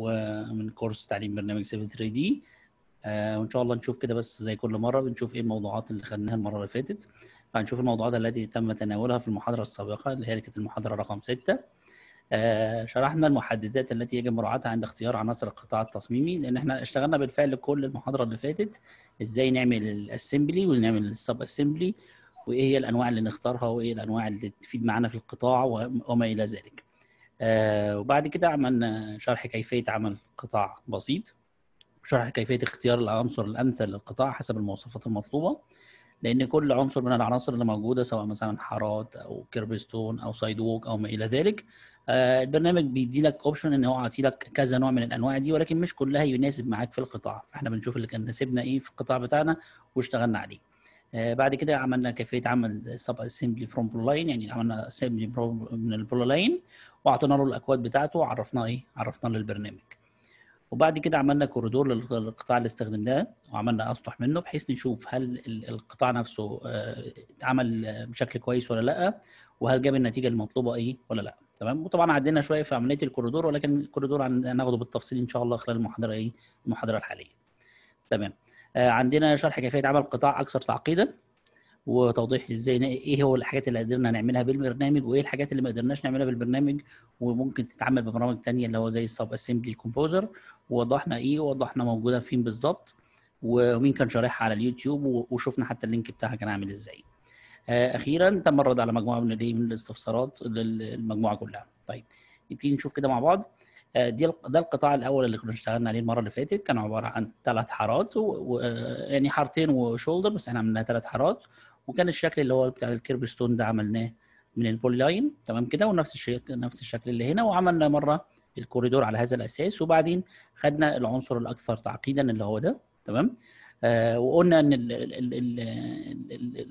ومن كورس تعليم برنامج 7 3 دي آه، وان شاء الله نشوف كده بس زي كل مره بنشوف ايه الموضوعات اللي خدناها المره اللي فاتت فهنشوف الموضوعات التي تم تناولها في المحاضره السابقه اللي هي كانت المحاضره رقم 6 آه، شرحنا المحددات التي يجب مراعاتها عند اختيار عناصر القطاع التصميمي لان احنا اشتغلنا بالفعل كل المحاضره اللي فاتت ازاي نعمل الاسمبلي ونعمل السب اسمبلي وايه هي الانواع اللي نختارها وايه الانواع اللي تفيد معانا في القطاع وما الى ذلك آه، وبعد كده عملنا آه، شرح كيفيه عمل قطاع بسيط شرح كيفيه اختيار العنصر الامثل للقطاع حسب المواصفات المطلوبه لان كل عنصر من العناصر اللي موجوده سواء مثلا حارات او كيربستون او سايد ووك او ما الى ذلك آه، البرنامج بيدي لك اوبشن ان هو عاطي لك كذا نوع من الانواع دي ولكن مش كلها يناسب معاك في القطاع فاحنا بنشوف اللي كان ناسبنا ايه في القطاع بتاعنا واشتغلنا عليه بعد كده عملنا كيفيه عمل سب اسمبلي فروم بلو لاين يعني عملنا اسمبلي من البلو لاين واعطينا له الاكواد بتاعته وعرفناه ايه عرفناه للبرنامج وبعد كده عملنا كوريدور للقطاع اللي استخدمناه وعملنا اسطح منه بحيث نشوف هل القطاع نفسه آه، اتعمل بشكل كويس ولا لا وهل جاب النتيجه المطلوبه ايه ولا لا تمام وطبعا عدينا شويه في عمليه الكوريدور ولكن الكوريدور هناخده بالتفصيل ان شاء الله خلال المحاضره ايه المحاضره الحاليه تمام آه، عندنا شرح كيفيه عمل قطاع اكثر تعقيدا وتوضيح ازاي ايه هو الحاجات اللي قدرنا نعملها بالبرنامج وايه الحاجات اللي ما قدرناش نعملها بالبرنامج وممكن تتعمل ببرامج ثانيه اللي هو زي السب اسمبلي كومبوزر ووضحنا ايه ووضحنا موجوده فين بالظبط ومين كان شارحها على اليوتيوب وشفنا حتى اللينك بتاعها كان عامل ازاي. آه، اخيرا تم الرد على مجموعه من الايه من الاستفسارات للمجموعه كلها. طيب نبتدي نشوف كده مع بعض آه، دي ده القطاع الاول اللي كنا اشتغلنا عليه المره اللي فاتت كان عباره عن ثلاث حارات و... و... يعني حارتين وشولدر بس احنا عملنا ثلاث حارات وكان الشكل اللي هو بتاع الكيرب ستون ده عملناه من البولي لاين تمام كده ونفس الشيء نفس الشكل اللي هنا وعملنا مره الكوريدور على هذا الاساس وبعدين خدنا العنصر الاكثر تعقيدا اللي هو ده تمام آه وقلنا ان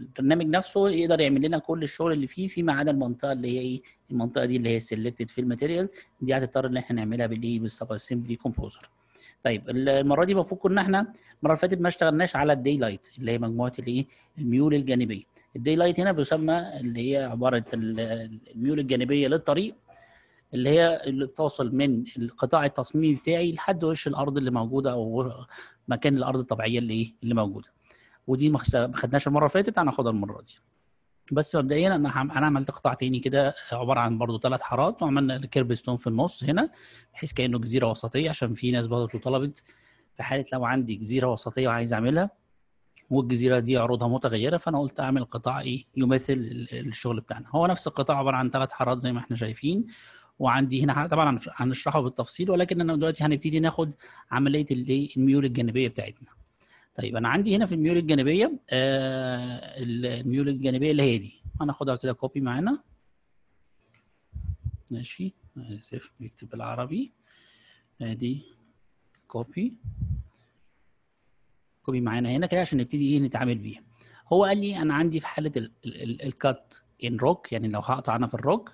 البرنامج نفسه يقدر يعمل لنا كل الشغل اللي فيه فيما عدا المنطقه اللي هي ايه المنطقه دي اللي هي سيلكتد في الماتيريال دي هتضطر ان احنا نعملها بالايه بالسب اسمبلي كومبوزر طيب المره دي المفروض كنا احنا المره اللي فاتت ما اشتغلناش على الدي لايت اللي هي مجموعه الايه الميول الجانبيه الدي لايت هنا بيسمى اللي هي عباره الميول الجانبيه للطريق اللي هي اللي بتوصل من قطاع التصميم بتاعي لحد وش الارض اللي موجوده او مكان الارض الطبيعيه اللي ايه اللي موجوده ودي ما خدناش المره اللي فاتت هناخدها المره دي بس مبدئيا انا انا عملت قطاع تاني كده عباره عن برضه ثلاث حارات وعملنا الكيربستون ستون في النص هنا بحيث كانه جزيره وسطيه عشان في ناس برضه طلبت في حاله لو عندي جزيره وسطيه وعايز اعملها والجزيره دي عروضها متغيره فانا قلت اعمل قطاع ايه يمثل الشغل بتاعنا هو نفس القطاع عباره عن ثلاث حارات زي ما احنا شايفين وعندي هنا طبعا هنشرحه بالتفصيل ولكن انا دلوقتي هنبتدي ناخد عمليه الايه الميول الجانبيه بتاعتنا طيب انا عندي هنا في الميول الجانبيه آه الميول الجانبيه اللي هي دي هناخدها كده كوبي معانا ماشي اسف نكتب بالعربي ادي كوبي كوبي معانا هنا كده عشان نبتدي ايه نتعامل بيها هو قال لي انا عندي في حاله الكات ان روك يعني لو هقطع انا في الروك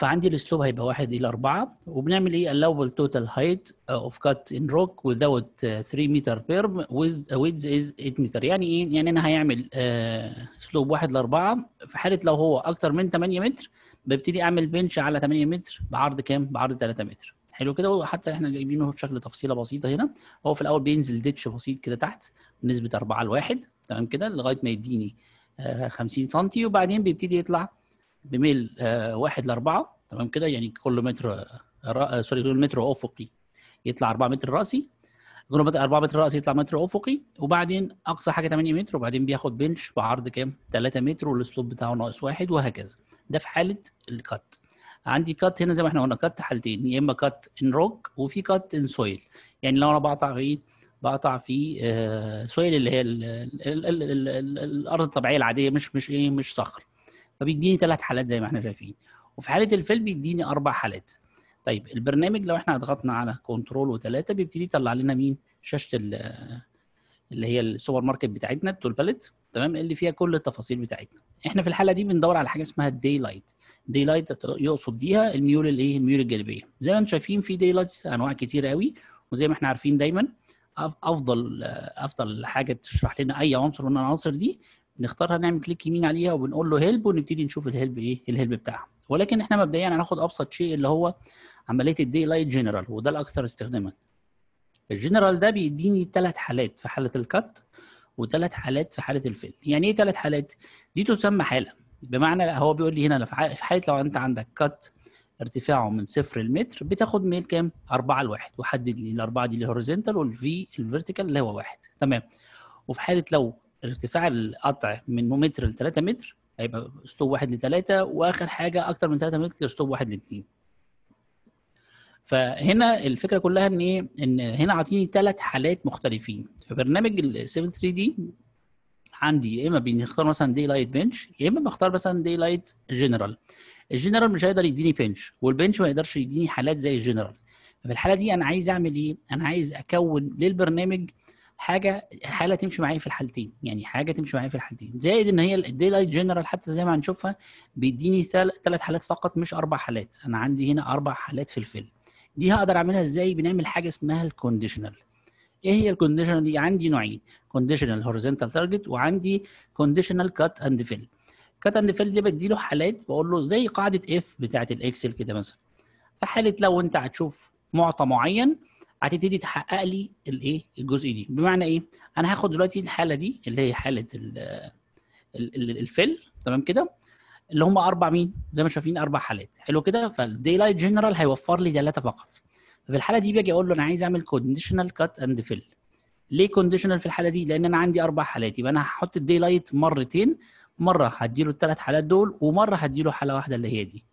فعندي الاسلوب هيبقى واحد الى اربعه وبنعمل ايه allowable total height of cut in rock without 3 uh, meter بيرم with uh, width is 8 meter يعني ايه يعني انا هيعمل uh, اسلوب واحد لاربعه في حاله لو هو اكتر من 8 متر ببتدي اعمل بنش على 8 متر بعرض كام بعرض 3 متر حلو كده وحتى احنا جايبينه بشكل تفصيله بسيطه هنا هو في الاول بينزل ديتش بسيط كده تحت بنسبه 4 لواحد تمام كده لغايه ما يديني 50 سم وبعدين بيبتدي يطلع بميل آه، واحد لاربعه تمام كده يعني كل متر آه، آه، سوري كل متر افقي يطلع 4 متر راسي كل متر متر راسي يطلع متر افقي وبعدين اقصى حاجه 8 متر وبعدين بياخد بنش بعرض كام 3 متر والسلوب بتاعه ناقص واحد وهكذا ده في حاله الكات عندي كات هنا زي ما احنا قلنا كات حالتين يا اما كات ان روك وفي كات ان سويل يعني لو انا بقطع في بقطع في سويل اللي هي الارض الطبيعيه العاديه مش مش ايه مش صخر فبيديني ثلاث حالات زي ما احنا شايفين وفي حاله الفيل بيديني اربع حالات طيب البرنامج لو احنا ضغطنا على كنترول وثلاثه بيبتدي يطلع لنا مين شاشه اللي هي السوبر ماركت بتاعتنا التول باليت تمام اللي فيها كل التفاصيل بتاعتنا احنا في الحاله دي بندور على حاجه اسمها الدي لايت دي لايت يقصد بيها الميول الايه الميول الجانبيه زي ما انتم شايفين في دي لايتس انواع كتير قوي وزي ما احنا عارفين دايما افضل افضل حاجه تشرح لنا اي عنصر من العناصر دي بنختارها نعمل كليك يمين عليها وبنقول له هيلب ونبتدي نشوف الهيلب ايه الهيلب بتاعها ولكن احنا مبدئيا هناخد ابسط شيء اللي هو عمليه الدي لايت جنرال وده الاكثر استخداما الجنرال ده بيديني ثلاث حالات في حاله الكت وثلاث حالات في حاله الفيل يعني ايه ثلاث حالات دي تسمى حاله بمعنى هو بيقول لي هنا في حاله لو انت عندك كت ارتفاعه من صفر لمتر بتاخد ميل كام؟ 4 لواحد وحدد لي الاربعه دي الهوريزونتال والفي الفيرتيكال اللي هو واحد تمام وفي حاله لو ارتفاع القطع من متر ل 3 متر هيبقى اسطوب 1 ل 3 واخر حاجه اكتر من 3 متر اسطوب 1 ل 2 فهنا الفكره كلها ان ايه ان هنا عاطيني ثلاث حالات مختلفين في برنامج ال 7 3 دي عندي يا اما بنختار مثلا دي لايت بنش يا اما بختار مثلا دي لايت جنرال الجنرال مش هيقدر يديني بنش والبنش ما يقدرش يديني حالات زي الجنرال ففي الحاله دي انا عايز اعمل ايه انا عايز اكون للبرنامج حاجه حاله تمشي معايا في الحالتين يعني حاجه تمشي معايا في الحالتين زائد ان هي الدي لايت جنرال حتى زي ما هنشوفها بيديني ثلاث حالات فقط مش اربع حالات انا عندي هنا اربع حالات في الفيلم دي هقدر اعملها ازاي بنعمل حاجه اسمها الكونديشنال ايه هي الكونديشنال دي عندي نوعين كونديشنال هوريزونتال تارجت وعندي كونديشنال كات اند فيل كات اند فيل دي بدي له حالات بقول له زي قاعده اف بتاعه الاكسل كده مثلا في حاله لو انت هتشوف معطى معين هتبتدي تحقق لي الايه الجزء دي بمعنى ايه انا هاخد دلوقتي الحاله دي اللي هي حاله الفل تمام كده اللي هم اربع مين زي ما شايفين اربع حالات حلو كده فالدي لايت جنرال هيوفر لي ثلاثه فقط ففي الحاله دي باجي اقول له انا عايز اعمل كونديشنال كات اند فيل ليه كونديشنال في الحاله دي لان انا عندي اربع حالات يبقى انا هحط الدي لايت مرتين مره هديله الثلاث حالات دول ومره هديله حاله واحده اللي هي دي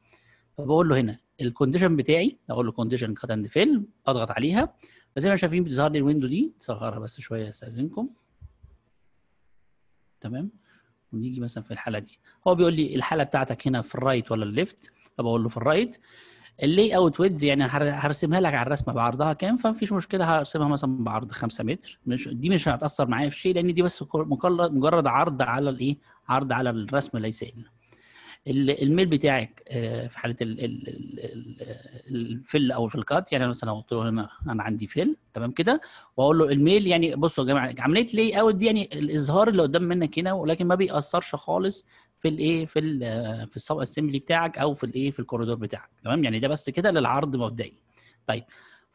فبقول له هنا الكونديشن بتاعي اقول له كونديشن كات اند فيل اضغط عليها فزي ما شايفين بتظهر لي الويندو دي صغرها بس شويه استاذنكم تمام ونيجي مثلا في الحاله دي هو بيقول لي الحاله بتاعتك هنا في الرايت ولا الليفت فبقول له في الرايت اللي اوت ويد يعني هرسمها لك على الرسمه بعرضها كام فمفيش مشكله هرسمها مثلا بعرض 5 متر مش دي مش هتاثر معايا في شيء لان دي بس مجرد عرض على الايه عرض على الرسم ليس الا الميل بتاعك آه، في حاله الفل او في الكات يعني مثلا قلت له انا عندي فل تمام كده واقول له الميل يعني بصوا يا جماعه عمليه لي اوت دي يعني الاظهار اللي قدام منك هنا ولكن ما بيأثرش خالص في الايه في الـ في السب اسمبلي بتاعك او في الايه في الكوريدور بتاعك تمام يعني ده بس كده للعرض مبدئي طيب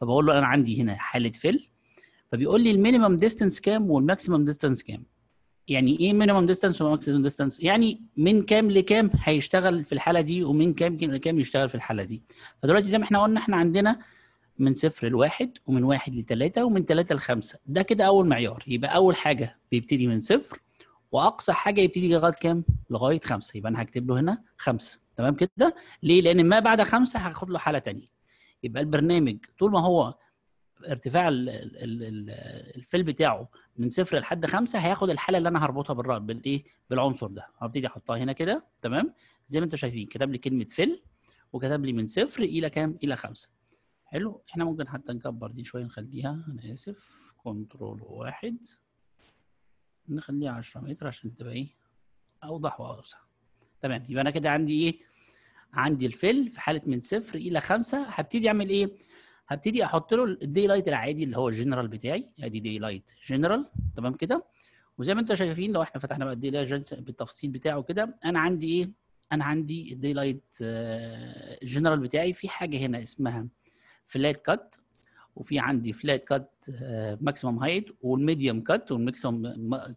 فبقول له انا عندي هنا حاله فل فبيقول لي المينيمم ديستنس كام والماكسيمم ديستنس كام يعني ايه مينيمم ديستانس وماكسيمم ديستانس يعني من كام لكام هيشتغل في الحاله دي ومن كام لكام يشتغل في الحاله دي فدلوقتي زي ما احنا قلنا احنا عندنا من صفر لواحد ومن واحد لثلاثة ومن ثلاثة لخمسة ده كده أول معيار يبقى أول حاجة بيبتدي من صفر وأقصى حاجة يبتدي لغاية كام؟ لغاية خمسة يبقى أنا هكتب له هنا خمسة تمام كده؟ ليه؟ لأن ما بعد خمسة هاخد له حالة ثانيه يبقى البرنامج طول ما هو ارتفاع الفيل بتاعه من صفر لحد خمسه هياخد الحاله اللي انا هربطها بالر... بالايه بالعنصر ده هبتدي احطها هنا كده تمام زي ما انتم شايفين كتب لي كلمه فيل وكتب لي من صفر الى كام الى خمسه حلو احنا ممكن حتى نكبر دي شويه نخليها انا اسف كنترول واحد نخليها 10 متر عشان تبقى ايه اوضح واوسع تمام يبقى انا كده عندي ايه عندي الفيل في حاله من صفر الى خمسه هبتدي اعمل ايه هبتدي احط له الدي لايت العادي اللي هو الجنرال بتاعي ادي دي لايت جنرال تمام كده وزي ما انتم شايفين لو احنا فتحنا بقى الدي لايت بالتفصيل بتاعه كده انا عندي ايه انا عندي الدي لايت جنرال بتاعي في حاجه هنا اسمها فلات كات وفي عندي فلات كات ماكسيمم هايت والميديوم كات والميكسيمم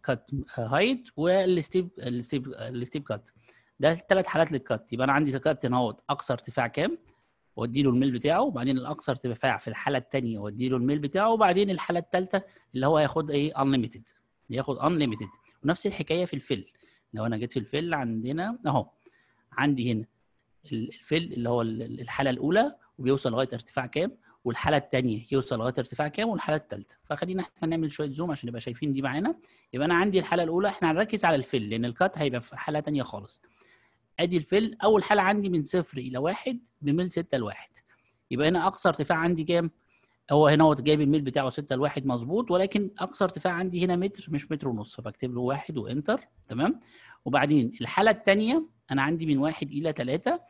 كات هايت والستيب الستيب الستيب كات ده الثلاث حالات للكات يبقى انا عندي كات هنا اقصى ارتفاع كام وادي له الميل بتاعه وبعدين الاكثر ارتفاع في الحاله الثانيه وادي له الميل بتاعه وبعدين الحاله الثالثه اللي هو هياخد ايه انليميتد ياخد انليميتد ونفس الحكايه في الفل لو انا جيت في الفل عندنا اهو عندي هنا الفل اللي هو الحاله الاولى وبيوصل لغايه ارتفاع كام والحاله الثانيه يوصل لغايه ارتفاع كام والحاله الثالثه فخلينا احنا نعمل شويه زوم عشان نبقى شايفين دي معانا يبقى انا عندي الحاله الاولى احنا هنركز على الفل لان الكات هيبقى في حاله ثانيه خالص ادي الفيل اول حاله عندي من صفر الى واحد بميل 6 ل 1 يبقى هنا اقصى ارتفاع عندي كام؟ هو هنا هو جايب الميل بتاعه 6 ل 1 مظبوط ولكن اقصى ارتفاع عندي هنا متر مش متر ونص فبكتب له واحد وانتر تمام وبعدين الحاله الثانيه انا عندي من واحد الى ثلاثه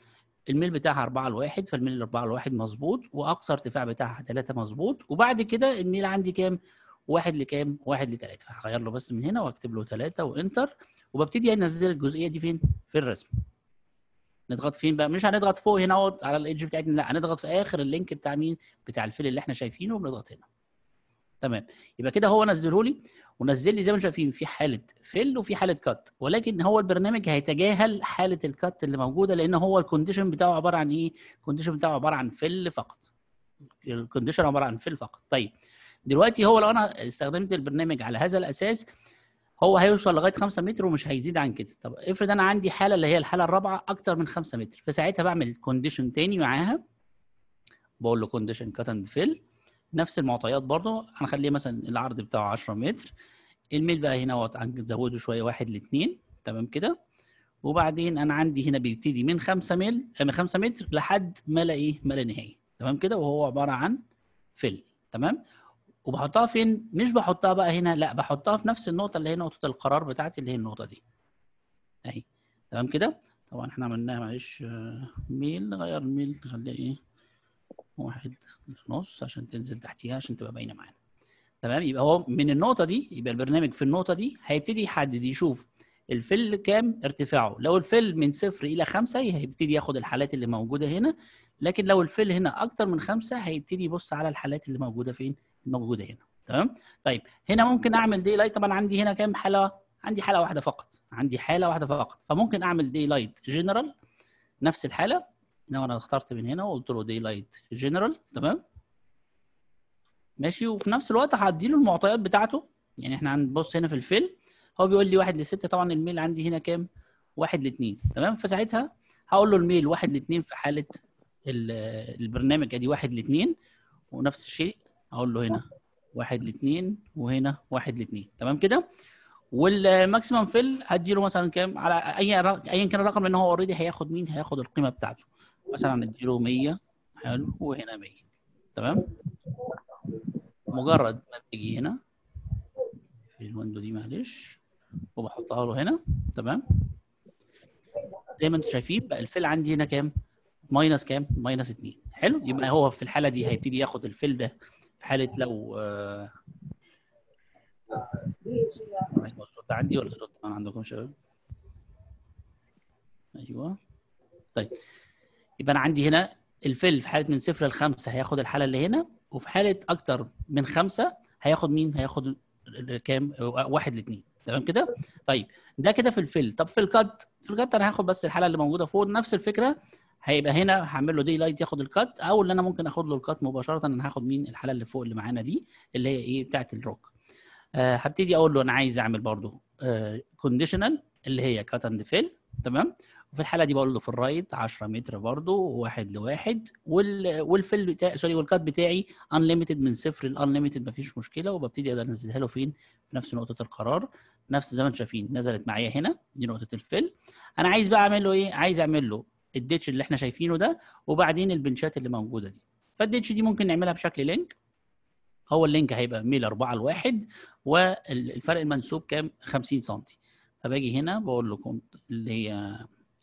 الميل بتاعها 4 ل 1 فالميل 4 ل 1 مظبوط واقصى ارتفاع بتاعها 3 مظبوط وبعد كده الميل عندي كام؟ واحد لكام؟ واحد 3 هغير له بس من هنا واكتب له 3 وانتر وببتدي انزل الجزئيه دي فين؟ في الرسم نضغط فين بقى مش هنضغط فوق هنا اهوت على الايدج بتاعتنا لا هنضغط في اخر اللينك بتاع مين بتاع الفيل اللي احنا شايفينه وبنضغط هنا تمام يبقى كده هو نزله لي ونزل لي زي ما انتم شايفين في حاله فيل وفي حاله كات ولكن هو البرنامج هيتجاهل حاله الكات اللي موجوده لان هو الكونديشن بتاعه عباره عن ايه الكونديشن بتاعه عباره عن فيل فقط الكونديشن عباره عن فيل فقط طيب دلوقتي هو لو انا استخدمت البرنامج على هذا الاساس هو هيوصل لغايه 5 متر ومش هيزيد عن كده طب افرض انا عندي حاله اللي هي الحاله الرابعه اكتر من 5 متر فساعتها بعمل كونديشن تاني معاها بقول له كونديشن كات اند فيل نفس المعطيات برضو هنخليه مثلا العرض بتاعه 10 متر الميل بقى هنا اهوت هنزوده شويه واحد لاثنين تمام كده وبعدين انا عندي هنا بيبتدي من 5 ميل آه، من 5 متر لحد ما لا ايه ما لا نهايه تمام كده وهو عباره عن فيل تمام وبحطها فين مش بحطها بقى هنا لا بحطها في نفس النقطه اللي هي نقطه القرار بتاعتي اللي هي النقطه دي اهي تمام كده طبعا احنا عملناها معلش آه، ميل نغير ميل نخليها ايه واحد ونص عشان تنزل تحتيها عشان تبقى باينه معانا تمام يبقى هو من النقطه دي يبقى البرنامج في النقطه دي هيبتدي يحدد يشوف الفل كام ارتفاعه لو الفل من صفر الى خمسة هيبتدي ياخد الحالات اللي موجوده هنا لكن لو الفل هنا اكتر من خمسة هيبتدي يبص على الحالات اللي موجوده فين موجوده هنا تمام طيب هنا ممكن اعمل دي لايت طبعا عندي هنا كام حاله عندي حاله واحده فقط عندي حاله واحده فقط فممكن اعمل دي لايت جنرال نفس الحاله لو انا اخترت من هنا وقلت له دي لايت جنرال تمام ماشي وفي نفس الوقت هدي له المعطيات بتاعته يعني احنا هنبص هنا في الفيل هو بيقول لي 1 ل 6 طبعا الميل عندي هنا كام 1 ل 2 تمام فساعتها هقول له الميل 1 ل 2 في حاله البرنامج ادي 1 ل 2 ونفس الشيء اقول له هنا واحد لاثنين وهنا واحد لاثنين تمام كده والماكسيمم فيل هدي له مثلا كام على اي ايا كان الرقم لان هو اوريدي هياخد مين هياخد القيمه بتاعته مثلا ادي له 100 حلو وهنا 100 تمام مجرد ما بيجي هنا في الويندو دي معلش وبحطها له هنا تمام زي ما انتم شايفين بقى الفيل عندي هنا كام؟ ماينس كام؟ ماينس 2 حلو يبقى هو في الحاله دي هيبتدي ياخد الفيل ده في حاله لو آه الصوت عندي ولا الصوت طبعا عندكم شباب؟ ايوه طيب يبقى انا عندي هنا الفيل في حاله من صفر لخمسه هياخد الحاله اللي هنا وفي حاله اكتر من خمسه هياخد مين؟ هياخد كام؟ واحد لاثنين تمام كده؟ طيب ده كده في الفيل طب في الكات في الكات انا هاخد بس الحاله اللي موجوده فوق نفس الفكره هيبقى هنا هعمل له دي لايت ياخد الكات او اللي انا ممكن اخد له الكات مباشره انا هاخد مين الحاله اللي فوق اللي معانا دي اللي هي ايه بتاعه الروك أه هبتدي اقول له انا عايز اعمل برده كونديشنال أه اللي هي كات اند فيل تمام وفي الحاله دي بقول له في الرايت 10 متر برده واحد لواحد وال والفيل بتاعي سوري والكات بتاعي انليمتد من صفر لانليمتد مفيش مشكله وببتدي اقدر انزلها له فين في نفس نقطه القرار نفس زي ما انتم شايفين نزلت معايا هنا دي نقطه الفيل انا عايز بقى اعمل له ايه عايز اعمل له الديتش اللي احنا شايفينه ده وبعدين البنشات اللي موجوده دي فالديتش دي ممكن نعملها بشكل لينك هو اللينك هيبقى ميل 4 1 والفرق المنسوب كام 50 سم فباجي هنا بقول له اللي هي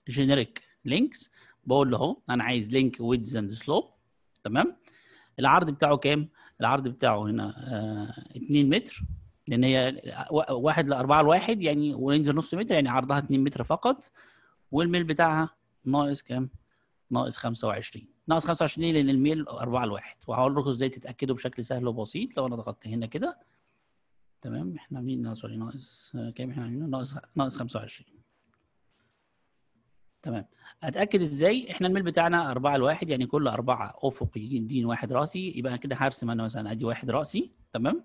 جينيريك لينكس بقول له اهو انا عايز لينك ويدز اند سلوب تمام العرض بتاعه كام العرض بتاعه هنا 2 آه، متر لان هي 1 ل 4 ل 1 يعني ورينج نص متر يعني عرضها 2 متر فقط والميل بتاعها ناقص كام؟ ناقص 25 ناقص 25 ليه؟ لان الميل 4 لواحد وهقول لكم ازاي تتاكدوا بشكل سهل وبسيط لو انا ضغطت هنا كده تمام احنا عاملين آه، سوري ناقص آه، كام احنا عاملين ناقص ناقص 25 تمام اتاكد ازاي احنا الميل بتاعنا 4 لواحد يعني كل 4 افقي دين واحد راسي يبقى انا كده هرسم انا مثلا ادي واحد راسي تمام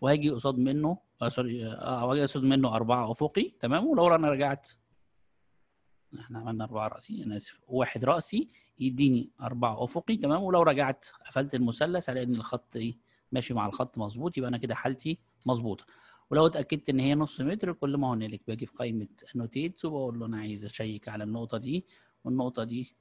وهاجي قصاد منه آه، سوري واجي قصاد منه 4 افقي تمام ولو انا رجعت احنا عملنا اربعه راسي انا اسف واحد راسي يديني اربعه افقي تمام ولو رجعت قفلت المثلث هلاقي ان الخط ايه ماشي مع الخط مظبوط يبقى انا كده حالتي مظبوطه ولو اتاكدت ان هي نص متر كل ما هنالك باجي في قائمه انوتيت وبقول له انا عايز اشيك على النقطه دي والنقطه دي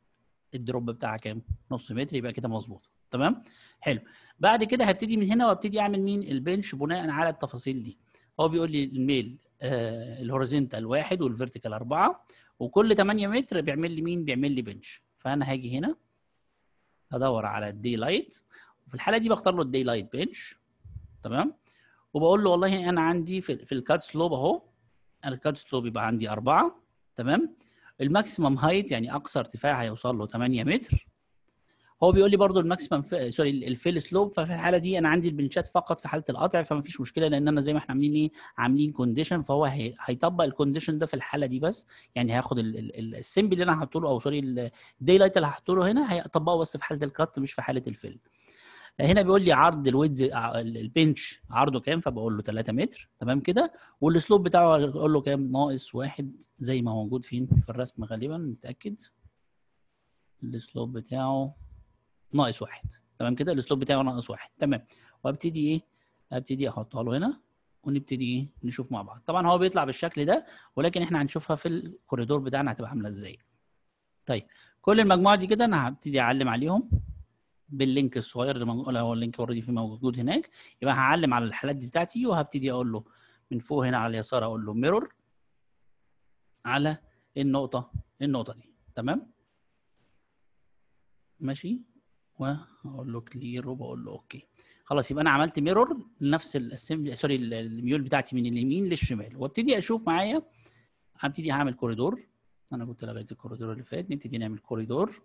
الدروب بتاعها كام نص متر يبقى كده مظبوط تمام حلو بعد كده هبتدي من هنا وابتدي اعمل مين البنش بناء على التفاصيل دي هو بيقول لي الميل آه واحد والفيرتيكال اربعه وكل 8 متر بيعمل لي مين بيعمل لي بنش فانا هاجي هنا ادور على الدي لايت وفي الحاله دي بختار له الدي لايت بنش تمام وبقول له والله انا عندي في, في الكات سلوب اهو انا الكات سلوب يبقى عندي اربعه تمام الماكسيمم هايت يعني اقصى ارتفاع هيوصل له 8 متر هو بيقول لي برده الماكسيمم سوري الفيل سلوب ففي الحاله دي انا عندي البنشات فقط في حاله القطع فما فيش مشكله لان انا زي ما احنا عاملين ايه عاملين كونديشن فهو هيطبق الكونديشن ده في الحاله دي بس يعني هياخد السيمبل اللي انا هحطه له او سوري الدي لايت اللي هحطه له هنا هيطبقه بس في حاله الكت مش في حاله الفيل هنا بيقول لي عرض الويدز آه، البنش عرضه كام فبقول له 3 متر تمام كده والسلوب بتاعه اقول له كام ناقص واحد زي ما هو موجود فين في الرسم غالبا متاكد السلوب بتاعه ناقص واحد تمام كده السلوب بتاعه ناقص واحد تمام وابتدي ايه ابتدي احطها له هنا ونبتدي ايه نشوف مع بعض طبعا هو بيطلع بالشكل ده ولكن احنا هنشوفها في الكوريدور بتاعنا هتبقى عامله ازاي طيب كل المجموعه دي كده انا هبتدي اعلم عليهم باللينك الصغير اللي موجود هو اللينك اوريدي في موجود هناك يبقى هعلم على الحالات دي بتاعتي وهبتدي اقول له من فوق هنا على اليسار اقول له ميرور على النقطه النقطه دي تمام ماشي واقول له كلير وبقول له اوكي خلاص يبقى انا عملت ميرور لنفس الاسمبلي سوري الميول بتاعتي من اليمين للشمال وابتدي اشوف معايا هبتدي اعمل كوريدور انا كنت لغيت الكوريدور اللي فات نبتدي نعمل كوريدور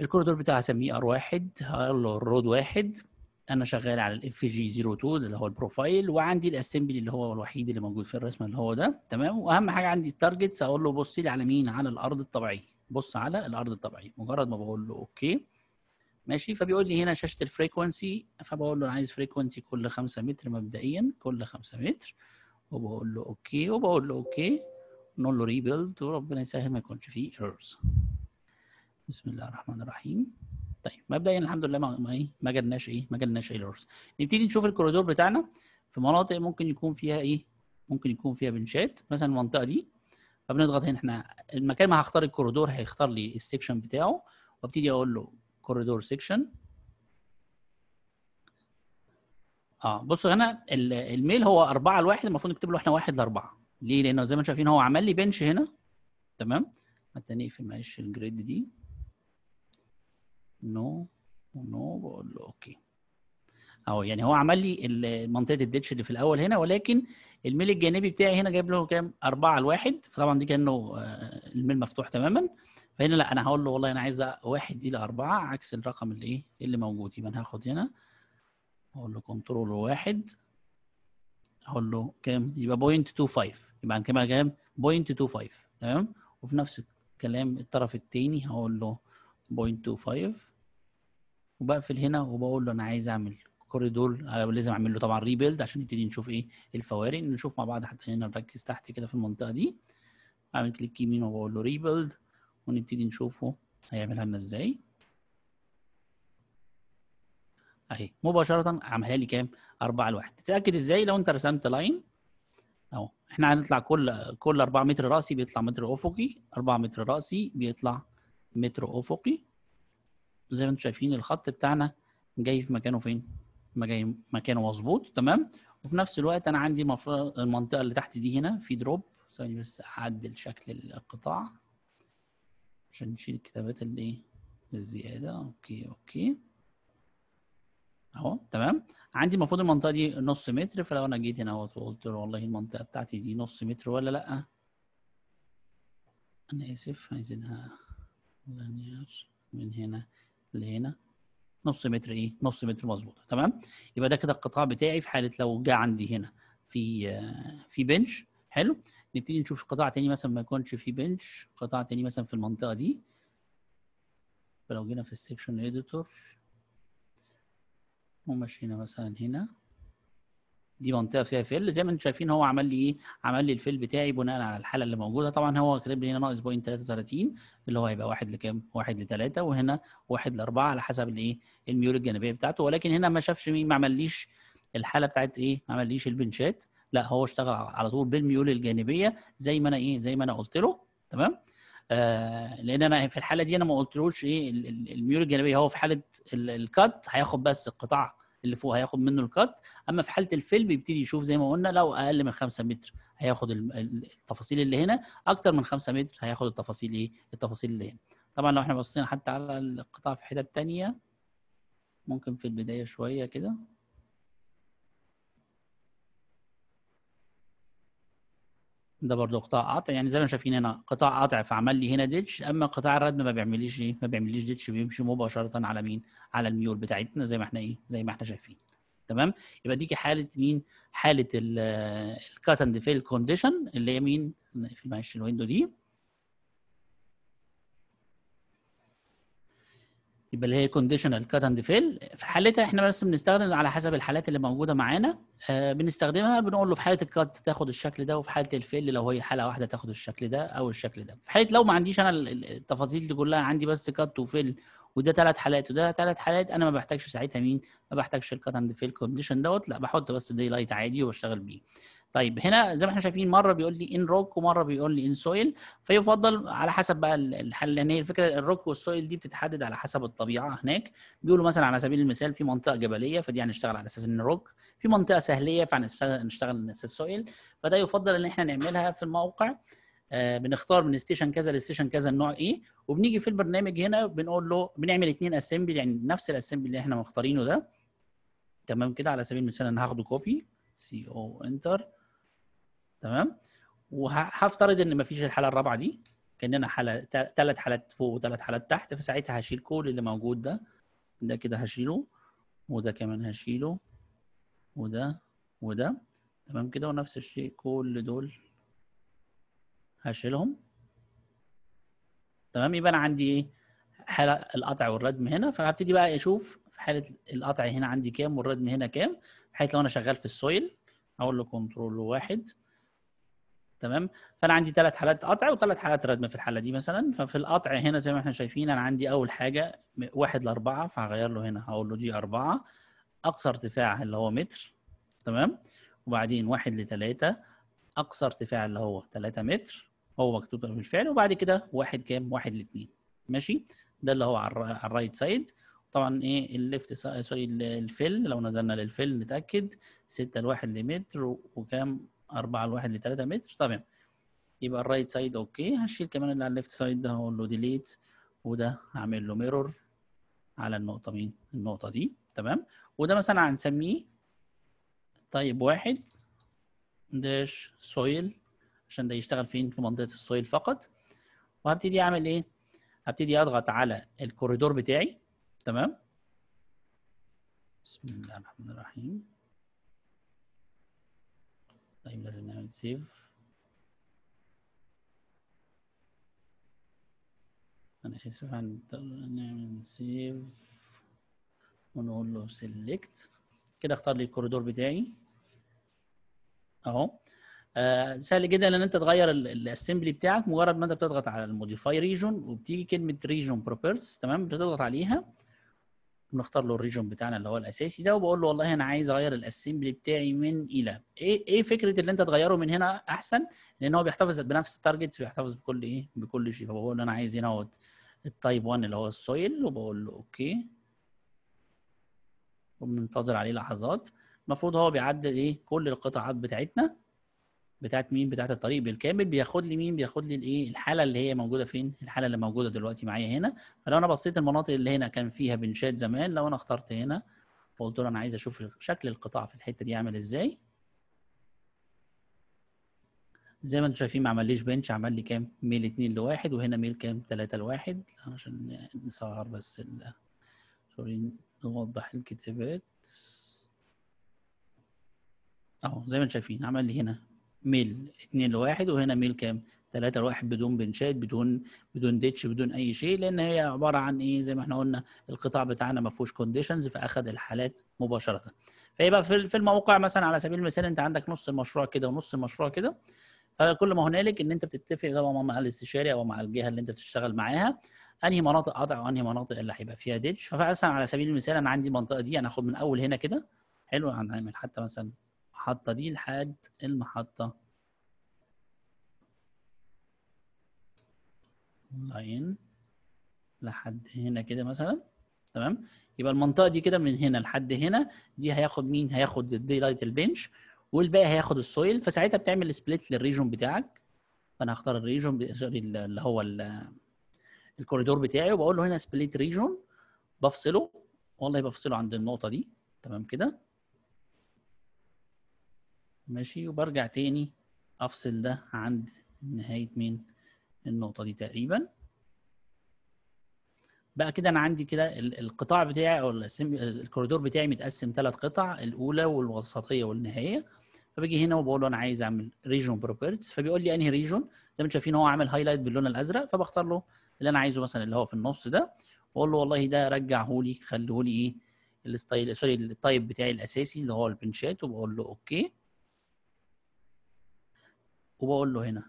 الكوريدور بتاعي هسميه ار واحد هقول له الرود واحد انا شغال على الاف جي 02 اللي هو البروفايل وعندي الاسمبلي اللي هو الوحيد اللي موجود في الرسمه اللي هو ده تمام واهم حاجه عندي التارجتس اقول له بص لي على مين على الارض الطبيعيه بص على الارض الطبيعي مجرد ما بقول له اوكي ماشي فبيقول لي هنا شاشه الفريكونسي فبقول له انا عايز فريكونسي كل 5 متر مبدئيا كل 5 متر وبقول له اوكي وبقول له اوكي نقول له ريبيلد وربنا يسهل ما يكونش فيه ايرورز بسم الله الرحمن الرحيم طيب مبدئيا الحمد لله ما ايه ما جالناش ايه ما جالناش ايرورز نبتدي نشوف الكوريدور بتاعنا في مناطق ممكن يكون فيها ايه ممكن يكون فيها بنشات مثلا المنطقه دي فبنضغط هنا احنا المكان ما هختار الكوريدور هيختار لي السكشن بتاعه وابتدي اقول له كوريدور سكشن اه بصوا هنا الميل هو 4 ل 1 المفروض نكتب له احنا 1 ل 4 ليه؟ لانه زي ما انتم شايفين هو عمل لي بنش هنا تمام حتى نقفل معلش الجريد دي نو ونو نو بقول له اوكي اهو يعني هو عمل لي منطقه الديتش اللي في الاول هنا ولكن الميل الجانبي بتاعي هنا جايب له كام 4 1 فطبعا دي كانه آه، الميل مفتوح تماما فهنا لا انا هقول له والله انا عايز 1 الى 4 عكس الرقم اللي ايه اللي موجود يبقى انا هاخد هنا اقول له كنترول واحد اقول له كام يبقى بوينت 25 يبقى كام كام بوينت 25 تمام وفي نفس الكلام الطرف الثاني هقول له بوينت 25 وبقفل هنا وبقول له انا عايز اعمل كوريدور آه، لازم اعمل له طبعا ريبيلد عشان نبتدي نشوف ايه الفوارق نشوف مع بعض حتى هنا نركز تحت كده في المنطقه دي اعمل كليك يمين وبقول له ريبيلد ونبتدي نشوفه هيعملها لنا ازاي اهي مباشره عملها لي كام 4 ل 1 تتاكد ازاي لو انت رسمت لاين اهو احنا هنطلع كل كل 4 متر راسي بيطلع متر افقي 4 متر راسي بيطلع متر افقي زي ما انتم شايفين الخط بتاعنا جاي في مكانه فين مكان مكانه مظبوط تمام وفي نفس الوقت انا عندي المنطقه اللي تحت دي هنا في دروب ثواني بس اعدل شكل القطاع عشان نشيل الكتابات اللي ايه الزياده اوكي اوكي اهو تمام عندي المفروض المنطقه دي نص متر فلو انا جيت هنا وقلت له والله المنطقه بتاعتي دي نص متر ولا لا انا اسف عايزينها لانير من هنا لهنا نص متر ايه نص متر مظبوط تمام يبقى ده كده القطاع بتاعي في حاله لو جه عندي هنا في في بنش حلو نبتدي نشوف قطاع تاني مثلا ما يكونش في بنش قطاع تاني مثلا في المنطقه دي فلو جينا في السكشن اديتور ومشينا مثلا هنا دي منطقه فيها فيل زي ما انتم شايفين هو عمل لي ايه عمل لي الفيل بتاعي بناء على الحاله اللي موجوده طبعا هو كاتب لي هنا ناقص بوينت 33 اللي هو هيبقى واحد لكام واحد لثلاثه وهنا واحد لاربعه على حسب الايه الميول الجانبيه بتاعته ولكن هنا ما شافش مين ما عمليش الحاله بتاعت ايه ما عمليش البنشات لا هو اشتغل على طول بالميول الجانبيه زي ما انا ايه زي ما انا قلت له تمام آه لان انا في الحاله دي انا ما قلتلوش ايه الميول الجانبيه هو في حاله الكات هياخد بس القطاع اللي فوق هياخد منه الكات اما في حاله الفيلم يبتدي يشوف زي ما قلنا لو اقل من 5 متر هياخد التفاصيل اللي هنا اكتر من 5 متر هياخد التفاصيل ايه التفاصيل اللي هنا طبعا لو احنا بصينا حتى على القطع في حتت تانية ممكن في البدايه شويه كده ده برضه قطاع قاطع يعني زي ما شايفين هنا قطاع قاطع فعمل لي هنا ديتش اما قطاع الردم ما بيعمليش ايه ما بيعمليش ديتش بيمشي مباشره على مين على الميول بتاعتنا زي ما احنا ايه زي ما احنا شايفين تمام يبقى دي حاله مين حاله الكات اند فيل كونديشن اللي هي مين نقفل معلش الويندو دي يبقى اللي هي كونديشنال كات اند فيل في حالتها احنا بس بنستخدم على حسب الحالات اللي موجوده معانا آه بنستخدمها بنقول له في حاله الكات تاخد الشكل ده وفي حاله الفيل لو هي حاله واحده تاخد الشكل ده او الشكل ده في حاله لو ما عنديش انا التفاصيل دي كلها عندي بس كات وفيل وده ثلاث حالات وده ثلاث حالات انا ما بحتاجش ساعتها مين ما بحتاجش الكات اند فيل كونديشن دوت لا بحط بس دي لايت عادي وبشتغل بيه طيب هنا زي ما احنا شايفين مره بيقول لي ان روك ومره بيقول لي ان سويل فيفضل على حسب بقى الحل لان يعني هي الفكره الروك والسويل دي بتتحدد على حسب الطبيعه هناك بيقولوا مثلا على سبيل المثال في منطقه جبليه فدي هنشتغل على اساس ان روك في منطقه سهليه فهنشتغل على اساس سويل فده يفضل ان احنا نعملها في الموقع آه، بنختار من ستيشن كذا لستيشن كذا النوع ايه وبنيجي في البرنامج هنا بنقول له بنعمل اثنين اسمبل يعني نفس الاسمبل اللي احنا مختارينه ده تمام كده على سبيل المثال انا هاخده كوبي سي او انتر تمام وهفترض ان ما فيش الحاله الرابعه دي كاننا حاله ثلاث حالات فوق وثلاث حالات تحت فساعتها هشيل كل اللي موجود ده ده كده هشيله وده كمان هشيله وده وده تمام كده ونفس الشيء كل دول هشيلهم تمام يبقى انا عندي ايه حاله القطع والردم هنا فهبتدي بقى اشوف في حاله القطع هنا عندي كام والردم هنا كام بحيث لو انا شغال في السويل اقول له كنترول واحد تمام فانا عندي ثلاث حالات قطع وثلاث حالات ردم في الحاله دي مثلا ففي القطع هنا زي ما احنا شايفين انا عندي اول حاجه واحد لاربعه فهغير له هنا هقول له دي اربعه اقصى ارتفاع اللي هو متر تمام وبعدين واحد لثلاثه اقصى ارتفاع اللي هو ثلاثة متر هو مكتوب بالفعل وبعد كده واحد كام؟ واحد لاثنين ماشي ده اللي هو على الرايت سايد طبعا ايه الليفت سوري الفل لو نزلنا للفل نتاكد 6 لواحد لمتر وكام 4 1 ل 3 متر تمام يبقى الرايت سايد اوكي هشيل كمان اللي على الليفت سايد ده هقول له ديليت وده هعمل له ميرور على النقطة مين؟ النقطة دي تمام وده مثلا هنسميه طيب واحد داش سويل عشان ده يشتغل فين في منطقة السويل فقط وهبتدي اعمل ايه؟ هبتدي اضغط على الكوريدور بتاعي تمام بسم الله الرحمن الرحيم طيب لازم نعمل سيف انا اسف هنضطر نعمل سيف ونقول له سيلكت كده اختار لي الكوريدور بتاعي اهو آه سهل جدا ان انت تغير الاسمبلي بتاعك مجرد ما انت بتضغط على الموديفاي ريجون وبتيجي كلمه ريجون بروبرتيز تمام بتضغط عليها بنختار له الريجون بتاعنا اللي هو الاساسي ده وبقول له والله انا عايز اغير الاسمبلي بتاعي من الى ايه ايه فكره اللي انت تغيره من هنا احسن لان هو بيحتفظ بنفس التارجتس بيحتفظ بكل ايه بكل شيء فبقول له انا عايز هنا اهوت التايب 1 اللي هو السويل وبقول له اوكي وبننتظر عليه لحظات المفروض هو بيعدل ايه كل القطاعات بتاعتنا بتاعت مين بتاعت الطريق بالكامل بياخد لي مين بياخد لي الايه الحاله اللي هي موجوده فين الحاله اللي موجوده دلوقتي معايا هنا فلو انا بصيت المناطق اللي هنا كان فيها بنشات زمان لو انا اخترت هنا وقلت له انا عايز اشوف شكل القطاع في الحته دي عامل ازاي زي ما انتم شايفين ما عمليش بنش عمل لي كام ميل 2 لواحد وهنا ميل كام 3 لواحد عشان نسهر بس ال... سوري نوضح الكتابات اهو زي ما انتم شايفين عمل لي هنا ميل 2 لواحد وهنا ميل كام؟ 3 لواحد بدون بنشات بدون بدون ديتش بدون اي شيء لان هي عباره عن ايه زي ما احنا قلنا القطاع بتاعنا ما فيهوش كونديشنز فاخذ الحالات مباشره. فيبقى في الموقع مثلا على سبيل المثال انت عندك نص المشروع كده ونص المشروع كده فكل ما هنالك ان انت بتتفق طبعا مع الاستشاري او مع الجهه اللي انت بتشتغل معاها انهي مناطق قطع وانهي مناطق اللي هيبقى فيها ديتش فمثلا على سبيل المثال انا عندي المنطقه دي انا هاخد من اول هنا كده حلو هنعمل حتى مثلا المحطة دي لحد المحطة لاين لحد هنا كده مثلا تمام يبقى المنطقة دي كده من هنا لحد هنا دي هياخد مين هياخد الدي لايت البنش والباقي هياخد السويل فساعتها بتعمل سبليت للريجون بتاعك فانا هختار الريجون سوري اللي هو الكوريدور بتاعي وبقول له هنا سبليت ريجون بفصله والله بفصله عند النقطه دي تمام كده ماشي وبرجع تاني افصل ده عند نهاية مين النقطة دي تقريبا بقى كده انا عندي كده القطاع بتاعي او الكوريدور بتاعي متقسم ثلاث قطع الاولى والوسطيه والنهايه فباجي هنا وبقول له انا عايز اعمل ريجون بروبرتس فبيقول لي انهي ريجون زي ما انتم شايفين هو عامل هايلايت باللون الازرق فبختار له اللي انا عايزه مثلا اللي هو في النص ده واقول له والله ده رجعه لي خليه لي ايه الستايل سوري التايب بتاعي الاساسي اللي هو البنشات وبقول له اوكي وبقول له هنا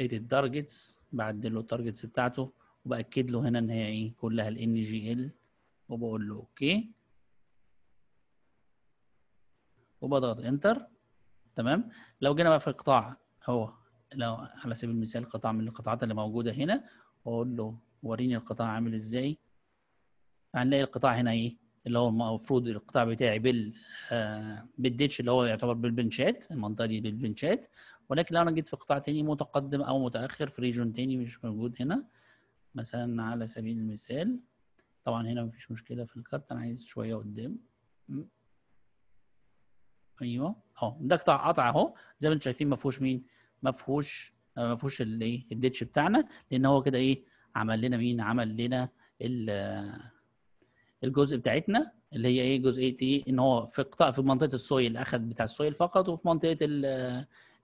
اديت التارجتس بعدل له التارجتس بتاعته وباكد له هنا ان هي ايه كلها ال ان جي ال وبقول له اوكي وبضغط انتر تمام لو جينا بقى في قطاع هو لو على سبيل المثال قطاع من القطاعات اللي موجوده هنا واقول له وريني القطاع عامل ازاي هنلاقي القطاع هنا ايه اللي هو المفروض القطاع بتاعي بال آه بالديتش اللي هو يعتبر بالبنشات المنطقه دي بالبنشات ولكن لو انا جيت في قطاع تاني متقدم او متاخر في ريجون تاني مش موجود هنا مثلا على سبيل المثال طبعا هنا مفيش مشكله في الكارت انا عايز شويه قدام ايوه اهو ده قطع قطع اهو زي ما انتم شايفين ما فيهوش مين ما فيهوش ما فيهوش الايه الديتش بتاعنا لان هو كده ايه عمل لنا مين عمل لنا الجزء بتاعتنا اللي هي ايه جزئيه ايه ان هو في قطاع في منطقه السويل اخد بتاع السويل فقط وفي منطقه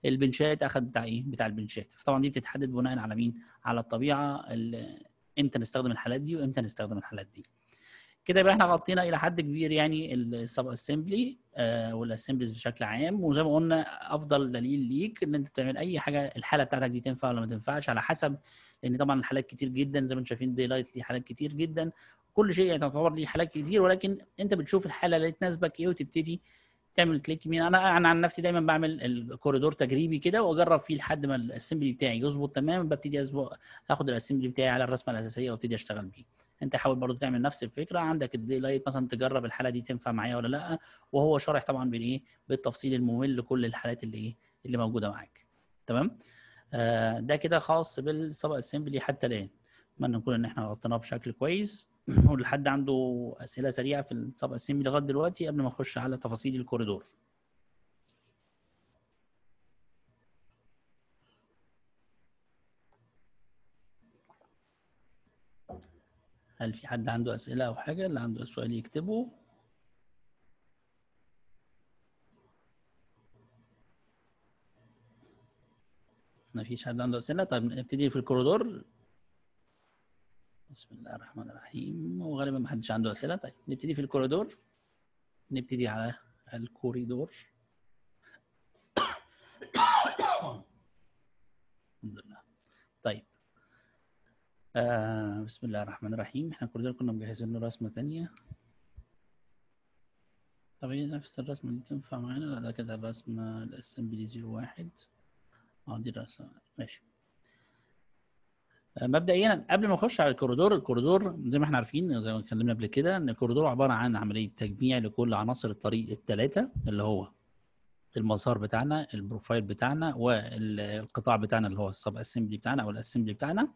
البنشات اخد بتاع ايه بتاع البنشات فطبعا دي بتتحدد بناء على مين على الطبيعه امتى نستخدم الحالات دي وامتى نستخدم الحالات دي كده يبقى احنا غطينا الى حد كبير يعني السب اسمبلي والاسمبلز بشكل عام وزي ما قلنا افضل دليل ليك ان انت تعمل اي حاجه الحاله بتاعتك دي تنفع ولا ما تنفعش على حسب لان طبعا الحالات كتير جدا زي ما انتم شايفين دي لايت ليه حالات كتير جدا كل شيء يعتبر ليه حالات كتير ولكن انت بتشوف الحاله اللي تناسبك ايه وتبتدي تعمل كليك يمين انا انا عن نفسي دايما بعمل الكوريدور تجريبي كده واجرب فيه لحد ما الاسمبلي بتاعي يظبط تمام ببتدي اظبط اخد الاسمبلي بتاعي على الرسمه الاساسيه وابتدي اشتغل بيه انت حاول برضو تعمل نفس الفكره عندك الدي لايت مثلا تجرب الحاله دي تنفع معايا ولا لا وهو شارح طبعا بالايه بالتفصيل الممل لكل الحالات اللي ايه اللي موجوده معاك تمام آه ده كده خاص بالسبق اسمبلي حتى الان اتمنى نكون ان احنا غطيناه بشكل كويس قول حد عنده اسئله سريعه في السبع سنين لغايه دلوقتي قبل ما اخش على تفاصيل الكوريدور هل في حد عنده اسئله او حاجه اللي عنده سؤال يكتبه ما فيش حد عنده اسئله طيب نبتدي في الكوريدور بسم الله الرحمن الرحيم وغالبا ما حدش عنده اسئله طيب نبتدي في الكوريدور نبتدي على الكوريدور الحمد لله طيب آه بسم الله الرحمن الرحيم احنا الكوريدور كنا مجهزين له رسمه ثانيه طب هي نفس الرسمه دي تنفع معانا لا ده كده الرسمه الاسمبلي 01 اه دي الرسمه ماشي مبدئيا قبل ما اخش على الكوريدور الكوريدور زي ما احنا عارفين زي ما اتكلمنا قبل كده ان الكوريدور عباره عن عمليه تجميع لكل عناصر الطريق الثلاثه اللي هو المسار بتاعنا البروفايل بتاعنا والقطاع بتاعنا اللي هو السب اسمبلي بتاعنا او الاسمبلي بتاعنا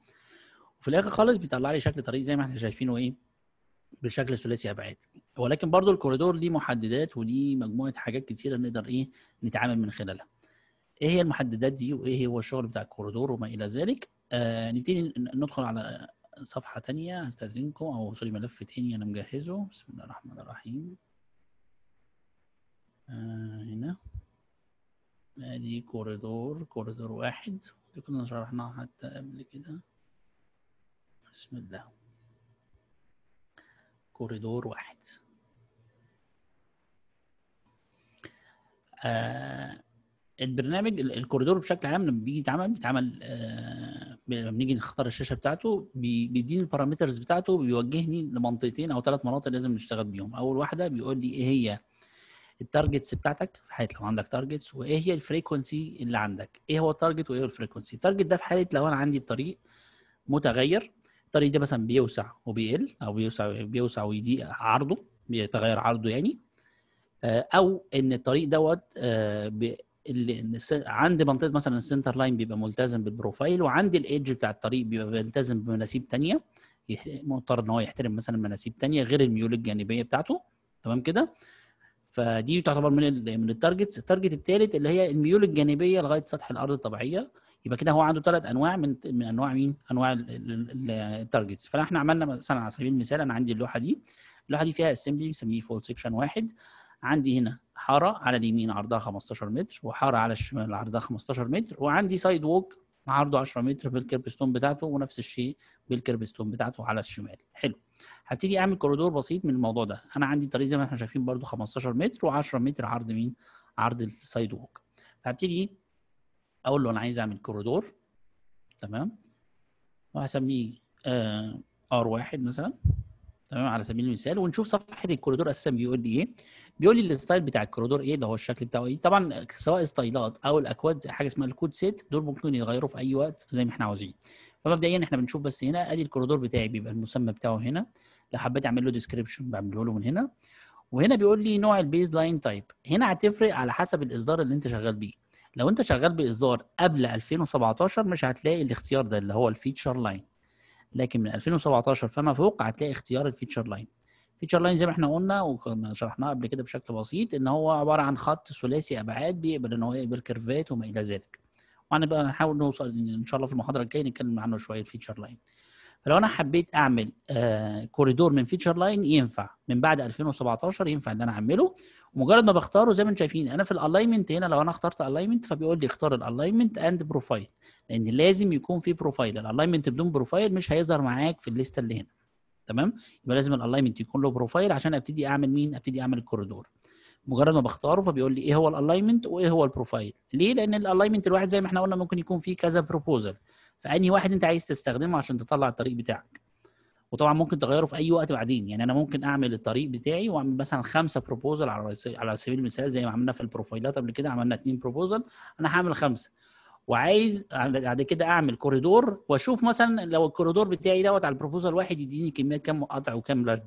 وفي الاخر خالص بيطلع لي شكل طريق زي ما احنا شايفينه ايه بشكل ثلاثي ابعاد ولكن برضو الكوريدور ليه محددات وليه مجموعه حاجات كتيره نقدر ايه نتعامل من خلالها ايه هي المحددات دي وايه هو الشغل بتاع الكوريدور وما الى ذلك آه نبتدي ندخل على صفحة تانية هستأذنكم أو سوري ملف تاني أنا مجهزه بسم الله الرحمن الرحيم آه هنا ادي كوريدور كوريدور واحد دي كنا شرحناها حتى قبل كده بسم الله كوريدور واحد آه البرنامج الكوريدور بشكل عام لما بيجي يتعمل بيتعمل آه، لما بنيجي نختار الشاشه بتاعته بيديني البارامترز بتاعته بيوجهني لمنطقتين او ثلاث مناطق لازم نشتغل بيهم اول واحده بيقول لي ايه هي التارجتس بتاعتك في حاله لو عندك تارجتس وايه هي الفريكونسي اللي عندك ايه هو التارجت وايه هو الفريكونسي التارجت ده في حاله لو انا عندي الطريق متغير الطريق ده مثلا بيوسع وبيقل او بيوسع بيوسع ويضيق عرضه بيتغير عرضه يعني آه، او ان الطريق دوت آه، اللي عند منطقه مثلا السنتر لاين بيبقى ملتزم بالبروفايل وعند الايدج بتاع الطريق بيبقى ملتزم بمناسيب ثانيه مضطر ان هو يحترم مثلا مناسيب ثانيه غير الميول الجانبيه بتاعته تمام كده فدي تعتبر من الـ من التارجتس التارجت الثالث اللي هي الميول الجانبيه لغايه سطح الارض الطبيعيه يبقى كده هو عنده ثلاث انواع من من انواع مين انواع التارجتس فاحنا عملنا مثلا على سبيل المثال انا عندي اللوحه دي اللوحه دي فيها اسمبلي بنسميه فول سكشن واحد عندي هنا حاره على اليمين عرضها 15 متر وحاره على الشمال عرضها 15 متر وعندي سايد ووك عرضه 10 متر بالكربستون بتاعته ونفس الشيء بالكربستون بتاعته على الشمال حلو هبتدي اعمل كوريدور بسيط من الموضوع ده انا عندي طريق زي ما احنا شايفين برده 15 متر و10 متر عرض مين عرض السايد ووك هبتدي اقول له انا عايز اعمل كوريدور تمام وهسميه ار آه، واحد مثلا تمام على سبيل المثال ونشوف صفحه الكوريدور اساسا بيقول لي ايه بيقول لي الستايل بتاع الكوريدور ايه اللي هو الشكل بتاعه ايه طبعا سواء ستايلات او الاكواد حاجه اسمها الكود سيت دول ممكن يتغيروا في اي وقت زي ما احنا عاوزين فمبدئيا احنا بنشوف بس هنا ادي الكوريدور بتاعي بيبقى المسمى بتاعه هنا لو حبيت اعمل له ديسكربشن بعمله له من هنا وهنا بيقول لي نوع البيز لاين تايب هنا هتفرق على حسب الاصدار اللي انت شغال بيه لو انت شغال باصدار قبل 2017 مش هتلاقي الاختيار ده اللي هو الفيتشر لاين لكن من 2017 فما فوق هتلاقي اختيار الفيتشر لاين فيتشر لاين زي ما احنا قلنا وكنا شرحناه قبل كده بشكل بسيط ان هو عباره عن خط ثلاثي ابعاد بيقبل ان هو يقبل كيرفات وما الى ذلك وانا بقى هنحاول نوصل ان شاء الله في المحاضره الجايه نتكلم عنه شويه الفيتشر لاين فلو انا حبيت اعمل آه كوريدور من فيتشر لاين ينفع من بعد 2017 ينفع ان انا اعمله مجرد ما بختاره زي ما انتم شايفين انا في الالاينمنت هنا لو انا اخترت الالاينمنت فبيقول لي اختار الالاينمنت اند بروفايل لان لازم يكون في بروفايل الالاينمنت بدون بروفايل مش هيظهر معاك في الليسته اللي هنا تمام يبقى لازم الالاينمنت يكون له بروفايل عشان ابتدي اعمل مين ابتدي اعمل الكوريدور مجرد ما بختاره فبيقول لي ايه هو الالاينمنت وايه هو البروفايل ليه لان الالاينمنت الواحد زي ما احنا قلنا ممكن يكون فيه كذا بروبوزل فانهي واحد انت عايز تستخدمه عشان تطلع الطريق بتاعك وطبعا ممكن تغيره في اي وقت بعدين يعني انا ممكن اعمل الطريق بتاعي واعمل مثلا خمسه بروبوزل على على سبيل المثال زي ما عملنا في البروفايلات قبل كده عملنا اثنين بروبوزل انا هعمل خمسه وعايز بعد كده اعمل كوريدور واشوف مثلا لو الكوريدور بتاعي دوت على البروبوزل واحد يديني كميه كم قطع وكم لرن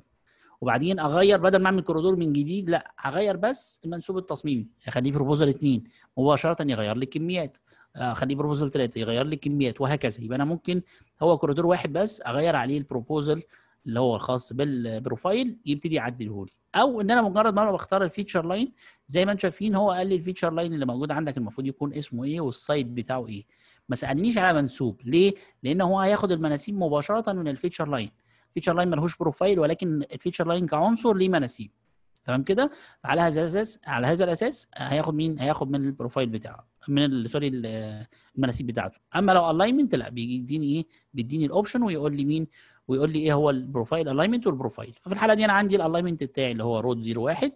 وبعدين اغير بدل ما اعمل كوريدور من جديد لا هغير بس المنسوب التصميمي اخليه بروبوزل اثنين مباشره يغير لي الكميات اخليه بروبوزل ثلاثه يغير لي الكميات وهكذا يبقى انا ممكن هو كوريدور واحد بس اغير عليه البروبوزل اللي هو الخاص بالبروفايل يبتدي يعدله لي او ان انا مجرد ما انا بختار الفيتشر لاين زي ما انتم شايفين هو قال لي الفيتشر لاين اللي موجود عندك المفروض يكون اسمه ايه والسايت بتاعه ايه ما سالنيش على منسوب ليه لان هو هياخد المناسيب مباشره من الفيتشر لاين الفيتشر لاين ملهوش بروفايل ولكن الفيتشر لاين كعنصر ليه مناسيب تمام كده على هذا الاساس على هذا الاساس هياخد مين هياخد من البروفايل بتاعه من سوري المناسيب بتاعته اما لو الاينمنت لا بيديني ايه بيديني الاوبشن ويقول لي مين ويقول لي ايه هو البروفايل الاينمنت والبروفايل ففي الحاله دي انا عندي الاينمنت بتاعي اللي هو رود 01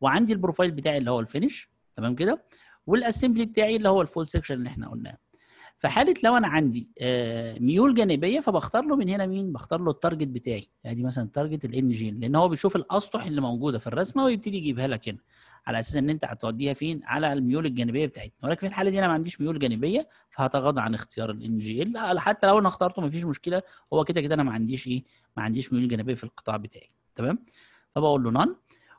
وعندي البروفايل بتاعي اللي هو الفينش تمام كده والاسمبلي بتاعي اللي هو الفول سيكشن اللي احنا قلناه فحاله لو انا عندي آه، ميول جانبيه فبختار له من هنا مين بختار له التارجت بتاعي يعني مثلا تارجت الان لان هو بيشوف الاسطح اللي موجوده في الرسمه ويبتدي يجيبها لك هنا على اساس ان انت هتوديها فين على الميول الجانبيه بتاعتنا ولكن في الحاله دي انا ما عنديش ميول جانبيه فهتغاضى عن اختيار الان جي ال حتى لو انا اخترته ما فيش مشكله هو كده كده انا ما عنديش ايه ما عنديش ميول جانبيه في القطاع بتاعي تمام فبقول له نان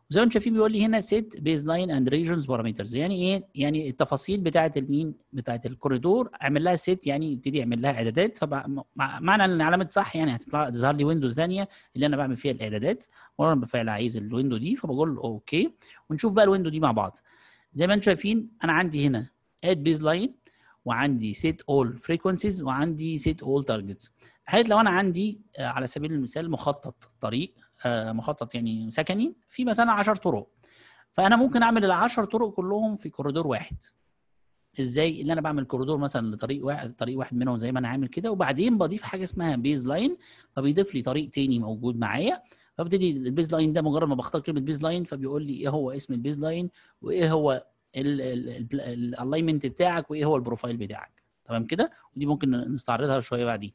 زي ما انتم شايفين بيقول لي هنا سيت بيز لاين اند ريجنز بارامترز يعني ايه يعني التفاصيل بتاعه المين بتاعه الكوريدور اعمل لها سيت يعني ابتدي اعمل لها اعدادات فمعنى ان علامه صح يعني هتطلع تظهر لي ويندو ثانيه اللي انا بعمل فيها الاعدادات وانا بالفعل عايز الويندو دي فبقول له اوكي ونشوف بقى الويندو دي مع بعض زي ما انتم شايفين انا عندي هنا اد بيز لاين وعندي سيت اول فريكونسيز وعندي سيت اول تارجتس حيث لو انا عندي آه، على سبيل المثال مخطط طريق آه، مخطط يعني سكني في مثلا 10 طرق فانا ممكن اعمل ال 10 طرق كلهم في كوريدور واحد ازاي اللي انا بعمل كوريدور مثلا لطريق واحد طريق واحد منهم زي ما انا عامل كده وبعدين بضيف حاجه اسمها بيز لاين فبيضيف لي طريق تاني موجود معايا فابتدي البيز لاين ده مجرد ما بختار كلمه بيز لاين فبيقول لي ايه هو اسم البيز لاين وايه هو الالاينمنت بتاعك وايه هو البروفايل بتاعك تمام كده ودي ممكن نستعرضها شويه بعدين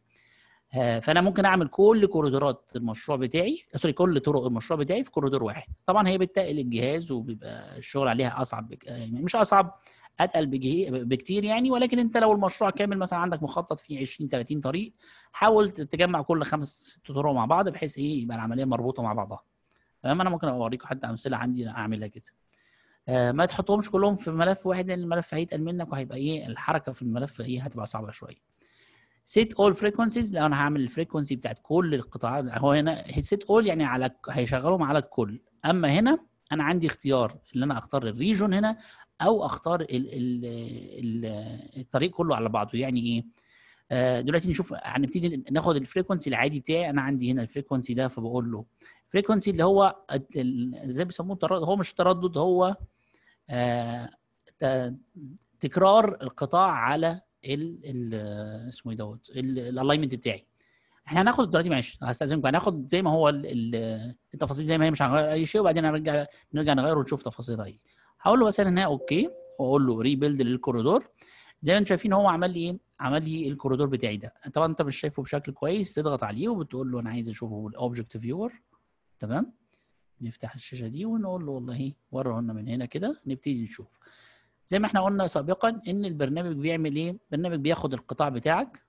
آه، فانا ممكن اعمل كل كوريدورات المشروع بتاعي سوري كل طرق المشروع بتاعي في كوريدور واحد طبعا هي بتقل الجهاز وبيبقى الشغل عليها اصعب بك... آه، يعني مش اصعب اتقل بكتير يعني ولكن انت لو المشروع كامل مثلا عندك مخطط فيه 20 30 طريق حاول تجمع كل خمس ست طرق مع بعض بحيث ايه يبقى العمليه مربوطه مع بعضها تمام انا ممكن اوريكم حتى امثله عندي اعملها كده آه ما تحطهمش كلهم في ملف واحد لان الملف هيتقل منك وهيبقى ايه الحركه في الملف ايه هتبقى صعبه شويه سيت اول فريكونسيز لو انا هعمل الفريكونسي بتاعت كل القطاعات هو هنا سيت اول يعني على هيشغلهم على الكل اما هنا انا عندي اختيار ان انا اختار الريجون هنا او اختار الـ الـ الـ الطريق كله على بعضه يعني ايه آه، دلوقتي نشوف هنبتدي ناخد الفريكونسي العادي بتاعي انا عندي هنا الفريكونسي ده فبقول له فريكونسي اللي هو زي بيسموه تردد هو مش تردد هو آه، تكرار القطاع على ال اسمه ايه دوت الالاينمنت بتاعي احنا هناخد دلوقتي معلش هستاذنكم هناخد زي ما هو التفاصيل زي ما هي مش هنغير اي شيء وبعدين هنرجع نرجع نغير ونشوف تفاصيلها ايه هقول له مثلا هنا اوكي واقول له ريبيلد للكوريدور زي ما انتم شايفين هو عمل لي ايه عمل لي الكوريدور بتاعي ده طبعا انت مش شايفه بشكل كويس بتضغط عليه وبتقول له انا عايز اشوفه بالاوبجكت فيور تمام نفتح الشاشه دي ونقول له والله ورهنا من هنا كده نبتدي نشوف زي ما احنا قلنا سابقا ان البرنامج بيعمل ايه؟ البرنامج بياخد القطاع بتاعك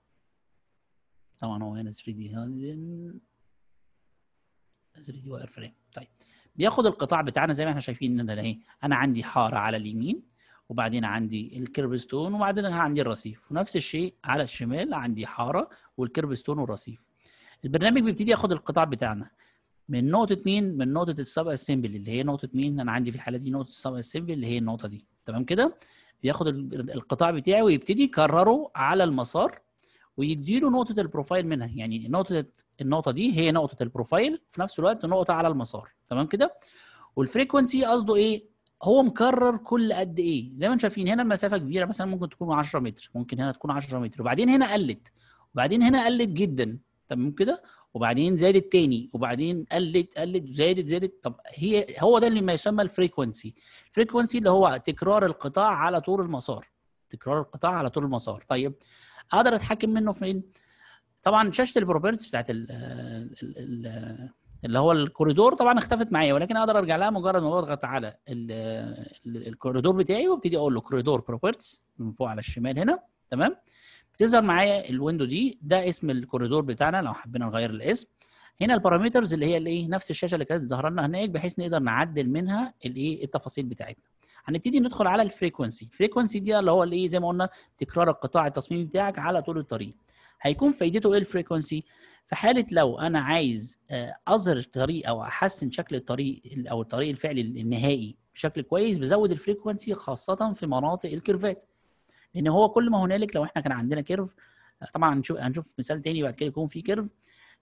طبعا هو هنا 3 دي 3 دي واير فريم طيب بياخد القطاع بتاعنا زي ما احنا شايفين ان انا ايه انا عندي حاره على اليمين وبعدين عندي ستون وبعدين انا عندي الرصيف ونفس الشيء على الشمال عندي حاره ستون والرصيف البرنامج بيبتدي ياخد القطاع بتاعنا من نقطه مين من نقطه السب اسمبل اللي هي نقطه مين انا عندي في الحاله دي نقطه السب اسمبل اللي هي النقطه دي تمام كده ياخد القطاع بتاعي ويبتدي يكرره على المسار ويديله نقطه البروفايل منها يعني نقطه النقطه دي هي نقطه البروفايل في نفس الوقت نقطه على المسار تمام كده والفريكونسي قصده ايه هو مكرر كل قد ايه زي ما انتم شايفين هنا المسافه كبيره مثلا ممكن تكون 10 متر ممكن هنا تكون 10 متر وبعدين هنا قلت وبعدين هنا قلت جدا تمام كده وبعدين زادت تاني وبعدين قلت قلت زادت زادت طب هي هو ده اللي ما يسمى الفريكونسي الفريكونسي اللي هو تكرار القطاع على طول المسار تكرار القطاع على طول المسار طيب اقدر اتحكم منه فين طبعا شاشه البروبرتس بتاعت ال اللي هو الكوريدور طبعا اختفت معايا ولكن اقدر ارجع لها مجرد ما بضغط على الكوريدور بتاعي وابتدي اقول له كوريدور بروبرتس من فوق على الشمال هنا تمام بتظهر معايا الويندو دي ده اسم الكوريدور بتاعنا لو حبينا نغير الاسم هنا البارامترز اللي هي الايه نفس الشاشه اللي كانت ظاهره لنا هناك بحيث نقدر نعدل منها الايه التفاصيل بتاعتنا هنبتدي ندخل على الفريكونسي الفريكونسي دي اللي هو الايه زي ما قلنا تكرار القطاع التصميمي بتاعك على طول الطريق هيكون فايدته ايه الفريكونسي في حاله لو انا عايز آه، اظهر الطريق او احسن شكل الطريق او الطريق الفعلي النهائي بشكل كويس بزود الفريكونسي خاصه في مناطق الكيرفات لان هو كل ما هنالك لو احنا كان عندنا كيرف طبعا هنشوف هنشوف مثال تاني بعد كده يكون في كيرف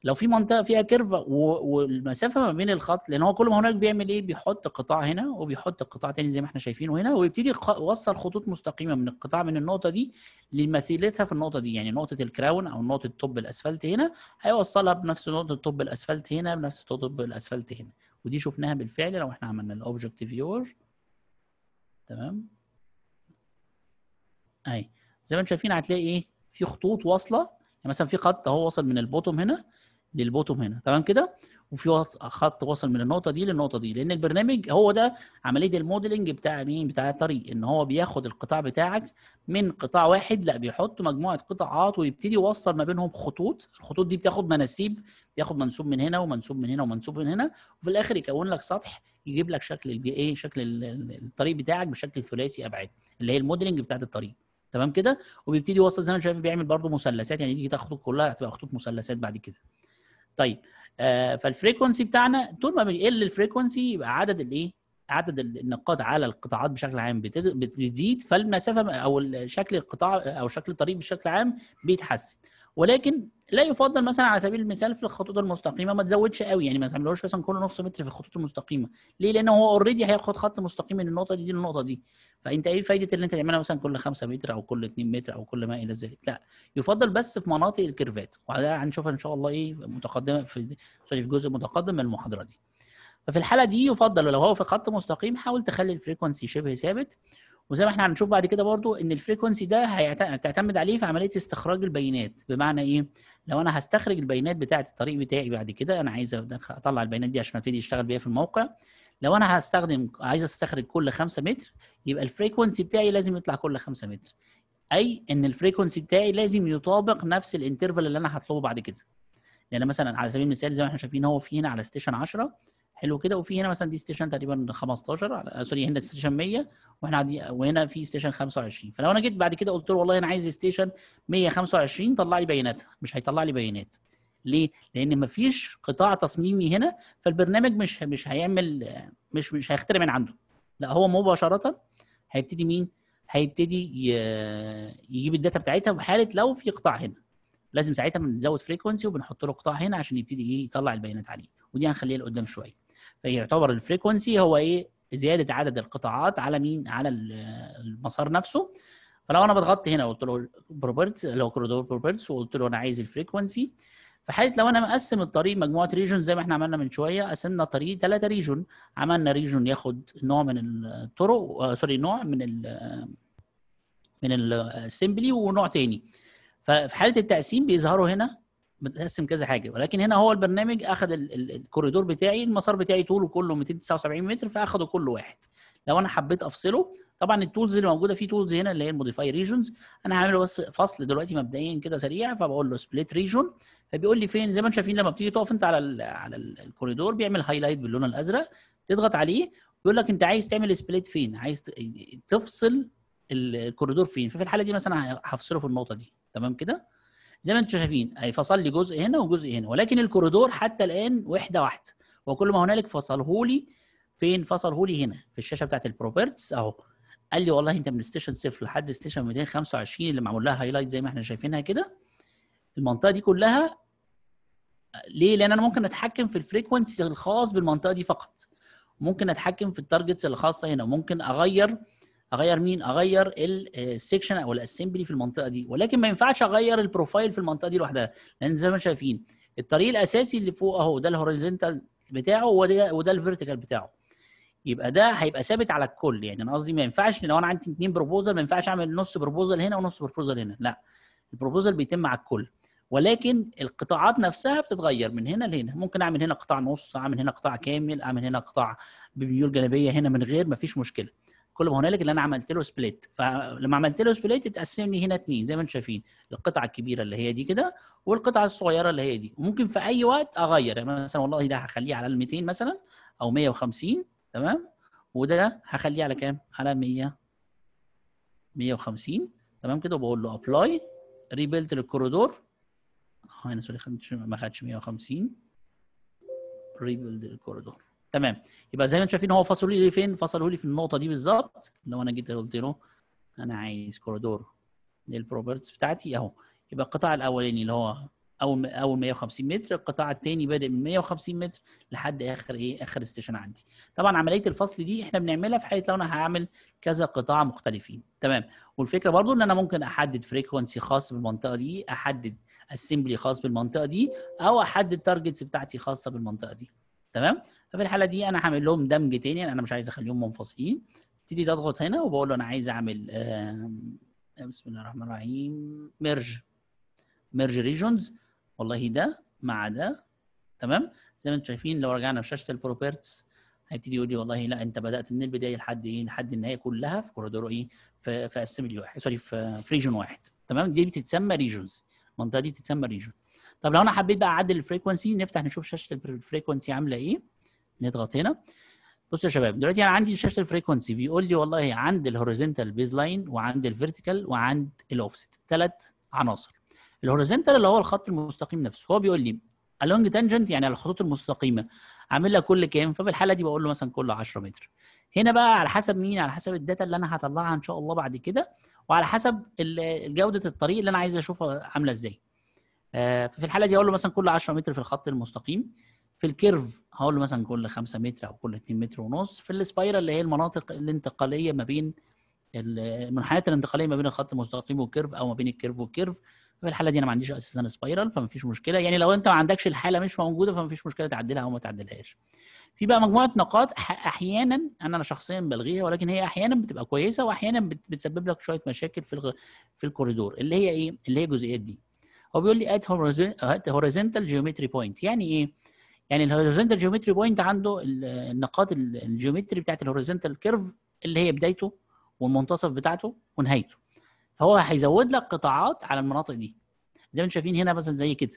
لو في منطقه فيها كيرف والمسافه ما بين الخط لان هو كل ما هناك بيعمل ايه بيحط قطاع هنا وبيحط قطاع تاني زي ما احنا شايفينه هنا ويبتدي يوصل خطوط مستقيمه من القطاع من النقطه دي لمثيلتها في النقطه دي يعني نقطه الكراون او نقطه طب الاسفلت هنا هيوصلها بنفس نقطه طب الاسفلت هنا بنفس طب الاسفلت هنا ودي شفناها بالفعل لو احنا عملنا الاوبجكت فيور تمام اهي زي ما انتم شايفين هتلاقي ايه في خطوط واصله يعني مثلا في خط اهو وصل من البوتوم هنا للبوتوم هنا تمام كده وفي خط وصل من النقطه دي للنقطه دي لان البرنامج هو ده عمليه الموديلنج بتاع مين بتاع الطريق ان هو بياخد القطاع بتاعك من قطاع واحد لا بيحط مجموعه قطاعات ويبتدي يوصل ما بينهم خطوط الخطوط دي بتاخد مناسيب بياخد منسوب من هنا ومنسوب من هنا ومنسوب من هنا وفي الاخر يكون لك سطح يجيب لك شكل ايه شكل الطريق بتاعك بشكل ثلاثي ابعاد اللي هي الموديلنج بتاعه الطريق تمام كده وبيبتدي يوصل زي ما انت شايف بيعمل برضه مثلثات يعني دي كده خطوط كلها هتبقى خطوط مثلثات بعد كده طيب آه فالفريكونسي بتاعنا طول ما بيقل الفريكونسي يبقى عدد الايه عدد النقاط على القطاعات بشكل عام بتزيد فالمسافه او شكل القطاع او شكل الطريق بشكل عام بيتحسن ولكن لا يفضل مثلا على سبيل المثال في الخطوط المستقيمه ما تزودش قوي يعني ما تعملوش مثلا كل نص متر في الخطوط المستقيمه ليه لان هو اوريدي هياخد خط مستقيم من النقطه دي للنقطه دي فانت ايه فايده اللي انت تعملها مثلا كل 5 متر او كل 2 متر او كل ما الى ذلك لا يفضل بس في مناطق الكيرفات وده هنشوف ان شاء الله ايه متقدمه في سوري في جزء متقدم من المحاضره دي ففي الحاله دي يفضل لو هو في خط مستقيم حاول تخلي الفريكونسي شبه ثابت وزي ما احنا هنشوف بعد كده برضو ان الفريكونسي ده هتعتمد عليه في عمليه استخراج البيانات بمعنى ايه لو انا هستخرج البيانات بتاعه الطريق بتاعي بعد كده انا عايز اطلع البيانات دي عشان ابتدي اشتغل بيها في الموقع لو انا هستخدم عايز استخرج كل 5 متر يبقى الفريكونسي بتاعي لازم يطلع كل 5 متر اي ان الفريكونسي بتاعي لازم يطابق نفس الانترفال اللي انا هطلبه بعد كده لان يعني مثلا على سبيل المثال زي ما احنا شايفين هو في هنا على ستيشن 10 حلو كده وفي هنا مثلا دي ستيشن تقريبا 15 على آه، سوري هنا ستيشن 100 واحنا قاعدين وهنا في ستيشن 25 فلو انا جيت بعد كده قلت له والله انا عايز ستيشن 125 طلع لي بياناتها مش هيطلع لي بيانات ليه؟ لان مفيش قطاع تصميمي هنا فالبرنامج مش مش هيعمل مش مش هيخترع من عنده لا هو مباشره هيبتدي مين؟ هيبتدي يجيب الداتا بتاعتها بحاله لو في قطاع هنا لازم ساعتها بنزود فريكونسي وبنحط له قطاع هنا عشان يبتدي ايه يطلع البيانات عليه ودي هنخليها لقدام شويه فيعتبر الفريكونسي هو ايه زياده عدد القطاعات على مين على المسار نفسه فلو انا بضغط هنا قلت له بروبرتس اللي هو كوريدور بروبرتس وقلت له انا عايز الفريكونسي في حاله لو انا مقسم الطريق مجموعه ريجون زي ما احنا عملنا من شويه قسمنا الطريق ثلاثه ريجون عملنا ريجون ياخد نوع من الطرق سوري آه، نوع من الـ من الاسمبلي ونوع تاني ففي حاله التقسيم بيظهروا هنا متقسم كذا حاجه ولكن هنا هو البرنامج اخذ الكوريدور بتاعي المسار بتاعي طوله كله 279 متر فاخده كل واحد لو انا حبيت افصله طبعا التولز اللي موجوده في تولز هنا اللي هي الموديفاي ريجونز انا هعمله بس فصل دلوقتي مبدئيا كده سريع فبقول له سبليت ريجون فبيقول لي فين زي ما انتم شايفين لما بتيجي تقف انت على الـ على الكوريدور بيعمل هايلايت باللون الازرق تضغط عليه بيقول لك انت عايز تعمل سبليت فين عايز تفصل الكوريدور فين ففي الحاله دي مثلا هفصله في النقطه دي تمام كده زي ما انتم شايفين هيفصل لي جزء هنا وجزء هنا ولكن الكوريدور حتى الان وحده واحده وكل ما هنالك فصله لي فين فصله لي هنا في الشاشه بتاعت البروبرتس اهو قال لي والله انت من ستيشن صفر لحد ستيشن 225 اللي معمول لها هايلايت زي ما احنا شايفينها كده المنطقه دي كلها ليه؟ لان انا ممكن اتحكم في الفريكونسي الخاص بالمنطقه دي فقط ممكن اتحكم في التارجتس الخاصه هنا ممكن اغير اغير مين اغير السكشن آه، او الاسمبلي في المنطقه دي ولكن ما ينفعش اغير البروفايل في المنطقه دي لوحدها لان زي ما شايفين الطريق الاساسي اللي فوق اهو ده الهوريزونتال بتاعه وده وده الفيرتيكال بتاعه يبقى ده هيبقى ثابت على الكل يعني انا قصدي ما ينفعش لو انا عندي اثنين بروبوزل ما ينفعش اعمل نص بروبوزل هنا ونص بروبوزل هنا لا البروبوزل بيتم على الكل ولكن القطاعات نفسها بتتغير من هنا لهنا ممكن اعمل هنا قطاع نص اعمل هنا قطاع كامل اعمل هنا قطاع بميول جانبيه هنا من غير ما فيش مشكله كل ما هنالك اللي انا عملت له سبليت فلما عملت له سبليت اتقسم لي هنا اثنين زي ما انتم شايفين القطعه الكبيره اللي هي دي كده والقطعه الصغيره اللي هي دي وممكن في اي وقت اغير يعني مثلا والله ده هخليه على ال 200 مثلا او 150 تمام وده هخليه على كام؟ على 100 150 تمام كده وبقول له ابلاي ريبيلت للكوريدور اه انا سوري ما خدش 150 ريبيلد للكوريدور تمام يبقى زي ما انتم شايفين هو فصله لي فين فصله لي في النقطه دي بالظبط لو انا جيت قلت له انا عايز كوريدور للبروبرتس بتاعتي اهو يبقى القطاع الاولاني اللي هو اول اول 150 متر القطاع الثاني بادئ من 150 متر لحد اخر ايه اخر ستيشن عندي طبعا عمليه الفصل دي احنا بنعملها في حاله لو انا هعمل كذا قطاع مختلفين تمام والفكره برضو ان انا ممكن احدد فريكونسي خاص بالمنطقه دي احدد اسمبلي خاص بالمنطقه دي او احدد تارجتس بتاعتي خاصه بالمنطقه دي تمام ففي الحاله دي انا هعمل لهم دمج تاني انا مش عايز اخليهم منفصلين ابتدي اضغط هنا وبقول له انا عايز اعمل آه بسم الله الرحمن الرحيم ميرج ميرج ريجونز والله ده مع ده تمام زي ما انتم شايفين لو رجعنا في شاشه البروبرتس هيبتدي يقول لي والله لا انت بدات من البدايه لحد ايه لحد النهايه كلها في كوريدور ايه في في اسمبلي واحد سوري في, في ريجون واحد تمام دي بتتسمى ريجونز المنطقه دي بتتسمى ريجونز طب لو انا حبيت بقى اعدل الفريكونسي نفتح نشوف شاشه الفريكونسي عامله ايه نضغط هنا بصوا يا شباب دلوقتي انا عندي شاشه الفريكونسي بيقول لي والله عند الهوريزونتال بيز لاين وعند الفيرتيكال وعند الاوفست ثلاث عناصر الهوريزونتال اللي هو الخط المستقيم نفسه هو بيقول لي along tangent يعني على الخطوط المستقيمه عامل لها كل كام ففي الحاله دي بقول له مثلا كل 10 متر هنا بقى على حسب مين على حسب الداتا اللي انا هطلعها ان شاء الله بعد كده وعلى حسب جوده الطريق اللي انا عايز اشوفها عامله ازاي ففي آه، الحاله دي هقول له مثلا كل 10 متر في الخط المستقيم في الكيرف هقول له مثلا كل 5 متر او كل 2 متر ونص في السبايرال اللي هي المناطق الانتقاليه ما بين المنحنيات الانتقاليه ما بين الخط المستقيم والكيرف او ما بين الكيرف والكيرف في الحاله دي انا ما عنديش اساسا سبايرال فما فيش مشكله يعني لو انت ما عندكش الحاله مش موجوده فما فيش مشكله تعدلها او ما تعدلهاش في بقى مجموعه نقاط احيانا انا شخصيا بلغيها ولكن هي احيانا بتبقى كويسه واحيانا بتسبب لك شويه مشاكل في في الكوريدور اللي هي ايه اللي هي الجزئيات دي هو بيقول لي ات هوريزونتال جيومتري بوينت يعني ايه؟ يعني الهوريزونتال جيومتري بوينت عنده النقاط الجيومتري بتاعت الهوريزونتال كيرف اللي هي بدايته والمنتصف بتاعته ونهايته فهو هيزود لك قطاعات على المناطق دي زي ما انتم شايفين هنا مثلا زي كده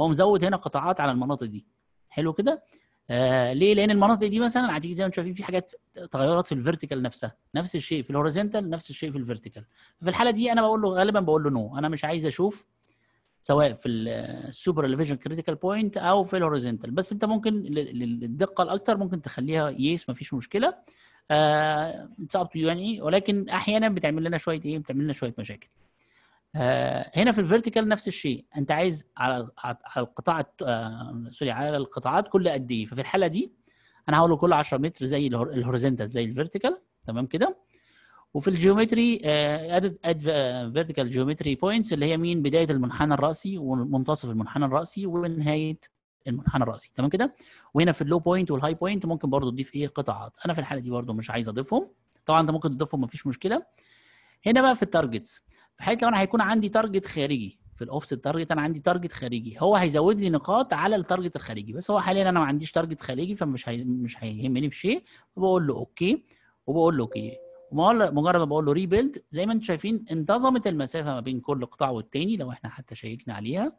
هو مزود هنا قطاعات على المناطق دي حلو كده آه ليه لان المناطق دي مثلا هتيجي زي ما انتم شايفين في حاجات تغيرات في الفيرتيكال نفسها نفس الشيء في الهوريزونتال نفس الشيء في الفيرتيكال في الحاله دي انا بقول له غالبا بقول له نو انا مش عايز اشوف سواء في السوبر اليفيجن كريتيكال بوينت او في الهوريزنتال بس انت ممكن للدقه الاكثر ممكن تخليها يس مفيش مشكله اتس اب تو يو يعني ولكن احيانا بتعمل لنا شويه ايه بتعمل لنا شويه مشاكل آه هنا في الفيرتيكال نفس الشيء انت عايز على على القطاع آه سوري على القطاعات كل قد ايه ففي الحاله دي انا هقول كل 10 متر زي الهوريزنتال زي الفيرتيكال تمام كده وفي الجيومتري ادد اد فيرتيكال جيومتري بوينتس اللي هي مين بدايه المنحنى الراسي ومنتصف المنحنى الراسي ونهايه المنحنى الراسي تمام كده وهنا في اللو بوينت والهاي بوينت ممكن برضو تضيف ايه قطعات انا في الحاله دي برضو مش عايز اضيفهم طبعا انت ممكن تضيفهم مفيش مشكله هنا بقى في التارجتس في حاله لو انا هيكون عندي تارجت خارجي في الاوفس تارجت انا عندي تارجت خارجي هو هيزود لي نقاط على التارجت الخارجي بس هو حاليا انا ما عنديش تارجت خارجي فمش هي... مش هيهمني في شيء بقول له اوكي وبقول له اوكي مجرد ما بقول له ريبيلد زي ما انتم شايفين انتظمت المسافه ما بين كل قطاع والتاني لو احنا حتى شيكنا عليها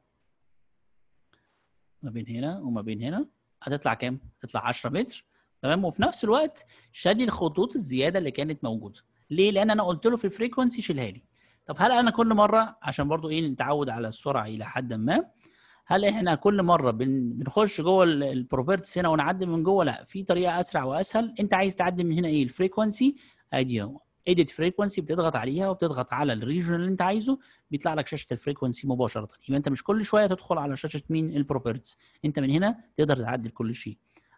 ما بين هنا وما بين هنا هتطلع كام؟ هتطلع 10 متر تمام وفي نفس الوقت شادي الخطوط الزياده اللي كانت موجوده ليه؟ لان انا قلت له في الفريكونسي شيلها لي طب هل انا كل مره عشان برضو ايه نتعود على السرعه الى حد ما هل احنا كل مره بنخش جوه البروبرتس هنا ونعدي من جوه لا في طريقه اسرع واسهل انت عايز تعدي من هنا ايه الفريكونسي ادي اهو ايديت فريكونسي بتضغط عليها وبتضغط على الريجن اللي انت عايزه بيطلع لك شاشه الفريكونسي مباشره يبقى انت مش كل شويه تدخل على شاشه مين البروبرتس انت من هنا تقدر تعدل كل شيء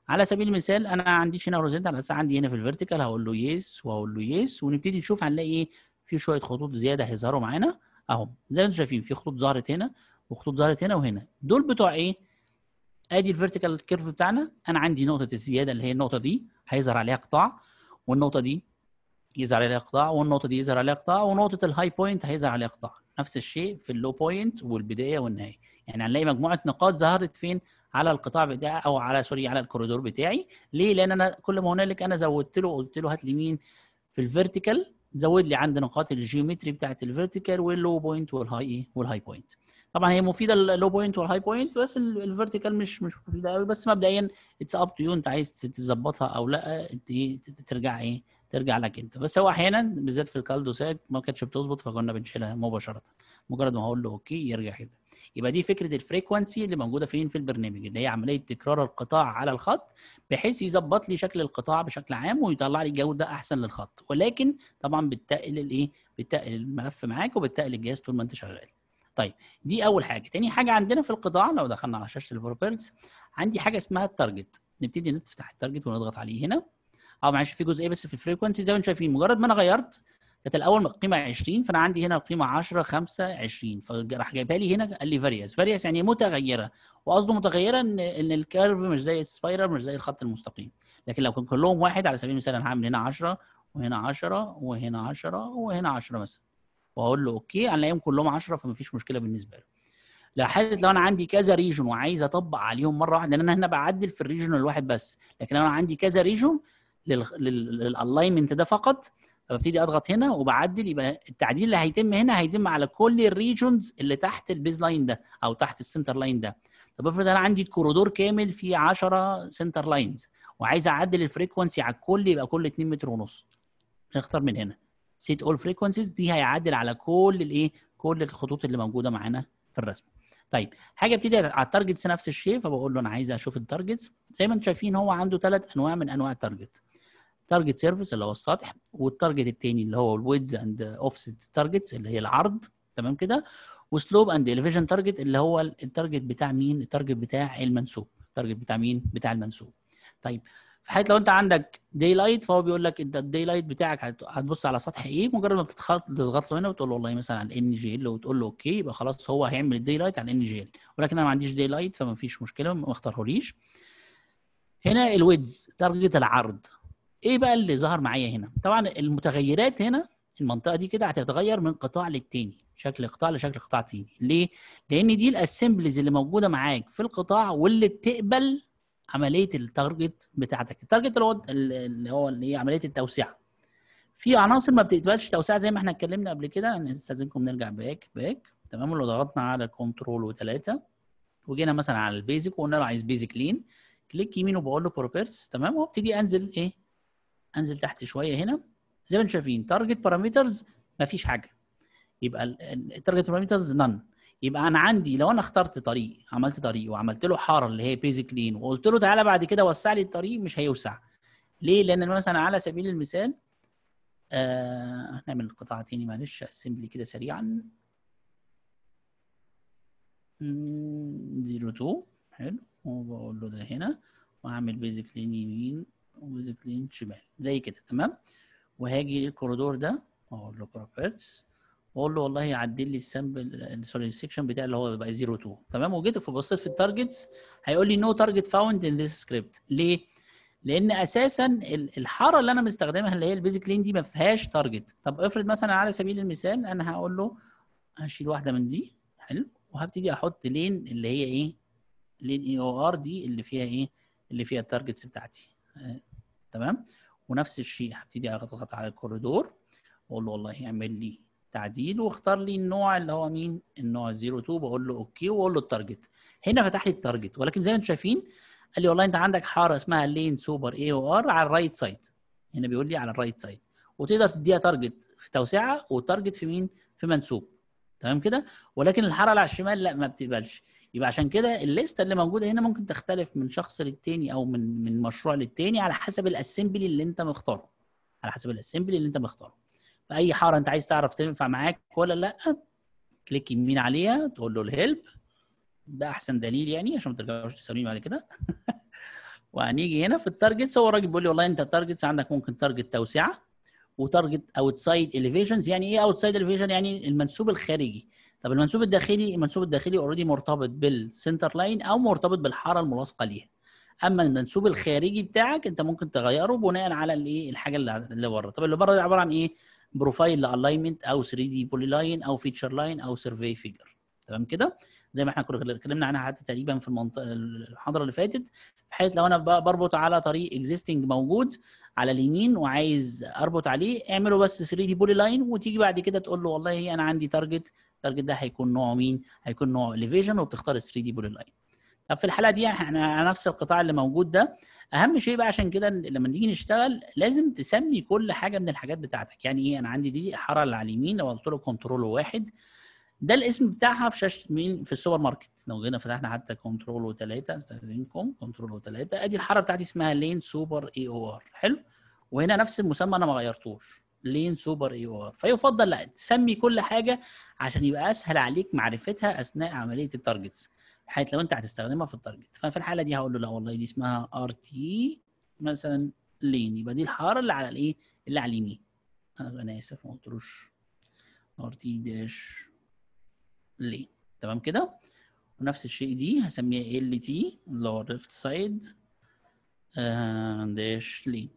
على سبيل المثال انا ما عنديش هنا هوريزونتال بس عندي هنا في الفيرتيكال هقول له يس وهقول له يس ونبتدي نشوف هنلاقي ايه في شويه خطوط زياده هيظهروا معانا اهو زي ما انتم شايفين في خطوط ظهرت هنا وخطوط ظهرت هنا وهنا دول بتوع ايه ادي الفيرتيكال كيرف بتاعنا انا عندي نقطه الزياده اللي هي النقطه دي هيظهر عليها قطاع والنقطه دي يظهر عليها اقطاع والنقطه دي يظهر عليها اقطاع ونقطه الهاي بوينت هيظهر عليها اقطاع نفس الشيء في اللو بوينت والبدايه والنهايه يعني هنلاقي مجموعه نقاط ظهرت فين على القطاع بتاعي او على سوري على الكوريدور بتاعي ليه لان انا كل ما هنالك انا زودت له قلت له هات لي مين في الفيرتيكال زود لي عند نقاط الجيومتري بتاعت الفيرتيكال واللو بوينت والهاي والهاي بوينت طبعا هي مفيده اللو بوينت والهاي بوينت بس الفيرتيكال مش مش مفيده قوي بس مبدئيا اتس اب تو يو انت عايز تظبطها او لا إيه، ترجع ايه ترجع لك انت بس هو احيانا بالذات في الكالدو ساك ما كانتش بتظبط فكنا بنشيلها مباشره مجرد ما هقول له اوكي يرجع كده يبقى دي فكره الفريكونسي اللي موجوده فين في البرنامج اللي هي عمليه تكرار القطاع على الخط بحيث يظبط لي شكل القطاع بشكل عام ويطلع لي جوده احسن للخط ولكن طبعا بتقل الايه بتقل الملف معاك وبتقل الجهاز طول ما انت شغال طيب دي اول حاجه تاني حاجه عندنا في القطاع لو دخلنا على شاشه البروبرتس عندي حاجه اسمها التارجت نبتدي نفتح التارجت ونضغط عليه هنا او اه معلش في جزئيه بس في الفريكونسي زي ما انتم شايفين مجرد ما انا غيرت كانت الاول قيمه 20 فانا عندي هنا القيمه 10 5 20 فراح جايبها لي هنا قال لي فارياس فارياس يعني متغيره وقصده متغيره ان ان الكيرف مش زي السبايرال مش زي الخط المستقيم لكن لو كان كلهم واحد على سبيل المثال انا هعمل هنا 10 وهنا 10 وهنا 10 وهنا 10 مثلا واقول له اوكي هنلاقيهم كلهم 10 فمفيش مشكله بالنسبه له لو حاله لو انا عندي كذا ريجون وعايز اطبق عليهم مره واحده لان انا هنا بعدل في الريجون الواحد بس لكن لو انا عندي كذا ريجون للالاينمنت ده فقط فببتدي اضغط هنا وبعدل يبقى التعديل اللي هيتم هنا هيتم على كل الريجونز اللي تحت البيز لاين ده او تحت السنتر لاين ده طب افرض انا عندي كوريدور كامل فيه 10 سنتر لاينز وعايز اعدل الفريكونسي على الكل يبقى كل 2 متر ونص نختار من هنا سيت اول فريكونسيز دي هيعدل على كل الايه كل الخطوط اللي موجوده معانا في الرسم طيب حاجه ابتدي على التارجتس نفس الشيء فبقول له انا عايز اشوف التارجتس زي ما انتم شايفين هو عنده ثلاث انواع من انواع التارجت تارجت سيرفيس اللي هو السطح والتارجت الثاني اللي هو الويدز اند اوفست تارجتس اللي هي العرض تمام كده وسلوب اند اليفيجن تارجت اللي هو التارجت بتاع مين التارجت بتاع المنسوب التارجت بتاع مين بتاع المنسوب طيب في حاله لو انت عندك داي لايت فهو بيقول لك انت الداي لايت بتاعك هتبص على سطح ايه مجرد ما بتتخلط تضغط له هنا وتقول له والله مثلا على ان جي ال وتقول له اوكي يبقى خلاص هو هيعمل الداي لايت على ان جي ال ولكن انا ما عنديش داي لايت فما فيش مشكله ما اختارهوليش هنا الويدز تارجت العرض ايه بقى اللي ظهر معايا هنا طبعا المتغيرات هنا المنطقه دي كده هتتغير من قطاع للتاني شكل قطاع لشكل قطاع تاني ليه لان دي الاسمبليز اللي موجوده معاك في القطاع واللي بتقبل عمليه التارجت بتاعتك التارجت اللي هو اللي هو اللي هي عمليه التوسعه في عناصر ما بتقبلش توسعه زي ما احنا اتكلمنا قبل كده نستاذنكم نرجع باك باك تمام لو ضغطنا على كنترول وثلاثه وجينا مثلا على البيزك وقلنا له عايز بيزك لين كليك يمين وبقول له بروبرتس تمام وابتدي انزل ايه انزل تحت شويه هنا زي ما انتم شايفين تارجت بارامترز مفيش حاجه يبقى التارجت بارامترز نن يبقى انا عندي لو انا اخترت طريق عملت طريق وعملت له حاره اللي هي بيزك لين وقلت له تعالى بعد كده وسع لي الطريق مش هيوسع ليه لان مثلا على سبيل المثال آه نعمل القطاع تاني معلش اسمبلي كده سريعا 02 حلو وبقول له ده هنا واعمل بيزك لين يمين وذكلين شمال زي كده تمام وهاجي للكوريدور ده واقول له بروبرتس واقول له والله عدل لي السامبل سوري السكشن بتاعي اللي هو بقى 0 2 تمام وجيت فبصيت في التارجتس هيقول لي نو تارجت فاوند ان ذيس سكريبت ليه؟ لان اساسا الحاره اللي انا مستخدمها اللي هي البيزك لين دي ما فيهاش تارجت طب افرض مثلا على سبيل المثال انا هقول له هشيل واحده من دي حلو وهبتدي احط لين اللي هي ايه لين اي او ار دي اللي فيها ايه اللي فيها التارجتس بتاعتي تمام ونفس الشيء هبتدي اضغط على الكوريدور واقول له والله اعمل لي تعديل واختار لي النوع اللي هو مين النوع 02 بقول له اوكي واقول له التارجت هنا فتح لي التارجت ولكن زي ما انتم شايفين قال لي والله انت عندك حاره اسمها لين سوبر اي او ار على الرايت سايد هنا بيقول لي على الرايت سايد وتقدر تديها تارجت في توسعه وتارجت في مين في منسوب تمام كده ولكن الحاره اللي على الشمال لا ما بتقبلش يبقى عشان كده الليسته اللي موجوده هنا ممكن تختلف من شخص للتاني او من من مشروع للتاني على حسب الاسمبلي اللي انت مختاره على حسب الاسمبلي اللي انت مختاره فاي حاره انت عايز تعرف تنفع معاك ولا لا كليك يمين عليها تقول له الهيلب ده احسن دليل يعني عشان ما ترجعوش تسالوني بعد كده وهنيجي هنا في التارجتس هو الراجل بيقول لي والله انت التارجتس عندك ممكن تارجت توسعه وتارجت اوتسايد اليفيشنز يعني ايه اوتسايد اليفيشن يعني المنسوب الخارجي طب المنسوب الداخلي المنسوب الداخلي اوريدي مرتبط بالسنتر لاين او مرتبط بالحاره الملاصقه ليها اما المنسوب الخارجي بتاعك انت ممكن تغيره بناء على الايه الحاجه اللي بره طب اللي بره ده عباره عن ايه بروفايل لالاينمنت او 3 دي بولي لاين او فيتشر لاين او سيرفي فيجر تمام كده زي ما احنا كنا اتكلمنا عنها حتى تقريبا في المنطقه المحاضره اللي فاتت بحيث لو انا بربط على طريق اكزيستنج موجود على اليمين وعايز اربط عليه اعمله بس 3 دي بولي لاين وتيجي بعد كده تقول له والله انا عندي تارجت التارجت ده هيكون نوعه مين؟ هيكون نوعه اليفيجن وبتختار 3 دي بولي لاين. طب في الحاله دي يعني احنا على نفس القطاع اللي موجود ده اهم شيء بقى عشان كده لما نيجي نشتغل لازم تسمي كل حاجه من الحاجات بتاعتك يعني ايه انا عندي دي حاره اللي على اليمين لو قلت له كنترول واحد ده الاسم بتاعها في شاشه مين في السوبر ماركت لو جينا فتحنا حتى كنترول وثلاثه استاذنكم كنترول وثلاثه ادي الحاره بتاعتي اسمها لين سوبر اي او ار حلو وهنا نفس المسمى انا ما غيرتوش لين سوبر اي او ار فيفضل لا تسمي كل حاجه عشان يبقى اسهل عليك معرفتها اثناء عمليه التارجتس بحيث لو انت هتستخدمها في التارجت ففي الحاله دي هقول له لا والله دي اسمها ار تي مثلا لين يبقى دي الحاره اللي على الايه اللي على اليمين انا اسف ما قلتلوش ار تي داش لي تمام كده ونفس الشيء دي هسميها ال تي اللي هو الريفت سايد داش لي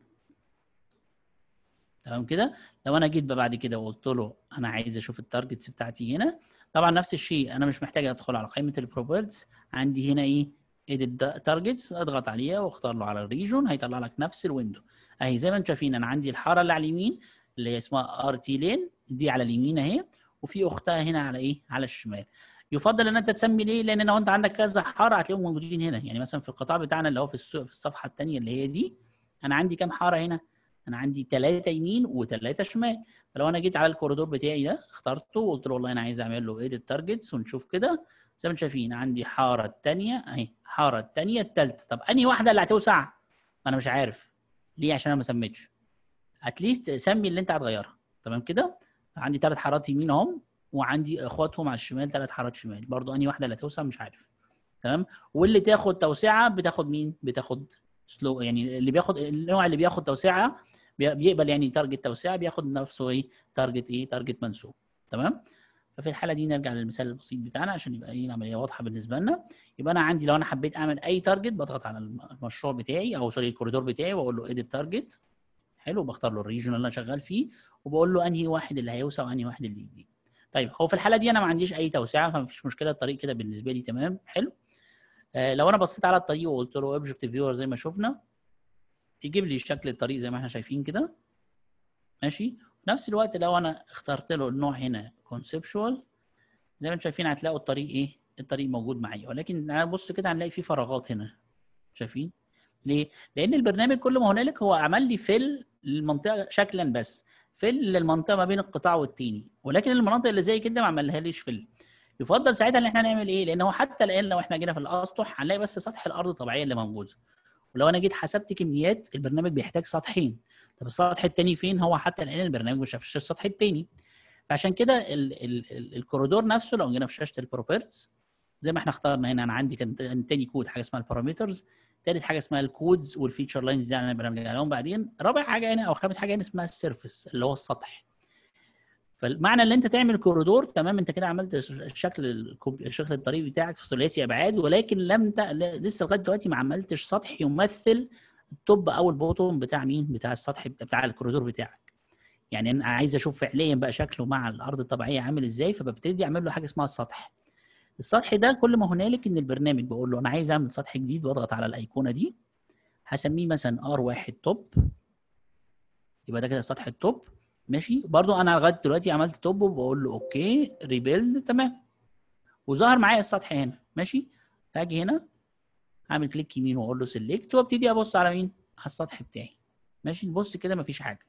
تمام كده لو انا جيت بعد كده وقلت له انا عايز اشوف التارجتس بتاعتي هنا طبعا نفس الشيء انا مش محتاج ادخل على قائمه البروبرتس عندي هنا ايه ايديت تارجتس اضغط عليها واختار له على الريجون هيطلع لك نفس الويندو اهي زي ما انتم شايفين انا عندي الحاره اللي على اليمين اللي هي اسمها ار تي لين دي على اليمين اهي وفي اختها هنا على ايه على الشمال يفضل ان انت تسمي ليه لان لو انت عندك كذا حاره هتلاقيهم موجودين هنا يعني مثلا في القطاع بتاعنا اللي هو في السوق في الصفحه الثانيه اللي هي دي انا عندي كام حاره هنا انا عندي ثلاثه يمين وثلاثه شمال فلو انا جيت على الكوريدور بتاعي ده اخترته وقلت له والله انا عايز اعمل له ايديت تارجتس ونشوف كده زي ما انتم شايفين عندي حاره الثانيه اهي حاره الثانيه الثالثه طب انهي واحده اللي هتوسع انا مش عارف ليه عشان انا ما سميتش اتليست سمي اللي انت هتغيرها تمام كده عندي ثلاث حارات يمين اهم وعندي اخواتهم على الشمال ثلاث حارات شمال برضو اني واحده اللي هتوسع مش عارف تمام واللي تاخد توسعه بتاخد مين بتاخد سلو يعني اللي بياخد النوع اللي بياخد توسعه بيقبل يعني تارجت توسعه بياخد نفسه ايه تارجت ايه تارجت منسوب تمام ففي الحاله دي نرجع للمثال البسيط بتاعنا عشان يبقى ايه العمليه واضحه بالنسبه لنا يبقى انا عندي لو انا حبيت اعمل اي تارجت بضغط على المشروع بتاعي او سوري الكوريدور بتاعي واقول له ايديت تارجت حلو بختار له الريجون اللي انا شغال فيه وبقول له انهي واحد اللي هيوسع وانهي واحد اللي جديد طيب هو في الحاله دي انا ما عنديش اي توسعه فمفيش مشكله الطريق كده بالنسبه لي تمام حلو آه لو انا بصيت على الطريق وقلت له اوبجكت فيور زي ما شفنا يجيب لي شكل الطريق زي ما احنا شايفين كده ماشي نفس الوقت لو انا اخترت له النوع هنا كونسبشوال زي ما انتم شايفين هتلاقوا الطريق ايه الطريق موجود معايا ولكن بص كده هنلاقي فيه فراغات هنا شايفين ليه؟ لان البرنامج كل ما هنالك هو عمل لي فل للمنطقه شكلا بس فل للمنطقه ما بين القطاع والتيني ولكن المناطق اللي زي كده ما عملهاليش فل يفضل ساعتها ان احنا نعمل ايه؟ لان هو حتى الان لو احنا جينا في الاسطح هنلاقي بس سطح الارض الطبيعيه اللي موجوده ولو انا جيت حسبت كميات البرنامج بيحتاج سطحين طب السطح الثاني فين؟ هو حتى الان البرنامج ما شافش السطح الثاني فعشان كده الكوريدور نفسه لو جينا في شاشه البروبرتس زي ما احنا اخترنا هنا انا عندي كان تاني كود حاجه اسمها الباراميترز ثالث حاجه اسمها الكودز والفيتشر لاينز دي انا برنامج لهم بعدين رابع حاجه هنا او خامس حاجه هنا اسمها السيرفس اللي هو السطح فالمعنى ان انت تعمل كوريدور تمام انت كده عملت الشكل الشكل الطريق بتاعك ثلاثي ابعاد ولكن لم ت... لسه لغايه دلوقتي ما عملتش سطح يمثل التوب او البوتوم بتاع مين بتاع السطح بتاع الكوريدور بتاعك يعني انا عايز اشوف فعليا بقى شكله مع الارض الطبيعيه عامل ازاي فببتدي اعمل له حاجه اسمها السطح السطح ده كل ما هنالك ان البرنامج بقول له انا عايز اعمل سطح جديد واضغط على الايقونه دي هسميه مثلا ار1 توب يبقى ده كده سطح التوب ماشي برضو انا لغايه دلوقتي عملت توب وبقول له اوكي ريبيلد تمام وظهر معايا السطح هنا ماشي هاجي هنا اعمل كليك يمين واقول له سيلكت وابتدي ابص على مين على السطح بتاعي ماشي بص كده مفيش حاجه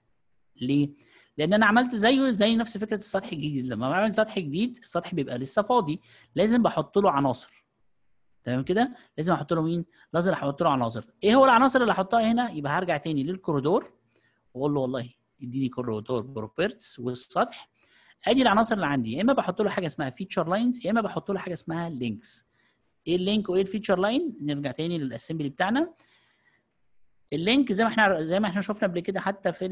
ليه لان انا عملت زيه زي نفس فكره السطح الجديد لما بعمل سطح جديد السطح بيبقى لسه فاضي لازم بحط له عناصر تمام كده لازم احط له مين لازم احط له عناصر ايه هو العناصر اللي احطها هنا يبقى هرجع تاني للكوريدور واقول له والله اديني كوريدور بروبرتس والسطح ادي العناصر اللي عندي يا اما بحط له حاجه اسمها فيتشر لاينز يا اما بحط له حاجه اسمها لينكس ايه اللينك وايه الفيتشر لاين نرجع تاني للاسمبلي بتاعنا اللينك زي ما احنا زي ما احنا شفنا قبل كده حتى في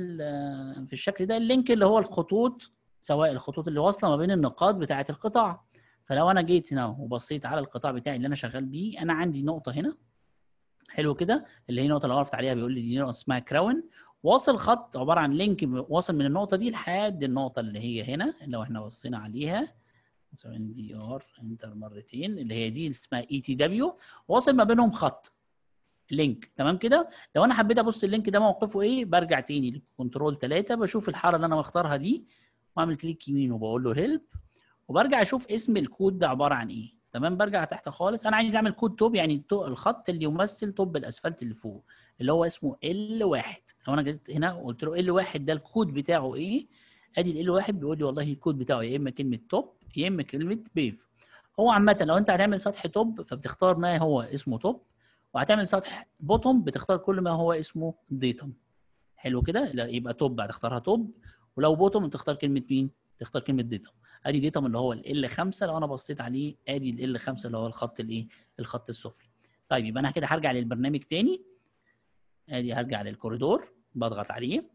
في الشكل ده اللينك اللي هو الخطوط سواء الخطوط اللي واصله ما بين النقاط بتاعه القطاع فلو انا جيت هنا وبصيت على القطاع بتاعي اللي انا شغال بيه انا عندي نقطه هنا حلو كده اللي هي النقطه اللي عرفت عليها بيقول لي دي نقطه اسمها كراون واصل خط عباره عن لينك واصل من النقطه دي لحد النقطه اللي هي هنا لو احنا بصينا عليها ان دي ار انتر مرتين اللي هي دي اسمها اي تي دبليو واصل ما بينهم خط لينك تمام كده لو انا حبيت ابص اللينك ده موقفه ايه برجع تاني كنترول 3 بشوف الحاره اللي انا مختارها دي واعمل كليك يمين وبقول له هيلب وبرجع اشوف اسم الكود ده عباره عن ايه تمام برجع تحت خالص انا عايز اعمل كود توب يعني الخط اللي يمثل توب الاسفلت اللي فوق اللي هو اسمه ال 1 لو انا جيت هنا وقلت له ال 1 ده الكود بتاعه ايه ادي ال 1 بيقول لي والله الكود بتاعه يا اما كلمه توب يا اما كلمه بيف هو عامه لو انت هتعمل سطح توب فبتختار ما هو اسمه توب وهتعمل سطح بوتوم بتختار كل ما هو اسمه ديتم حلو كده يبقى توب هتختارها توب ولو بوتوم تختار كلمه مين تختار كلمه ديتم ادي ديتم اللي هو ال 5 لو انا بصيت عليه ادي ال 5 اللي هو الخط الايه الخط السفلي طيب يبقى انا كده هرجع للبرنامج تاني ادي هرجع للكوريدور بضغط عليه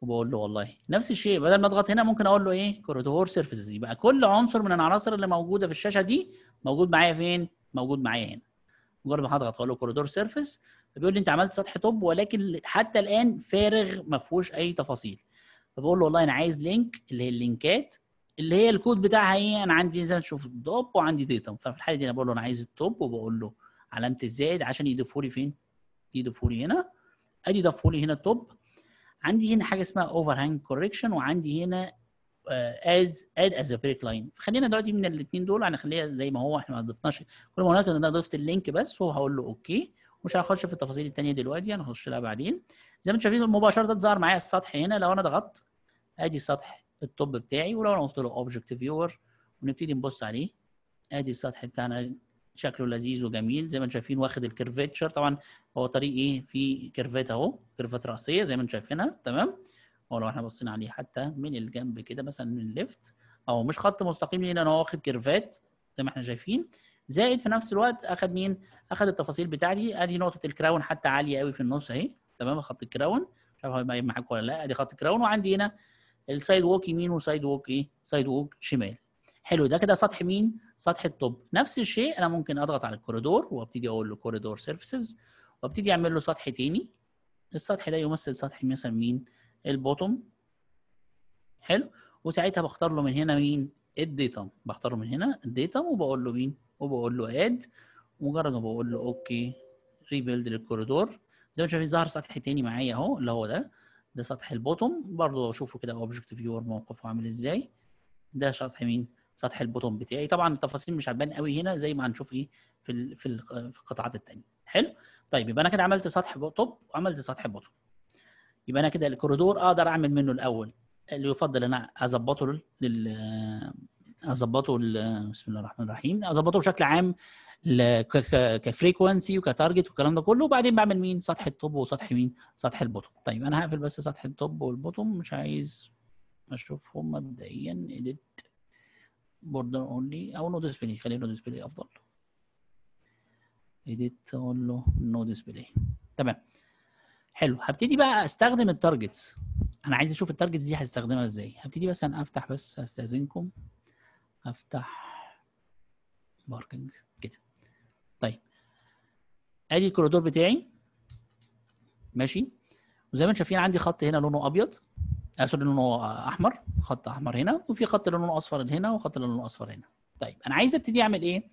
وبقول له والله نفس الشيء بدل ما اضغط هنا ممكن اقول له ايه كوريدور سيرفيسز يبقى كل عنصر من العناصر اللي موجوده في الشاشه دي موجود معايا فين موجود معايا هنا مجرد ما حضرتك اقول له كوريدور سيرفيس فبيقول لي انت عملت سطح طب ولكن حتى الان فارغ ما فيهوش اي تفاصيل فبقول له والله انا عايز لينك اللي هي اللينكات اللي هي الكود بتاعها ايه انا عندي زي ما تشوف الدوب وعندي ديتا ففي الحاله دي انا بقول له انا عايز التوب وبقول له علامه الزائد عشان يضيفوا لي فين يضيفوا لي هنا ادي ضافه لي هنا التوب عندي هنا حاجه اسمها اوفر هانج كوركشن وعندي هنا از اد از بريك لاين خلينا دلوقتي من الاثنين دول هنخليها يعني زي ما هو احنا ما ضفناش كل ما هناك انا ضفت اللينك بس وهقول له اوكي مش هخش في التفاصيل الثانيه دلوقتي هنخش لها بعدين زي ما انتم شايفين مباشره ظهر معايا السطح هنا لو انا ضغطت ادي سطح التوب بتاعي ولو انا قلت له اوبجكت فيور ونبتدي نبص عليه ادي السطح بتاعنا شكله لذيذ وجميل زي ما انتم شايفين واخد الكيرفيتشر طبعا هو طريق ايه في كيرفات اهو كيرفات راسيه زي ما انتم شايفينها تمام هو لو احنا بصينا عليه حتى من الجنب كده مثلا من الليفت او مش خط مستقيم ليه لان هو واخد كيرفات زي ما احنا شايفين زائد في نفس الوقت اخد مين؟ اخد التفاصيل بتاعتي ادي نقطه الكراون حتى عاليه قوي في النص اهي تمام خط الكراون مش عارف هيبقى معاك ولا لا ادي خط الكراون وعندي هنا السايد ووك يمين وسايد ووك ايه؟ سايد ووك شمال حلو ده كده سطح مين؟ سطح التوب نفس الشيء انا ممكن اضغط على الكوريدور وابتدي اقول له كوريدور سيرفيسز وابتدي اعمل له سطح تاني السطح ده يمثل سطح مثلا مين؟ البوتوم حلو وساعتها بختار له من هنا مين الديتم بختار له من هنا الديتم وبقول له مين وبقول له اد مجرد ما بقول له اوكي ريبيلد للكوريدور زي ما شايفين ظهر سطح تاني معايا اهو اللي هو ده ده سطح البوتوم برضه بشوفه كده اوبجكت فيور موقفه عامل ازاي ده سطح مين سطح البوتوم بتاعي طبعا التفاصيل مش هتبان قوي هنا زي ما هنشوف ايه في في القطاعات التانيه حلو طيب يبقى انا كده عملت سطح توب وعملت سطح بوتوم يبقى انا كده الكوريدور اقدر اعمل منه الاول اللي يفضل انا اظبطه لل اظبطه بسم الله الرحمن الرحيم اظبطه بشكل عام ل... ك... ك... كفريكونسي وكتارجت والكلام ده كله وبعدين بعمل مين سطح التوب وسطح مين سطح البوتوم طيب انا هقفل بس سطح التوب والبوتوم مش عايز اشوفهم مبدئيا اديت بوردر اونلي او نو ديسبلاي خليه نو ديسبلاي افضل اديت اقول له نو ديسبلاي تمام حلو هبتدي بقى استخدم التارجتس انا عايز اشوف التارجتس دي هستخدمها ازاي هبتدي بس انا افتح بس استاذنكم افتح باركنج كده طيب ادي الكوريدور بتاعي ماشي وزي ما انتم شايفين عندي خط هنا لونه ابيض آه، سوري لونه احمر خط احمر هنا وفي خط لونه اصفر هنا وخط لونه اصفر هنا طيب انا عايز ابتدي اعمل ايه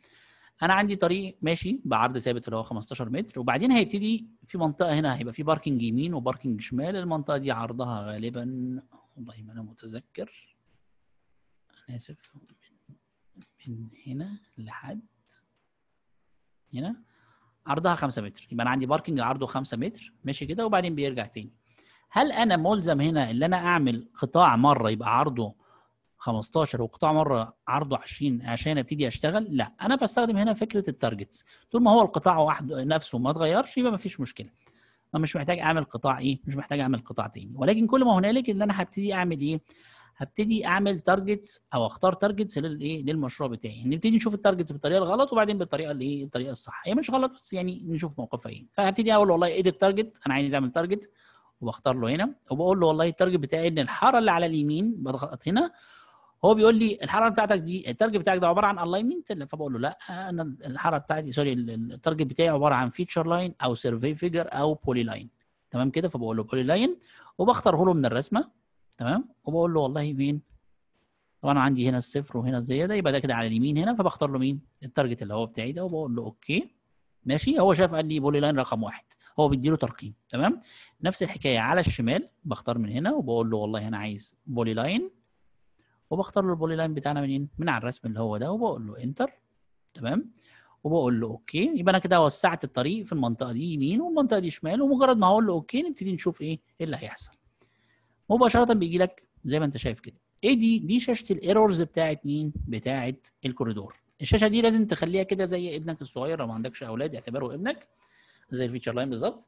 انا عندي طريق ماشي بعرض ثابت اللي هو 15 متر وبعدين هيبتدي في منطقه هنا هيبقى في باركنج يمين وباركنج شمال المنطقه دي عرضها غالبا والله ما انا متذكر انا اسف من هنا لحد هنا عرضها 5 متر يبقى انا عندي باركنج عرضه 5 متر ماشي كده وبعدين بيرجع تاني هل انا ملزم هنا ان انا اعمل قطاع مره يبقى عرضه 15 وقطاع مره عرضه 20 عشان ابتدي اشتغل لا انا بستخدم هنا فكره التارجتس طول ما هو القطاع واحد نفسه ما اتغيرش يبقى ما فيش مشكله ما مش محتاج اعمل قطاع ايه مش محتاج اعمل قطاع تاني ولكن كل ما هنالك ان انا هبتدي اعمل ايه هبتدي اعمل تارجتس او اختار تارجتس للايه للمشروع بتاعي يعني نبتدي نشوف التارجتس بالطريقه الغلط وبعدين بالطريقه الايه الطريقه الصح هي مش غلط بس يعني نشوف موقفها ايه فهبتدي اقول والله ايه التارجت انا عايز اعمل تارجت وبختار له هنا وبقول له والله التارجت بتاعي ان الحاره اللي على اليمين بضغط هنا هو بيقول لي الحراره بتاعتك دي التارجت بتاعك ده عباره عن الاينمنت فبقول له لا انا الحراره بتاعتي سوري التارجت بتاعي عباره عن فيتشر لاين او سيرفي فيجر او بولي لاين تمام كده فبقول له بولي لاين وبختاره له من الرسمه تمام وبقول له والله مين طبعا انا عندي هنا الصفر وهنا الزياده يبقى ده كده على اليمين هنا فبختار له مين التارجت اللي هو بتاعي ده وبقول له اوكي ماشي هو شاف قال لي بولي لاين رقم واحد هو بيدي له ترقيم تمام نفس الحكايه على الشمال بختار من هنا وبقول له والله انا عايز بولي لاين وبختار له البولي لاين بتاعنا منين؟ من على الرسم اللي هو ده وبقول له انتر تمام وبقول له اوكي يبقى انا كده وسعت الطريق في المنطقه دي يمين والمنطقه دي شمال ومجرد ما هقول له اوكي نبتدي نشوف إيه،, ايه اللي هيحصل مباشره بيجي لك زي ما انت شايف كده ايه دي دي شاشه الايرورز بتاعت مين بتاعه الكوريدور الشاشه دي لازم تخليها كده زي ابنك الصغير لو ما عندكش اولاد اعتبره ابنك زي الفيتشر لاين بالظبط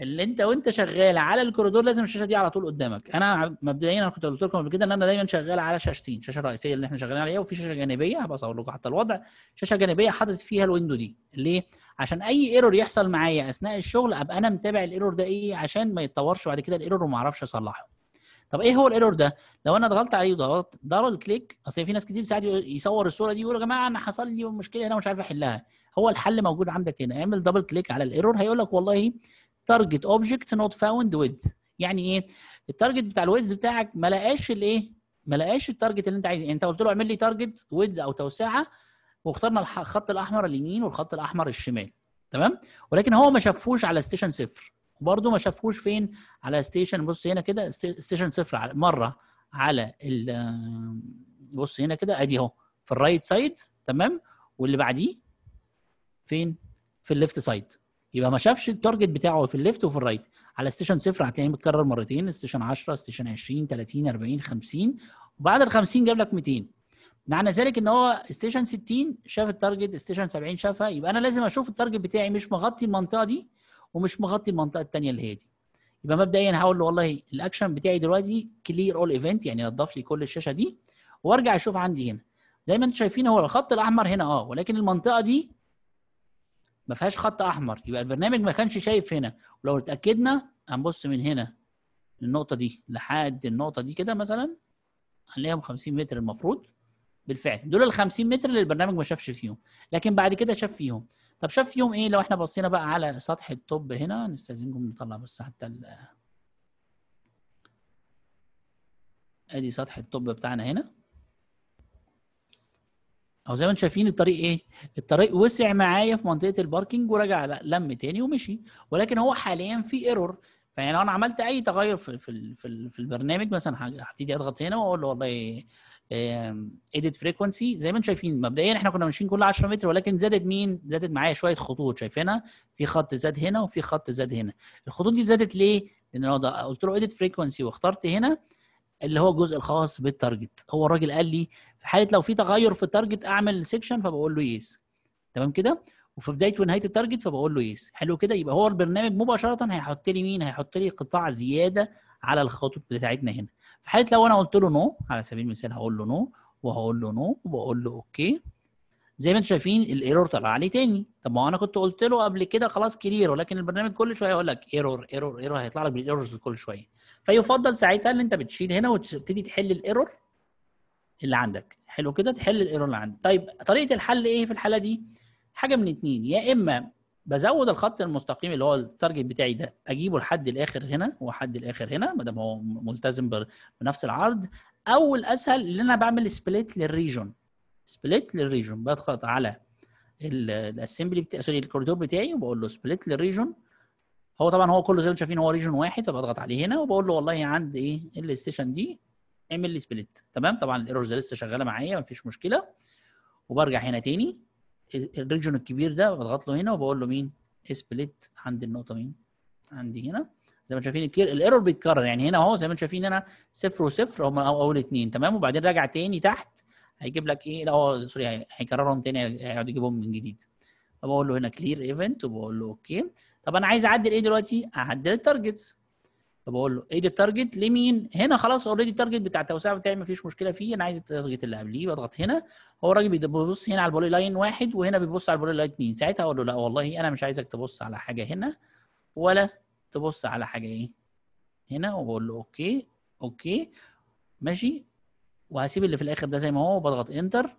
اللي انت وانت شغال على الكوريدور لازم الشاشه دي على طول قدامك انا مبدئيا انا كنت قلت لكم قبل كده ان انا دايما شغال على شاشتين شاشه رئيسيه اللي احنا شغالين عليها وفي شاشه جانبيه هبقى اصور لكم حتى الوضع شاشه جانبيه حاطط فيها الويندو دي ليه عشان اي ايرور يحصل معايا اثناء الشغل ابقى انا متابع الايرور ده ايه عشان ما يتطورش بعد كده الايرور وما اعرفش اصلحه طب ايه هو الايرور ده لو انا ضغطت عليه وضغطت دبل كليك اصل في ناس كتير ساعات يصور الصوره دي يقول يا جماعه انا حصل لي مشكله هنا مش عارف احلها هو الحل موجود عندك هنا اعمل دبل كليك على الايرور هيقول لك والله تارجت اوبجكت نوت فاوند ويد يعني ايه التارجت بتاع الويدز بتاعك ما لقاش الايه ما لقاش التارجت اللي انت عايزه يعني انت قلت له اعمل لي تارجت ويدز او توسعه واخترنا الخط الاحمر اليمين والخط الاحمر الشمال تمام ولكن هو ما شافوش على ستيشن صفر وبرده ما شافوش فين على ستيشن بص هنا كده ستيشن صفر مره على ال بص هنا كده ادي اهو في الرايت سايد تمام واللي بعديه فين في الليفت سايد يبقى ما شافش التارجت بتاعه في الليفت وفي الرايت على ستيشن صفر هتلاقيه متكرر مرتين ستيشن 10 ستيشن 20 30 40 50 وبعد ال 50 جاب لك 200 معنى ذلك ان هو ستيشن 60 شاف التارجت ستيشن 70 شافها يبقى انا لازم اشوف التارجت بتاعي مش مغطي المنطقه دي ومش مغطي المنطقه الثانيه اللي هي دي يبقى مبدئيا هقول له والله الاكشن بتاعي دلوقتي كلير اول ايفنت يعني نضف لي كل الشاشه دي وارجع اشوف عندي هنا زي ما انتم شايفين هو الخط الاحمر هنا اه ولكن المنطقه دي ما فيهاش خط احمر يبقى البرنامج ما كانش شايف هنا ولو اتاكدنا هنبص من هنا للنقطه دي لحد النقطه دي كده مثلا هنلاقيهم 50 متر المفروض بالفعل دول ال 50 متر اللي البرنامج ما شافش فيهم لكن بعد كده شاف فيهم طب شاف فيهم ايه لو احنا بصينا بقى على سطح الطب هنا نستاذنكم نطلع بس حتى ال آه، ادي سطح الطب بتاعنا هنا او زي ما انتم شايفين الطريق ايه الطريق وسع معايا في منطقه الباركنج ورجع لم تاني ومشي ولكن هو حاليا في ايرور فيعني لو انا عملت اي تغير في في في, في البرنامج مثلا هبتدي اضغط هنا واقول له والله ايديت فريكونسي زي ما انتم شايفين مبدئيا احنا كنا ماشيين كل 10 متر ولكن زادت مين؟ زادت معايا شويه خطوط شايفينها في خط زاد هنا وفي خط زاد هنا الخطوط دي زادت ليه؟ لان لو قلت له ايديت فريكونسي واخترت هنا اللي هو الجزء الخاص بالتارجت هو الراجل قال لي في حاله لو في تغير في التارجت اعمل سيكشن فبقول له يس تمام كده وفي بدايه ونهايه التارجت فبقول له يس حلو كده يبقى هو البرنامج مباشره هيحط لي مين هيحط لي قطاع زياده على الخطوط بتاعتنا هنا في حاله لو انا قلت له نو no, على سبيل المثال هقول له نو no, وهقول له نو no, وبقول له اوكي زي ما انتم شايفين الايرور طلع لي تاني طب ما انا كنت قلت له قبل كده خلاص كلير ولكن البرنامج كل شويه يقول لك ايرور ايرور ايرور هيطلع لك بالايرورز كل شويه فيفضل ساعتها ان انت بتشيل هنا وتبتدي تحل الايرور اللي عندك حلو كده تحل الايرور اللي عندك طيب طريقه الحل ايه في الحاله دي حاجه من اتنين يا اما بزود الخط المستقيم اللي هو التارجت بتاعي ده اجيبه لحد الاخر هنا وحد الاخر هنا ما دام هو ملتزم بنفس العرض او الاسهل اللي انا بعمل سبليت للريجون سبليت للريجون بضغط على الاسمبلي بتاعي سوري الكوريدور بتاعي وبقول له سبليت للريجون هو طبعا هو كله زي ما انتم شايفين هو ريجن واحد فبضغط عليه هنا وبقول له والله عند ايه الستيشن دي اعمل لي سبليت تمام طبعا الايرورز لسه شغاله معايا مفيش مشكله وبرجع هنا تاني الريجن الكبير ده بضغط له هنا وبقول له مين سبليت عند النقطه مين عندي هنا زي ما انتم شايفين الكير الايرور بيتكرر يعني هنا اهو زي ما انتم شايفين هنا صفر وصفر هم اول اثنين تمام وبعدين راجع تاني تحت هيجيب لك ايه لا هو سوري هيكررهم تاني هيقعد يجيبهم من جديد فبقول له هنا كلير ايفنت وبقول له اوكي okay. طب انا عايز اعدل ايه دلوقتي؟ اعدل التارجتس فبقول له ايه التارجت لمين؟ هنا خلاص اوريدي التارجت بتاع التوسعه بتاعي ما فيش مشكله فيه انا عايز التارجت اللي قبليه بضغط هنا هو الراجل بيبص هنا على البولي لاين واحد وهنا بيبص على البولي لاين اثنين ساعتها اقول له لا والله انا مش عايزك تبص على حاجه هنا ولا تبص على حاجه ايه هنا وبقول له اوكي اوكي ماشي وهسيب اللي في الاخر ده زي ما هو وبضغط انتر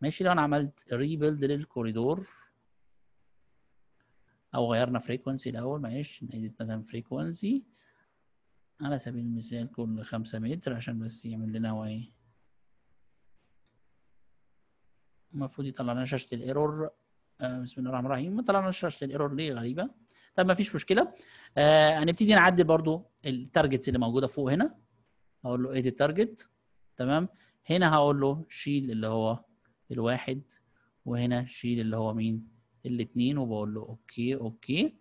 ماشي لو انا عملت ريبيلد للكوريدور او غيرنا فريكونسي الاول معلش نزيد مثلا فريكونسي على سبيل المثال كل خمسة متر عشان بس يعمل لنا هو ايه المفروض يطلع لنا شاشة الايرور آه بسم الله الرحمن الرحيم ما طلعناش شاشة الايرور ليه غريبة طب ما فيش مشكلة آه هنبتدي نعدل برضو التارجتس اللي موجودة فوق هنا هقول له ايديت تارجت تمام هنا هقول له شيل اللي هو الواحد وهنا شيل اللي هو مين الاثنين وبقول له اوكي اوكي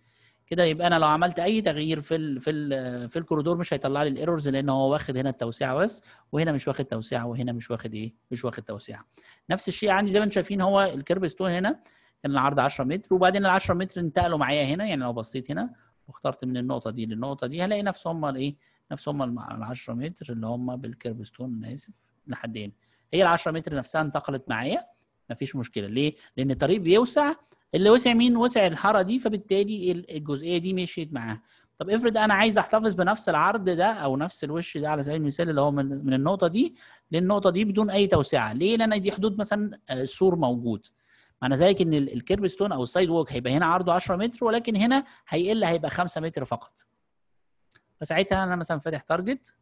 كده يبقى انا لو عملت اي تغيير في الـ في الـ في الكوريدور مش هيطلع لي الايرورز لان هو واخد هنا التوسعه بس وهنا مش واخد توسعه وهنا مش واخد ايه مش واخد توسعه نفس الشيء عندي زي ما انتم شايفين هو الكيرب ستون هنا كان العرض 10 متر وبعدين ال 10 متر انتقلوا معايا هنا يعني لو بصيت هنا واخترت من النقطه دي للنقطه دي هلاقي نفس هم الايه نفس هم ال 10 متر اللي هم بالكيرب ستون انا اسف لحد هنا هي ال 10 متر نفسها انتقلت معايا مفيش مشكله ليه؟ لان الطريق بيوسع اللي وسع مين؟ وسع الحاره دي فبالتالي الجزئيه دي مشيت معاها. طب افرض انا عايز احتفظ بنفس العرض ده او نفس الوش ده على سبيل المثال اللي هو من, من النقطه دي للنقطه دي بدون اي توسعه، ليه؟ لان دي حدود مثلا آه، سور موجود. معنى ذلك ان الكيرب ستون او السايد ووك هيبقى هنا عرضه 10 متر ولكن هنا هيقل هيبقى 5 متر فقط. فساعتها انا مثلا فاتح تارجت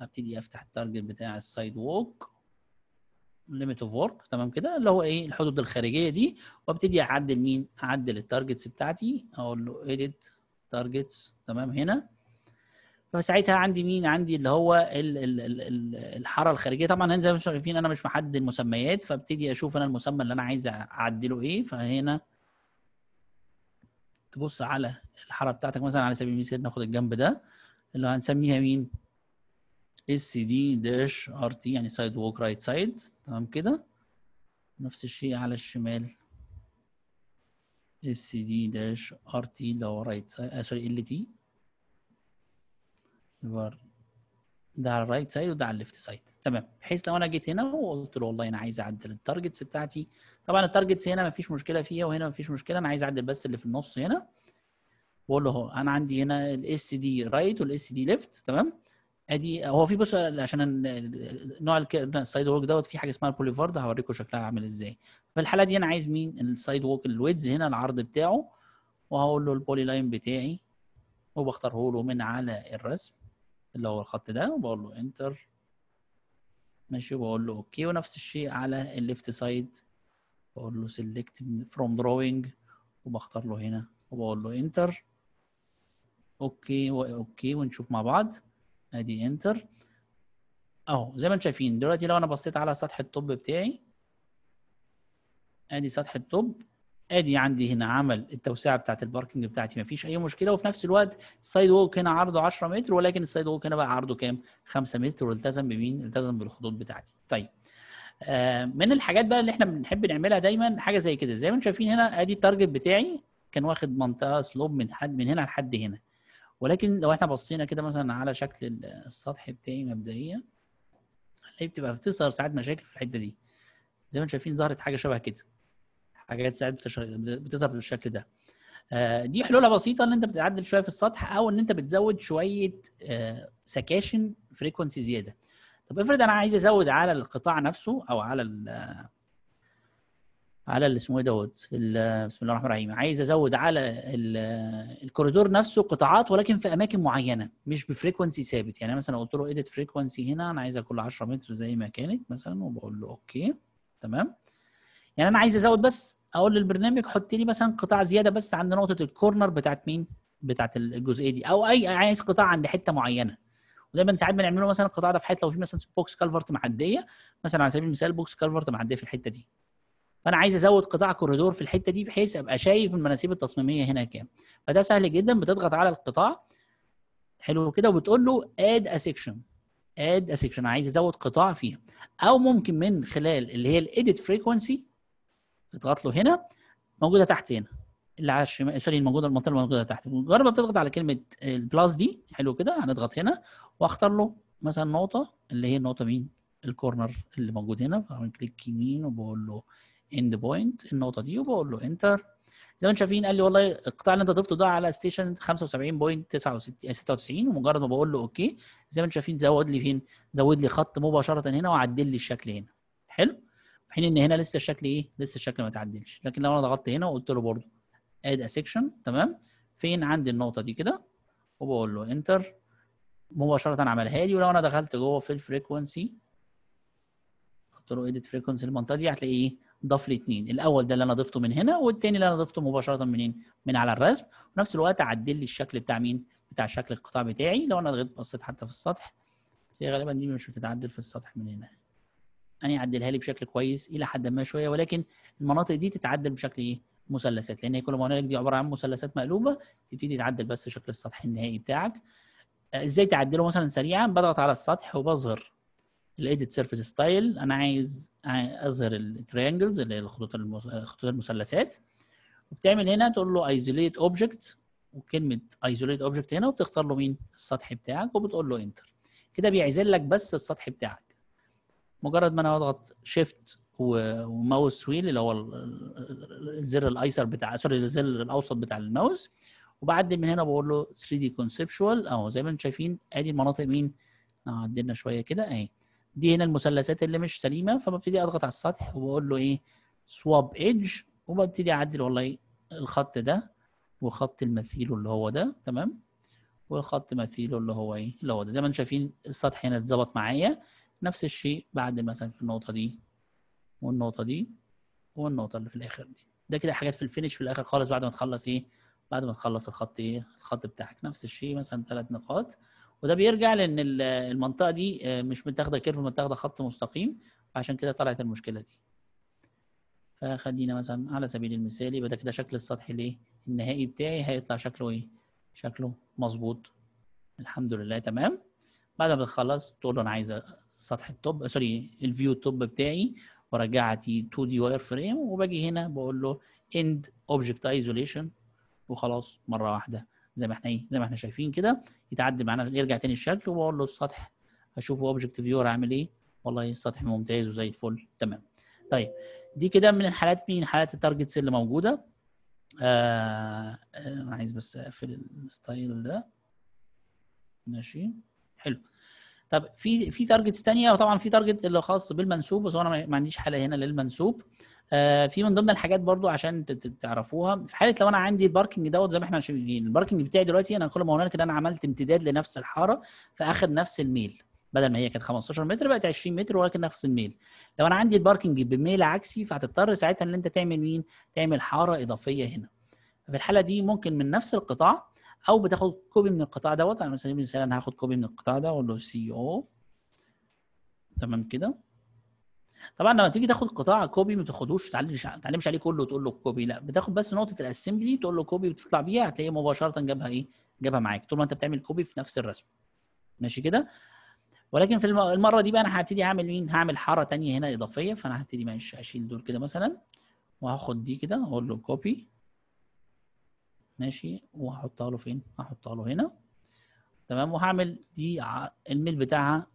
هبتدي افتح التارجت بتاع السايد ووك ليميت اوف ورك تمام كده اللي هو ايه الحدود الخارجيه دي وابتدي اعدل مين اعدل التارجتس بتاعتي اقول له ايديت تارجتس تمام هنا فساعتها عندي مين عندي اللي هو الحاره الخارجيه طبعا هنا زي ما انتم شايفين انا مش محدد المسميات فابتدي اشوف انا المسمى اللي انا عايز اعدله ايه فهنا تبص على الحاره بتاعتك مثلا على سبيل المثال ناخد الجنب ده اللي هنسميها مين اس دي داش ار تي يعني سايد ووك رايت سايد تمام كده نفس الشيء على الشمال اس دي داش ار تي اللي هو رايت سايد سوري ال تي ده على الرايت سايد وده على الليفت سايد تمام بحيث لو انا جيت هنا وقلت له والله انا عايز اعدل التارجتس بتاعتي طبعا التارجتس هنا مفيش مشكله فيها وهنا مفيش مشكله انا عايز اعدل بس اللي في النص هنا بقول له اهو انا عندي هنا الاس دي رايت والاس دي ليفت تمام ادي هو في بص عشان نوع السايد ووك دوت في حاجه اسمها البوليفارد هوريكم شكلها عامل ازاي في الحاله دي انا عايز مين السايد ووك الويدز هنا العرض بتاعه وهقول له البولي لاين بتاعي وبختاره له من على الرسم اللي هو الخط ده وبقول له انتر ماشي وبقول له اوكي ونفس الشيء على الليفت سايد بقول له سيلكت فروم دروينج وبختار له هنا وبقول له انتر اوكي اوكي ونشوف مع بعض ادي انتر اهو زي ما انتم شايفين دلوقتي لو انا بصيت على سطح الطب بتاعي ادي سطح الطب ادي عندي هنا عمل التوسعه بتاعت الباركنج بتاعتي مفيش اي مشكله وفي نفس الوقت السايد ووك هنا عرضه 10 متر ولكن السايد ووك هنا بقى عرضه كام 5 متر والتزم بمين التزم بالخطوط بتاعتي طيب آه من الحاجات بقى اللي احنا بنحب نعملها دايما حاجه زي كده زي ما انتم شايفين هنا ادي التارجت بتاعي كان واخد منطقه سلوب من حد من هنا لحد هنا ولكن لو احنا بصينا كده مثلا على شكل السطح بتاعي مبدئيا هنلاقي بتبقى بتظهر ساعات مشاكل في الحته دي زي ما انتم شايفين ظهرت حاجه شبه كده حاجات ساعات بتظهر بالشكل ده آه، دي حلولها بسيطه ان انت بتعدل شويه في السطح او ان انت بتزود شويه سكاشن آه، فريكونسي زياده طب افرض انا عايز ازود على القطاع نفسه او على على اللي اسمه ايه دوت بسم الله الرحمن الرحيم عايز ازود على الكوريدور نفسه قطاعات ولكن في اماكن معينه مش بفريكونسي ثابت يعني مثلا قلت له اديت فريكونسي هنا انا عايزها كل 10 متر زي ما كانت مثلا وبقول له اوكي تمام يعني انا عايز ازود بس اقول للبرنامج حط لي مثلا قطاع زياده بس عند نقطه الكورنر بتاعت مين بتاعت الجزئيه دي او اي عايز قطاع عند حته معينه ودايما ساعات بنعمله مثلا القطاع ده في حته لو في مثلا بوكس كالفرت معديه مثلا على سبيل المثال بوكس كالفرت معديه في الحته دي فانا عايز ازود قطاع كوريدور في الحته دي بحيث ابقى شايف المناسيب التصميميه هنا كام فده سهل جدا بتضغط على القطاع حلو كده وبتقول له اد ا سيكشن اد ا سيكشن عايز ازود قطاع فيها او ممكن من خلال اللي هي الايديت فريكونسي تضغط له هنا موجوده تحت هنا اللي على الشمال سوري الموجوده المنطقه الموجوده تحت مجرد ما بتضغط على كلمه البلاس دي حلو كده هنضغط هنا واختار له مثلا نقطه اللي هي النقطه مين الكورنر اللي موجود هنا فاعمل كليك يمين وبقول له اند بوينت النقطه دي وبقول له انتر زي ما انتم شايفين قال لي والله القطاع اللي انت ضفته ده على ستيشن آه، 75.96 ومجرد ما بقول له اوكي زي ما انتم شايفين زود لي فين؟ زود لي خط مباشره هنا وعدل لي الشكل هنا حلو؟ في حين ان هنا لسه الشكل ايه؟ لسه الشكل ما اتعدلش لكن لو انا ضغطت هنا وقلت له برضه اد سيكشن تمام؟ فين عندي النقطه دي كده وبقول له انتر مباشره عملها لي ولو انا دخلت جوه في الفريكونسي قلت له اديت فريكونسي المنطقه دي هتلاقي ايه؟ ضاف لي اثنين الاول ده اللي انا ضفته من هنا والثاني اللي انا ضفته مباشره منين من على الرسم وفي نفس الوقت عدل لي الشكل بتاع مين بتاع شكل القطاع بتاعي لو انا غير بصيت حتى في السطح بس هي غالبا دي مش بتتعدل في السطح من هنا انا اعدلها لي بشكل كويس الى حد ما شويه ولكن المناطق دي تتعدل بشكل ايه مثلثات لان هي كل ما قلنا لك دي عباره عن مثلثات مقلوبه تبتدي تعدل بس شكل السطح النهائي بتاعك آه، ازاي تعدله مثلا سريعا بضغط على السطح وبظهر الايديت سيرفيس ستايل انا عايز اظهر التريانجلز اللي هي الخطوط خطوط المثلثات وبتعمل هنا تقول له ايزوليت اوبجكت وكلمه ايزوليت اوبجكت هنا وبتختار له مين السطح بتاعك وبتقول له انتر كده بيعزل لك بس السطح بتاعك مجرد ما انا اضغط شيفت وماوس ويل اللي هو الزر الايسر بتاع سوري الزر الاوسط بتاع الماوس وبعدل من هنا بقول له 3 دي كونسبشوال اهو زي ما انتم شايفين ادي المناطق مين آه، عدلنا شويه كده اهي دي هنا المثلثات اللي مش سليمه فببتدي اضغط على السطح وبقول له ايه سواب ايدج وببتدي اعدل والله الخط ده وخط المثيل اللي هو ده تمام والخط مثيله اللي هو ايه اللي هو ده زي ما انتم شايفين السطح هنا اتظبط معايا نفس الشيء بعدل مثلا في النقطه دي والنقطه دي والنقطه اللي في الاخر دي ده كده حاجات في الفينش في الاخر خالص بعد ما تخلص ايه بعد ما تخلص الخط ايه الخط بتاعك نفس الشيء مثلا ثلاث نقاط وده بيرجع لان المنطقه دي آه، مش متاخده كيرف متاخده خط مستقيم عشان كده طلعت المشكله دي فخلينا مثلا على سبيل المثال يبقى ده كده شكل السطح الايه النهائي بتاعي هيطلع شكله ايه شكله مظبوط الحمد لله تمام بعد ما بتخلص تقول له انا عايز سطح التوب آه، سوري الفيو التوب بتاعي ورجعتي 2 دي واير فريم وباجي هنا بقول له اند اوبجكت ايزوليشن وخلاص مره واحده زي ما احنا ايه زي ما احنا شايفين كده يتعدي معانا يرجع تاني الشكل واقول له السطح اشوفه اوبجكت فيور عامل ايه والله السطح ممتاز وزي الفل تمام طيب دي كده من الحالات مين حالات التارجتس اللي موجوده آه،, آه انا عايز بس اقفل الستايل ده ماشي حلو طب في في تارجتس ثانيه وطبعا في تارجت اللي خاص بالمنسوب بس انا ما عنديش حاله هنا للمنسوب آه في من ضمن الحاجات برضو عشان تعرفوها في حاله لو انا عندي الباركنج دوت زي ما احنا شايفين الباركنج بتاعي دلوقتي انا كل ما هنالك ان انا عملت امتداد لنفس الحاره فاخد نفس الميل بدل ما هي كانت 15 متر بقت 20 متر ولكن نفس الميل لو انا عندي الباركنج بميل عكسي فهتضطر ساعتها ان انت تعمل مين تعمل حاره اضافيه هنا في الحاله دي ممكن من نفس القطاع او بتاخد كوبي من القطاع دوت على سبيل المثال انا هاخد كوبي من القطاع ده واقول له سي او تمام كده طبعا لما تيجي تاخد قطاع كوبي ما تاخدوش تعلمش تعلمش عليه كله تقول له كوبي لا بتاخد بس نقطه الاسمبلي تقول له كوبي وتطلع بيها هتلاقيه مباشره جابها ايه جابها معاك طول ما انت بتعمل كوبي في نفس الرسم ماشي كده ولكن في المره دي بقى انا هبتدي هعمل مين هعمل حاره ثانيه هنا اضافيه فانا هبتدي ماشي اشيل دول كده مثلا وهاخد دي كده اقول له كوبي ماشي وهحطها له فين هحطها له هنا تمام وهعمل دي الميل بتاعها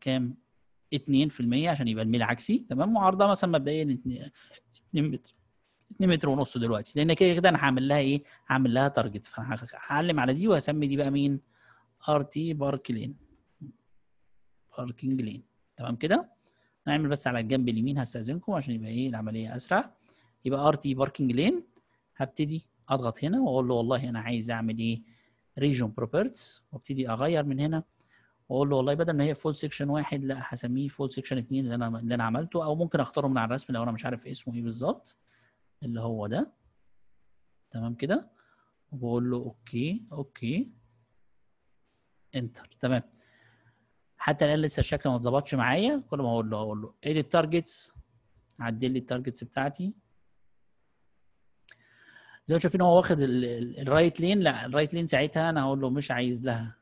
كام 2% عشان يبقى الميل عكسي تمام وعرضها مثلا مبدئيا 2 متر 2 متر ونص دلوقتي لان كده كده انا هعمل لها ايه هعمل لها تارجت فانا هعلم على دي وهسمي دي بقى مين ار تي بارك لين باركنج لين تمام كده نعمل بس على الجنب اليمين هستاذنكم عشان يبقى ايه العمليه اسرع يبقى ار تي باركنج لين هبتدي اضغط هنا واقول له والله انا عايز اعمل ايه ريجون بروبرتس وابتدي اغير من هنا واقول له والله بدل ما هي فول سيكشن واحد لا هسميه فول سيكشن اثنين اللي انا اللي انا عملته او ممكن اختاره من على الرسم لو انا مش عارف اسمه ايه بالظبط اللي هو ده تمام كده وبقول له اوكي اوكي انتر تمام حتى الان لسه الشكل ما اتظبطش معايا كل ما اقول له اقول له ايدي تارجتس عدل لي التارجتس بتاعتي زي ما شايفين هو واخد الرايت لين لا الرايت لين ساعتها انا هقول له مش عايز لها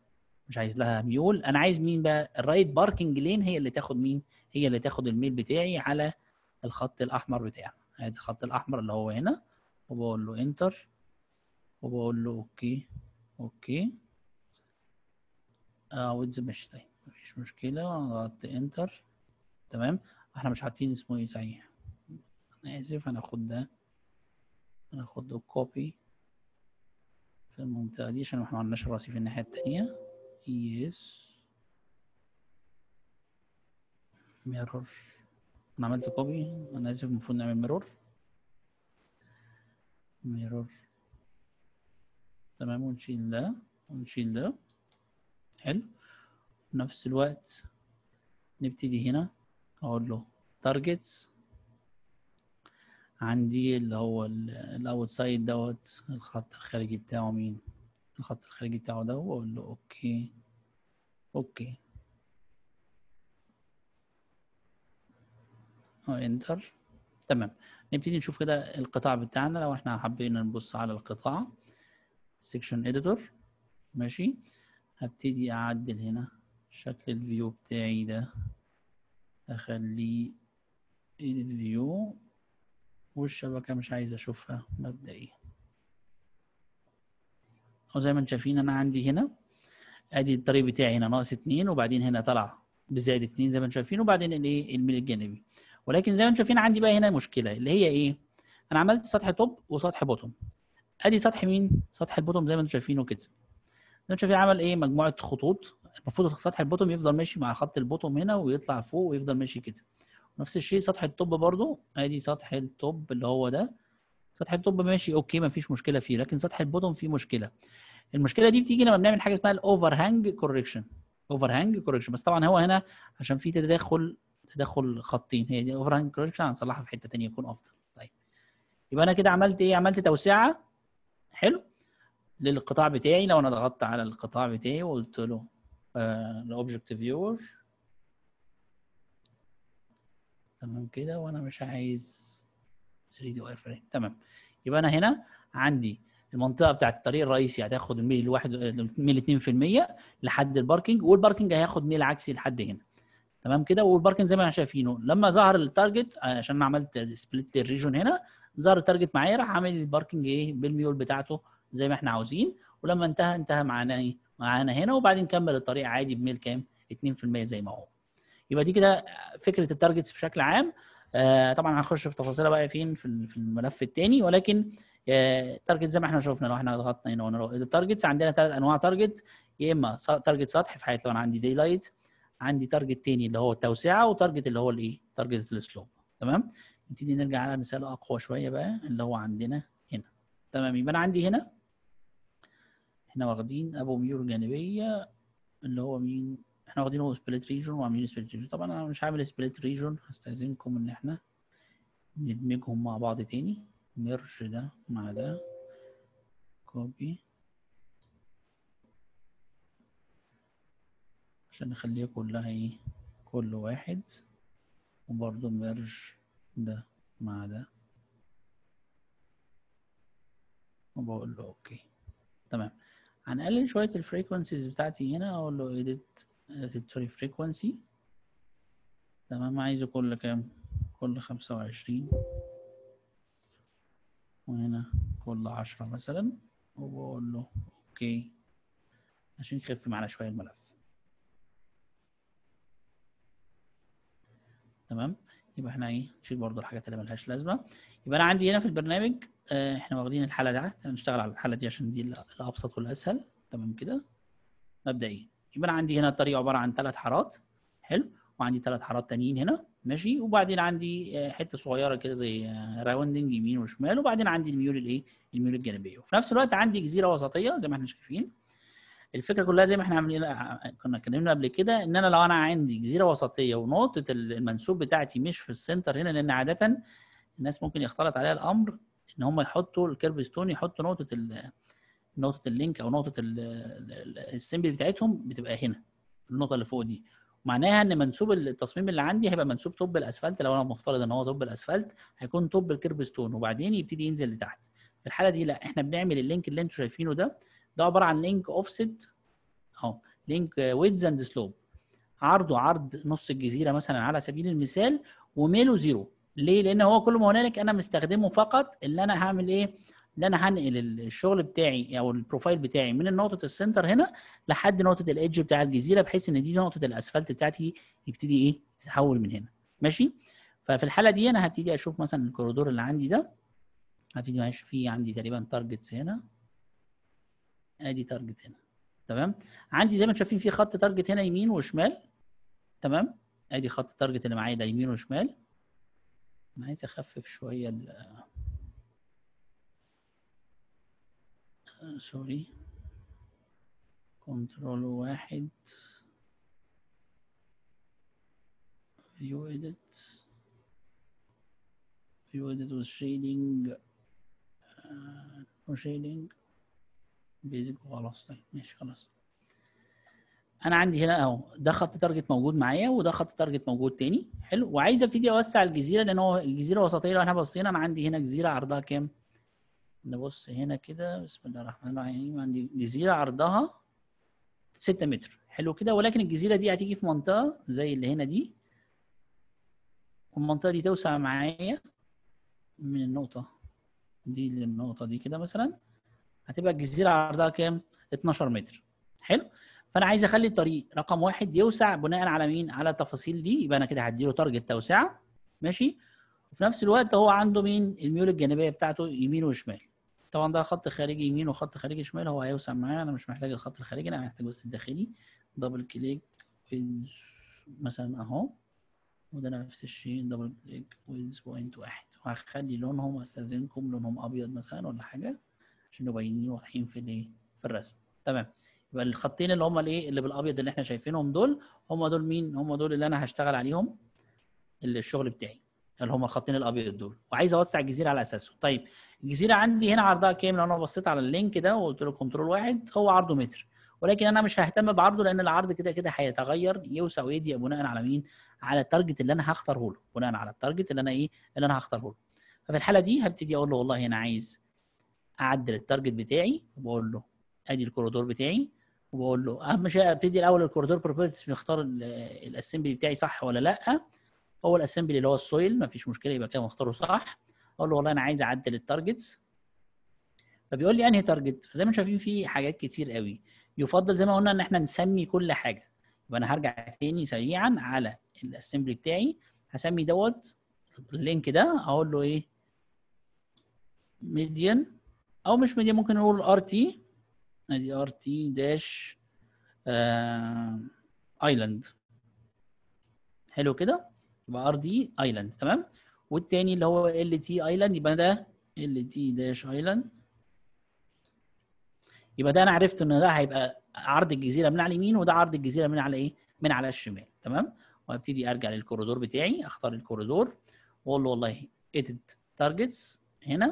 مش عايز لها ميول انا عايز مين بقى الرايت باركنج لين هي اللي تاخد مين هي اللي تاخد الميل بتاعي على الخط الاحمر بتاعي ادي الخط الاحمر اللي هو هنا وبقول له انتر وبقول له اوكي اوكي اه مش طيب مفيش مشكله انا ضغطت انتر تمام احنا مش حاطين اسمه ايه صحيح انا اسف هناخد ده هناخد كوبي في المنطقة دي عشان احنا معندناش في الناحية التانية يس ميرور انا عملت كوبي انا اسف المفروض نعمل ميرور ميرور تمام ونشيل ده ونشيل ده حلو في نفس الوقت نبتدي هنا اقول له targets عندي اللي هو الاوت سايد دوت الخط الخارجي بتاعه مين الخط الخارجي بتاعه ده واقول له اوكي اوكي انتر أه، تمام نبتدي نشوف كده القطاع بتاعنا لو احنا حابين نبص على القطاع سيكشن اديتور ماشي هبتدي اعدل هنا شكل الفيو بتاعي ده اخليه ايديت فيو والشبكة مش عايز أشوفها مبدئيا أو زي ما انتم شايفين أنا عندي هنا أدي الطريق بتاعي هنا ناقص اتنين وبعدين هنا طلع بزائد اتنين زي ما انتم شايفين وبعدين الإيه الميل الجانبي ولكن زي ما انتم شايفين عندي بقى هنا مشكلة اللي هي إيه أنا عملت سطح توب وسطح بوتوم أدي سطح مين؟ سطح البوتوم زي ما انتم شايفينه كده انتم شايفين عمل ايه مجموعه خطوط المفروض سطح البوتوم يفضل ماشي مع خط البوتوم هنا ويطلع فوق ويفضل ماشي كده نفس الشيء سطح التوب برضو ادي سطح التوب اللي هو ده سطح التوب ماشي اوكي ما فيش مشكله فيه لكن سطح البوتوم فيه مشكله المشكله دي بتيجي لما بنعمل حاجه اسمها الاوفر هانج كوركشن اوفر هانج كوركشن بس طبعا هو هنا عشان في تداخل تداخل خطين هي دي اوفر هانج كوركشن هنصلحها في حته ثانيه يكون افضل طيب يبقى انا كده عملت ايه عملت توسعه حلو للقطاع بتاعي لو انا ضغطت على القطاع بتاعي وقلت له الاوبجكت آه، فيور تمام كده وانا مش عايز 3 دي واير فريم تمام يبقى انا هنا عندي المنطقه بتاعت الطريق الرئيسي هتاخد الميل واحد الميل 2% لحد الباركنج والباركنج هياخد ميل عكسي لحد هنا تمام كده والباركنج زي ما احنا شايفينه لما ظهر التارجت عشان انا عملت سبليت للريجون هنا ظهر التارجت معايا راح عامل الباركنج ايه بالميول بتاعته زي ما احنا عاوزين ولما انتهى انتهى معانا ايه معانا هنا وبعدين كمل الطريق عادي بميل كام 2% زي ما هو يبقى دي كده فكره التارجتس بشكل عام آه، طبعا هنخش في تفاصيلها بقى فين في الملف الثاني ولكن التارجت آه، زي ما احنا شفنا لو احنا ضغطنا هنا وهنا التارجتس عندنا ثلاث انواع تارجت يا اما تارجت سطح في حياتي لو انا عندي دي لايت عندي تارجت ثاني اللي هو التوسعه وتارجت اللي هو الايه تارجت السلوب تمام نبتدي نرجع على مثال اقوى شويه بقى اللي هو عندنا هنا تمام يبقى انا عندي هنا احنا واخدين ابو ميور جانبيه اللي هو مين احنا واخدينه سبليت ريجون وعاملين سبليت ريجون طبعا انا مش عامل سبليت ريجون هستأذنكم ان احنا ندمجهم مع بعض تاني ميرج ده مع ده كوبي عشان نخليها كلها ايه كل واحد وبرده ميرج ده مع ده وبقول له اوكي تمام هنقلل شويه الفريكونسيز بتاعتي هنا اقول له ايديت سوري آه، فريكوانسي تمام عايزه كل كام كل خمسة وعشرين وهنا كل عشرة مثلا وبقول له اوكي عشان يخف معانا شوية الملف تمام يبقى احنا ايه نشيل برضو الحاجات اللي ملهاش لازمه يبقى انا عندي هنا في البرنامج آه، احنا واخدين الحاله ده نشتغل على الحاله دي عشان دي الابسط والاسهل تمام كده مبدئيا يبقى انا عندي هنا الطريق عباره عن ثلاث حارات حلو وعندي ثلاث حارات ثانيين هنا ماشي وبعدين عندي آه، حته صغيره كده زي آه، راوندنج يمين وشمال وبعدين عندي الميول الايه الميول الجانبيه وفي نفس الوقت عندي جزيره وسطيه زي ما احنا شايفين الفكره كلها زي ما احنا عاملين آه، كنا اتكلمنا قبل كده ان انا لو انا عندي جزيره وسطيه ونقطه المنسوب بتاعتي مش في السنتر هنا لان عاده الناس ممكن يختلط عليها الامر ان هم يحطوا الكيرف ستون يحطوا نقطه نقطه اللينك او نقطه السيمبل بتاعتهم بتبقى هنا النقطه اللي فوق دي معناها ان منسوب التصميم اللي عندي هيبقى منسوب طب الاسفلت لو انا مفترض ان هو طب الاسفلت هيكون طب الكيرب ستون وبعدين يبتدي ينزل لتحت في الحاله دي لا احنا بنعمل اللينك اللي انتم شايفينه ده ده عباره عن لينك اوفست اهو لينك ويدز اند سلوب عرضه عرض نص الجزيره مثلا على سبيل المثال وميله زيرو ليه؟ لان هو كل ما هنالك انا مستخدمه فقط اللي انا هعمل ايه؟ ده انا هنقل الشغل بتاعي او البروفايل بتاعي من نقطه السنتر هنا لحد نقطه الايدج بتاع الجزيره بحيث ان دي نقطه الاسفلت بتاعتي يبتدي ايه تتحول من هنا ماشي ففي الحاله دي انا هبتدي اشوف مثلا الكوريدور اللي عندي ده هبتدي معلش في عندي تقريبا تارجتس هنا ادي تارجت هنا تمام عندي زي ما انتم شايفين في خط تارجت هنا يمين وشمال تمام ادي خط التارجت اللي معايا ده يمين وشمال انا عايز اخفف شويه ال آه، سوري كنترول واحد فيو اديت فيو اديت وشيلينج وشيلينج بيزك وخلاص طيب ماشي خلاص انا عندي هنا اهو ده خط تارجت موجود معايا وده خط تارجت موجود تاني حلو وعايز ابتدي اوسع الجزيره لان هو الجزيره وسطيه لو احنا بصينا انا عندي هنا جزيره عرضها كام؟ نبص هنا كده بسم الله الرحمن الرحيم عندي جزيره عرضها 6 متر حلو كده ولكن الجزيره دي هتيجي في منطقه زي اللي هنا دي والمنطقه دي توسع معايا من النقطه دي للنقطه دي كده مثلا هتبقى الجزيره عرضها كام 12 متر حلو فانا عايز اخلي الطريق رقم واحد يوسع بناء على مين على التفاصيل دي يبقى انا كده هديله تارجت توسعه ماشي وفي نفس الوقت هو عنده مين الميول الجانبيه بتاعته يمين وشمال طبعا ده خط خارجي يمين وخط خارجي شمال هو هيوسع معايا انا مش محتاج الخط الخارجي انا محتاج بس الداخلي دبل كليك ويز مثلا اهو وده نفس الشيء دبل كليك ويز بوينت واحد وهخلي لونهم استاذنكم لونهم ابيض مثلا ولا حاجه عشان يبقوا باينين واضحين في الايه في الرسم تمام يبقى الخطين اللي هم الايه اللي بالابيض اللي احنا شايفينهم دول هم دول مين هم دول اللي انا هشتغل عليهم الشغل بتاعي اللي هم الخطين الابيض دول وعايز اوسع الجزيره على اساسه طيب الجزيره عندي هنا عرضها كام لو انا بصيت على اللينك ده وقلت له كنترول واحد هو عرضه متر ولكن انا مش ههتم بعرضه لان العرض كده كده هيتغير يوسع ويضيق بناء على مين على التارجت اللي انا هختاره له بناء على التارجت اللي انا ايه اللي انا هختاره له ففي الحاله دي هبتدي اقول له والله انا عايز اعدل التارجت بتاعي وبقول له ادي الكوريدور بتاعي وبقول له اهم شيء ابتدي الاول الكوريدور بروبرتيز بيختار الاسمبلي بتاعي صح ولا لا هو الاسمبلي اللي هو السويل مفيش مشكله يبقى كده مختاره صح اقول له والله انا عايز اعدل التارجتس فبيقول لي انهي تارجت فزي ما انتم شايفين في حاجات كتير قوي يفضل زي ما قلنا ان احنا نسمي كل حاجه يبقى انا هرجع تاني سريعا على الاسمبلي بتاعي هسمي دوت اللينك ده اقول له ايه ميديان او مش ميديان ممكن نقول ار تي ادي ار تي داش ايلاند حلو كده يبقى ار دي ايلاند تمام والتاني اللي هو ال تي ايلاند يبقى ده ال تي داش ايلاند يبقى ده انا عرفت ان ده هيبقى عرض الجزيره من على اليمين وده عرض الجزيره من على ايه؟ من على الشمال تمام؟ وابتدي ارجع للكوريدور بتاعي اختار الكوريدور واقول له والله ايديت تارجتس هنا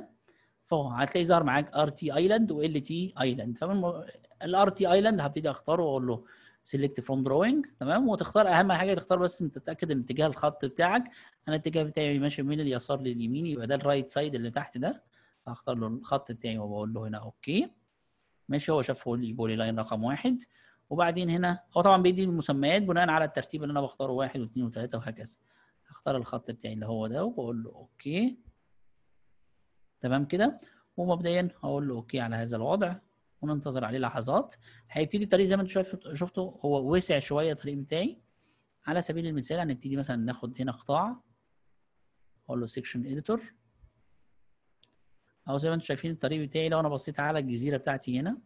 فهتلاقي ظهر معاك ار تي ايلاند وال تي ايلاند فالار تي ايلاند هبتدي اختاره واقول له سيلكت فروم دروينج تمام وتختار اهم حاجه تختار بس انت تتاكد ان اتجاه الخط بتاعك انا الاتجاه بتاعي ماشي من اليسار لليمين يبقى ده الرايت سايد اللي تحت ده هختار له الخط بتاعي وبقول له هنا اوكي ماشي هو شاف البولي لاين رقم واحد وبعدين هنا هو طبعا بيدي المسميات بناء على الترتيب اللي انا بختاره واحد واثنين وثلاثه وهكذا هختار الخط بتاعي اللي هو ده وبقول له اوكي تمام كده ومبدئيا هقول له اوكي على هذا الوضع وننتظر عليه لحظات هيبتدي الطريق زي ما انتوا شايف شفتوا هو وسع شويه الطريق بتاعي على سبيل المثال هنبتدي مثلا ناخد هنا قطاع اقول له سيكشن اديتور اهو زي ما انتوا شايفين الطريق بتاعي لو انا بصيت على الجزيره بتاعتي هنا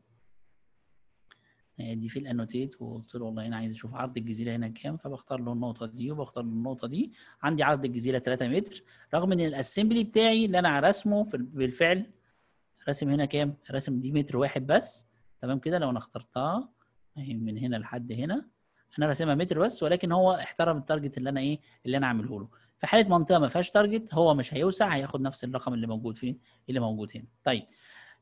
دي في الانوتيت وقلت له والله انا عايز اشوف عرض الجزيره هنا كام فبختار له النقطه دي وبختار له النقطه دي عندي عرض الجزيره 3 متر رغم ان الاسمبلي بتاعي اللي انا رسمه بالفعل راسم هنا كام؟ راسم دي متر واحد بس تمام كده لو انا اخترتها اهي من هنا لحد هنا انا راسمها متر بس ولكن هو احترم التارجت اللي انا ايه اللي انا عامله له في حاله منطقه ما فيهاش تارجت هو مش هيوسع هياخد نفس الرقم اللي موجود فيه اللي موجود هنا طيب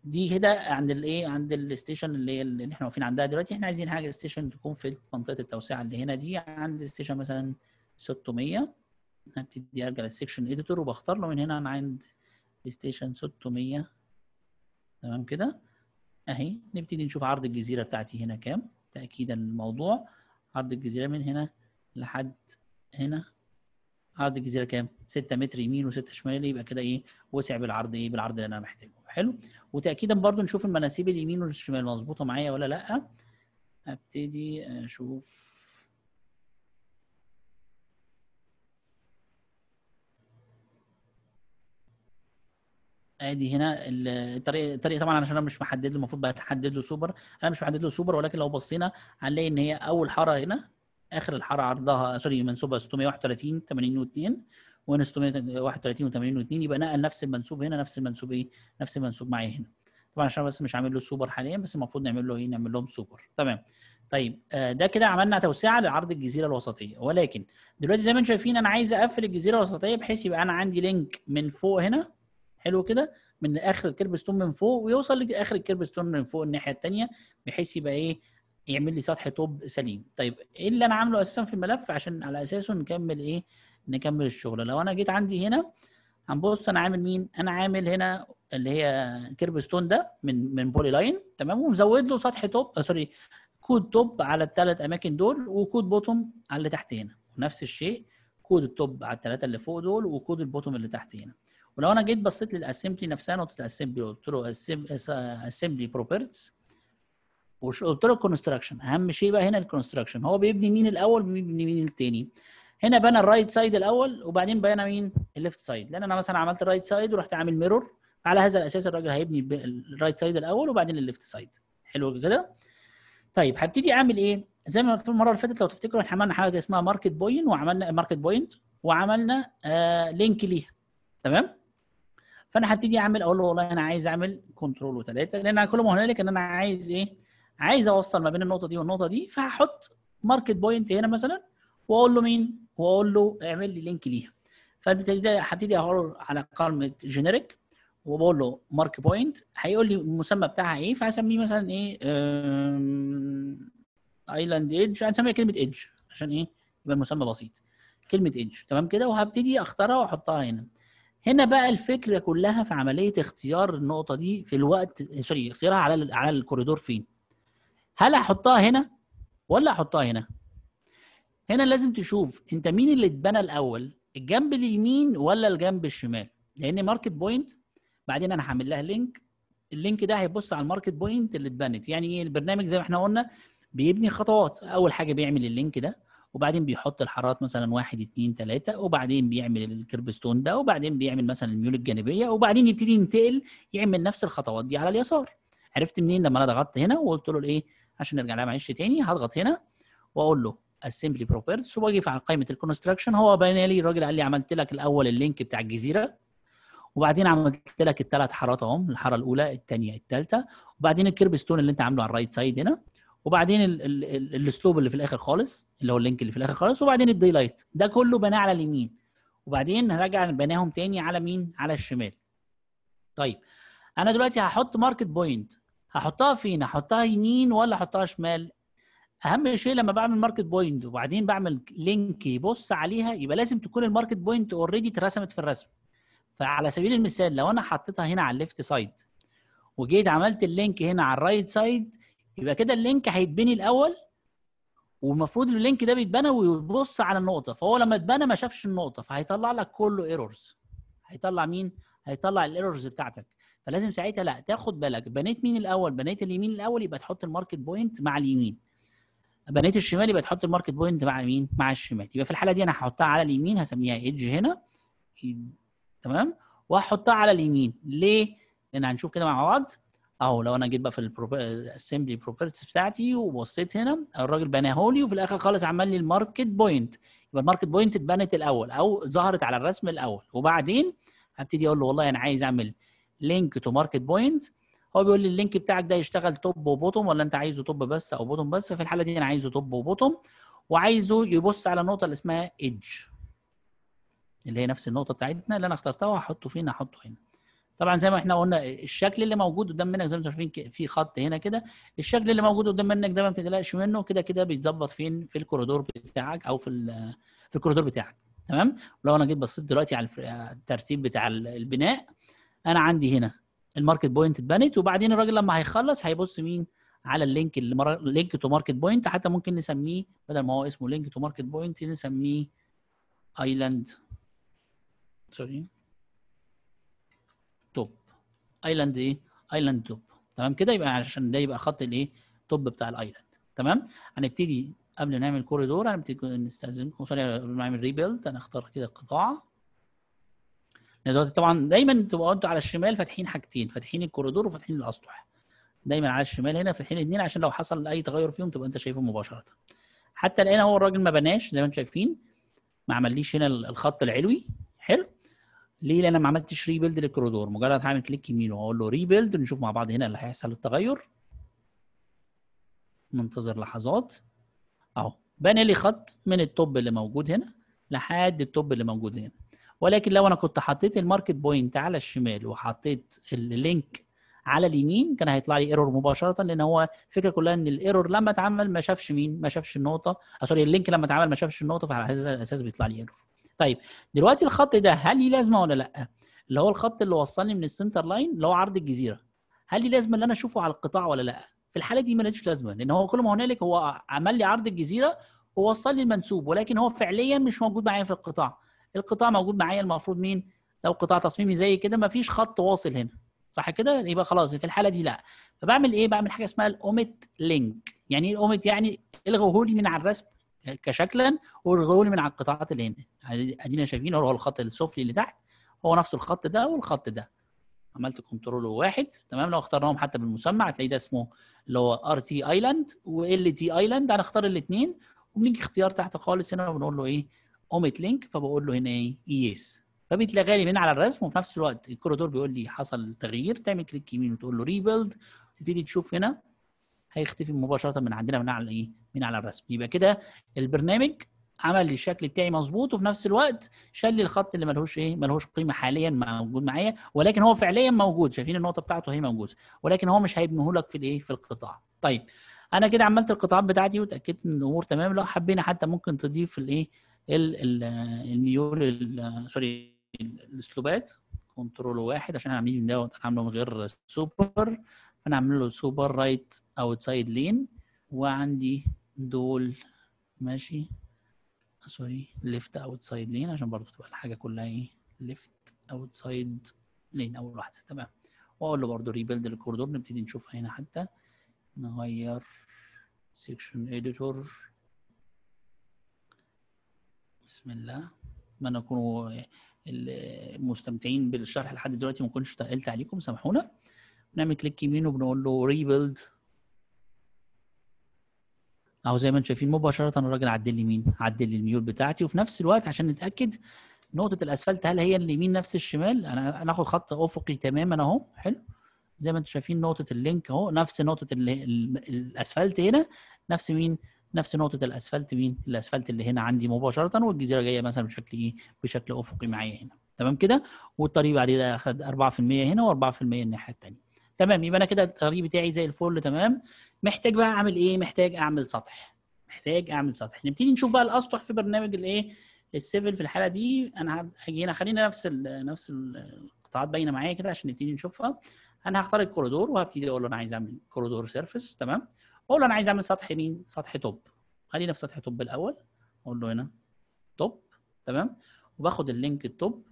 دي كده عند الايه عند الستيشن اللي هي اللي احنا واقفين عندها دلوقتي احنا عايزين حاجه استيشن تكون في منطقه التوسعه اللي هنا دي عند ستيشن مثلا 600 هبتدي ارجع للسكشن اديتور وبختار له من هنا انا عند ستيشن 600 تمام كده اهي نبتدي نشوف عرض الجزيره بتاعتي هنا كام تاكيدا الموضوع عرض الجزيره من هنا لحد هنا عرض الجزيره كام 6 متر يمين و6 شمال يبقى كده ايه وسع بالعرض ايه بالعرض اللي انا محتاجه حلو وتاكيدا برضو نشوف المناسيب اليمين والشمال مظبوطه معايا ولا لا ابتدي اشوف ادي هنا الطريق الطريق طبعا عشان انا مش محدد له المفروض تحدد له سوبر انا مش محدد له سوبر ولكن لو بصينا هنلاقي ان هي اول حاره هنا اخر الحاره عرضها سوري منسوبها 631 80 و2 وهنا 631 و80 و2 يبقى نقل نفس المنسوب هنا نفس المنسوب ايه نفس المنسوب معايا هنا طبعا عشان بس مش عامل له سوبر حاليا بس المفروض نعمل له ايه نعمل لهم سوبر تمام طيب آه، ده كده عملنا توسعه لعرض الجزيره الوسطيه ولكن دلوقتي زي ما انتم شايفين انا عايز اقفل الجزيره الوسطيه بحيث يبقى انا عندي لينك من فوق هنا حلو كده من اخر الكيرب ستون من فوق ويوصل لاخر الكيرب ستون من فوق الناحيه الثانيه بحيث يبقى ايه يعمل لي سطح طوب سليم طيب ايه اللي انا عامله اساسا في الملف عشان على اساسه نكمل ايه نكمل الشغل لو انا جيت عندي هنا هنبص انا عامل مين انا عامل هنا اللي هي كيرب ستون ده من من بولي لاين تمام ومزود له سطح توب آه سوري كود توب على الثلاث اماكن دول وكود بوتوم على اللي تحت هنا ونفس الشيء كود التوب على الثلاثه اللي فوق دول وكود البوتوم اللي تحت هنا ولو انا جيت بصيت للاسمبلي نفسها نقطه الاسمبلي وقلت له اسمبلي بروبرتس وقلت له الكونستراكشن اهم شيء بقى هنا الكونستراكشن هو بيبني مين الاول وبيبني مين الثاني هنا بنى الرايت سايد الاول وبعدين بنى مين الليفت سايد لان انا مثلا عملت الرايت سايد ورحت عامل ميرور على هذا الاساس الراجل هيبني الرايت سايد الاول وبعدين الليفت سايد حلو كده طيب هبتدي اعمل ايه زي ما قلت المره اللي فاتت لو تفتكروا احنا عملنا حاجه اسمها ماركت بوينت وعملنا ماركت بوينت وعملنا آه لينك ليها تمام فانا هبتدي اعمل اقول له والله انا عايز اعمل كنترول وثلاثه لان كل ما هنالك ان انا عايز ايه عايز اوصل ما بين النقطه دي والنقطه دي فهحط ماركت بوينت هنا مثلا واقول له مين واقول له اعمل لي لينك ليها فبالتالي هبتدي اهرر على كلمه جينيريك وبقول له مارك بوينت هيقول لي المسمى بتاعها ايه فهسميه مثلا ايه ايلاند ايدج هنسميها كلمه ايدج عشان ايه يبقى المسمى بسيط كلمه ايدج تمام كده وهبتدي اختارها واحطها هنا هنا بقى الفكره كلها في عمليه اختيار النقطه دي في الوقت سوري اختيارها على على الكوريدور فين هل احطها هنا ولا احطها هنا هنا لازم تشوف انت مين اللي اتبنى الاول الجنب اليمين ولا الجنب الشمال لان ماركت بوينت بعدين انا هعمل لها لينك اللينك ده هيبص على الماركت بوينت اللي اتبنت يعني ايه البرنامج زي ما احنا قلنا بيبني خطوات اول حاجه بيعمل اللينك ده وبعدين بيحط الحارات مثلا واحد اثنين ثلاثه وبعدين بيعمل الكربستون ده وبعدين بيعمل مثلا الميول الجانبيه وبعدين يبتدي ينتقل يعمل نفس الخطوات دي على اليسار عرفت منين لما انا ضغطت هنا وقلت له الايه عشان نرجع لها معلش تاني هضغط هنا واقول له اسمبلي بروبرتيز وباجي على قائمه الكونستراكشن هو بين لي الراجل قال لي عملت لك الاول اللينك بتاع الجزيره وبعدين عملت لك الثلاث حارات اهم الحاره الاولى الثانيه الثالثه وبعدين الكيرب ستون اللي انت عامله على الرايت سايد هنا وبعدين الاسلوب السلوب اللي في الاخر خالص اللي هو اللينك اللي في الاخر خالص وبعدين الداي لايت ده كله بناه على اليمين وبعدين هرجع بناهم تاني على مين على الشمال طيب انا دلوقتي هحط ماركت بوينت هحطها فين هحطها يمين ولا احطها شمال اهم شيء لما بعمل ماركت بوينت وبعدين بعمل لينك يبص عليها يبقى لازم تكون الماركت بوينت اوريدي اترسمت في الرسم فعلى سبيل المثال لو انا حطيتها هنا على الليفت سايد وجيت عملت اللينك هنا على الرايت سايد يبقى كده اللينك هيتبني الاول والمفروض اللينك ده بيتبنى ويبص على النقطه فهو لما اتبنى ما شافش النقطه فهيطلع لك كله ايرورز هيطلع مين هيطلع الايرورز بتاعتك فلازم ساعتها لا تاخد بالك بنيت مين الاول بنيت اليمين الاول يبقى تحط الماركت بوينت مع اليمين بنيت الشمال يبقى تحط الماركت بوينت مع مين مع الشمال يبقى في الحاله دي انا هحطها على اليمين هسميها ايدج هنا تمام وهحطها على اليمين ليه لان هنشوف كده مع بعض اهو لو انا جيت بقى في الاسمبلي بروبرتيز بتاعتي وبصيت هنا الراجل بناهولي وفي الاخر خالص عمل لي الماركت بوينت يبقى الماركت بوينت اتبنت الاول او ظهرت على الرسم الاول وبعدين هبتدي اقول له والله انا عايز اعمل لينك تو ماركت بوينت هو بيقول لي اللينك بتاعك ده يشتغل توب وبوتوم ولا انت عايزه توب بس او بوتوم بس ففي الحاله دي انا عايزه توب وبوتوم وعايزه يبص على النقطه اللي اسمها ايدج اللي هي نفس النقطه بتاعتنا اللي انا اخترتها وهحطه فين هحطه هنا طبعا زي ما احنا قلنا الشكل اللي موجود قدام منك زي ما انتم شايفين في خط هنا كده الشكل اللي موجود قدام منك ده ما بتقلقش منه كده كده بيتظبط فين في الكوريدور بتاعك او في في الكوريدور بتاعك تمام لو انا جيت بصيت دلوقتي على الترتيب بتاع البناء انا عندي هنا الماركت بوينت اتبنت وبعدين الراجل لما هيخلص هيبص مين على اللينك اللي مر... لينك تو ماركت بوينت حتى ممكن نسميه بدل ما هو اسمه لينك تو ماركت بوينت نسميه ايلاند سوري ايلاند ايه ايلاند توب تمام كده يبقى عشان ده يبقى خط الايه توب بتاع الايلاند تمام هنبتدي قبل نعمل كوريدور هنبتدي نستاذنكم سوري قبل نعمل ريبيلد هنختار كده القطاع يعني طبعا دايما تبقى انتوا على الشمال فاتحين حاجتين فاتحين الكوريدور وفاتحين الاسطح دايما على الشمال هنا فاتحين اثنين عشان لو حصل اي تغير فيهم تبقى انت شايفه مباشره حتى الان هو الراجل ما بناش زي ما انتم شايفين ما عمليش هنا الخط العلوي ليه؟ لان انا ما عملتش ريبيلد للكوريدور مجرد هعمل كليك يمين واقول له ريبيلد نشوف مع بعض هنا اللي هيحصل التغير منتظر لحظات اهو بنى لي خط من التوب اللي موجود هنا لحد التوب اللي موجود هنا ولكن لو انا كنت حطيت الماركت بوينت على الشمال وحطيت اللينك على اليمين كان هيطلع لي ايرور مباشره لان هو الفكره كلها ان الايرور لما اتعمل ما شافش مين ما شافش النقطه سوري آه، اللينك لما اتعمل ما شافش النقطه فعلى هذا الاساس بيطلع لي ايرور طيب دلوقتي الخط ده هل ليه لازمه ولا لا؟ اللي هو الخط اللي وصلني من السنتر لاين اللي هو عرض الجزيره هل ليه لازمه ان انا اشوفه على القطاع ولا لا؟ في الحاله دي ملهاش لازمه لان هو كل ما هنالك هو عمل لي عرض الجزيره ووصل لي المنسوب ولكن هو فعليا مش موجود معايا في القطاع القطاع موجود معايا المفروض مين لو قطاع تصميمي زي كده ما فيش خط واصل هنا صح كده يبقى خلاص في الحاله دي لا فبعمل ايه بعمل حاجه اسمها الاوميت لينك يعني ايه الاوميت يعني الغوه لي من على الرسم كشكلا والغول من على القطاعات اللي يعني هنا ادينا شايفين هو الخط السفلي اللي تحت هو نفس الخط ده والخط ده عملت كنترول واحد تمام لو اخترناهم حتى بالمسمى هتلاقي ده اسمه اللي هو ار تي ايلاند وال تي ايلاند هنختار الاثنين وبنيجي اختيار تحت خالص هنا وبنقول له ايه اوميت لينك فبقول له هنا ايه يس فبيتلغى لي من على الرسم وفي نفس الوقت الكوريدور بيقول لي حصل تغيير تعمل كليك يمين وتقول له ريبيلد تبتدي تشوف هنا هيختفي مباشره من عندنا من على الايه من على الرسم يبقى كده البرنامج عمل لي الشكل بتاعي مظبوط وفي نفس الوقت شال لي الخط اللي ملهوش ايه ملهوش قيمه حاليا موجود معايا ولكن هو فعليا موجود شايفين النقطه بتاعته هي موجوده ولكن هو مش هيبنيه لك في الايه في القطاع طيب انا كده عملت القطاعات بتاعتي وتاكدت ان الامور تمام لو حبينا حتى ممكن تضيف الايه الميول سوري الاسلوبات كنترول واحد عشان انا عاملين عامله من غير سوبر انا اعمل له سوبر رايت اوتسايد لين وعندي دول ماشي سوري ليفت اوتسايد لين عشان برضه تبقى الحاجه كلها ايه ليفت اوتسايد لين اول واحده تمام واقول له برضه ريبيلد الكوردور نبتدي نشوفها هنا حتى نغير سيكشن اديتور بسم الله اتمنى تكونوا المستمتعين بالشرح لحد دلوقتي ما كنتش تقلت عليكم سامحونا بنعمل كليك يمين وبنقول له ريبيلد اهو زي ما انتم شايفين مباشره الراجل عدل لي مين؟ عدل لي الميول بتاعتي وفي نفس الوقت عشان نتاكد نقطه الاسفلت هل هي اليمين نفس الشمال؟ انا هناخد خط افقي تماما اهو حلو زي ما انتم شايفين نقطه اللينك اهو نفس نقطه الاسفلت هنا نفس مين؟ نفس نقطه الاسفلت مين؟ الاسفلت اللي هنا عندي مباشره والجزيره جايه مثلا بشكل ايه؟ بشكل افقي معايا هنا تمام كده والطريق بعد كده اخد 4% هنا و4% الناحيه الثانيه. تمام يبقى انا كده الطريق بتاعي زي الفل تمام محتاج بقى اعمل ايه محتاج اعمل سطح محتاج اعمل سطح نبتدي نشوف بقى الاسطح في برنامج الايه السيفل في الحاله دي انا هاجي هنا خلينا نفس الـ نفس القطاعات باينه معايا كده عشان نبتدي نشوفها انا هختار الكوريدور وهبتدي اقول له انا عايز اعمل كوريدور سيرفيس تمام اقول له انا عايز اعمل سطح مين سطح توب خلينا في سطح توب الاول اقول له هنا توب تمام وباخد اللينك التوب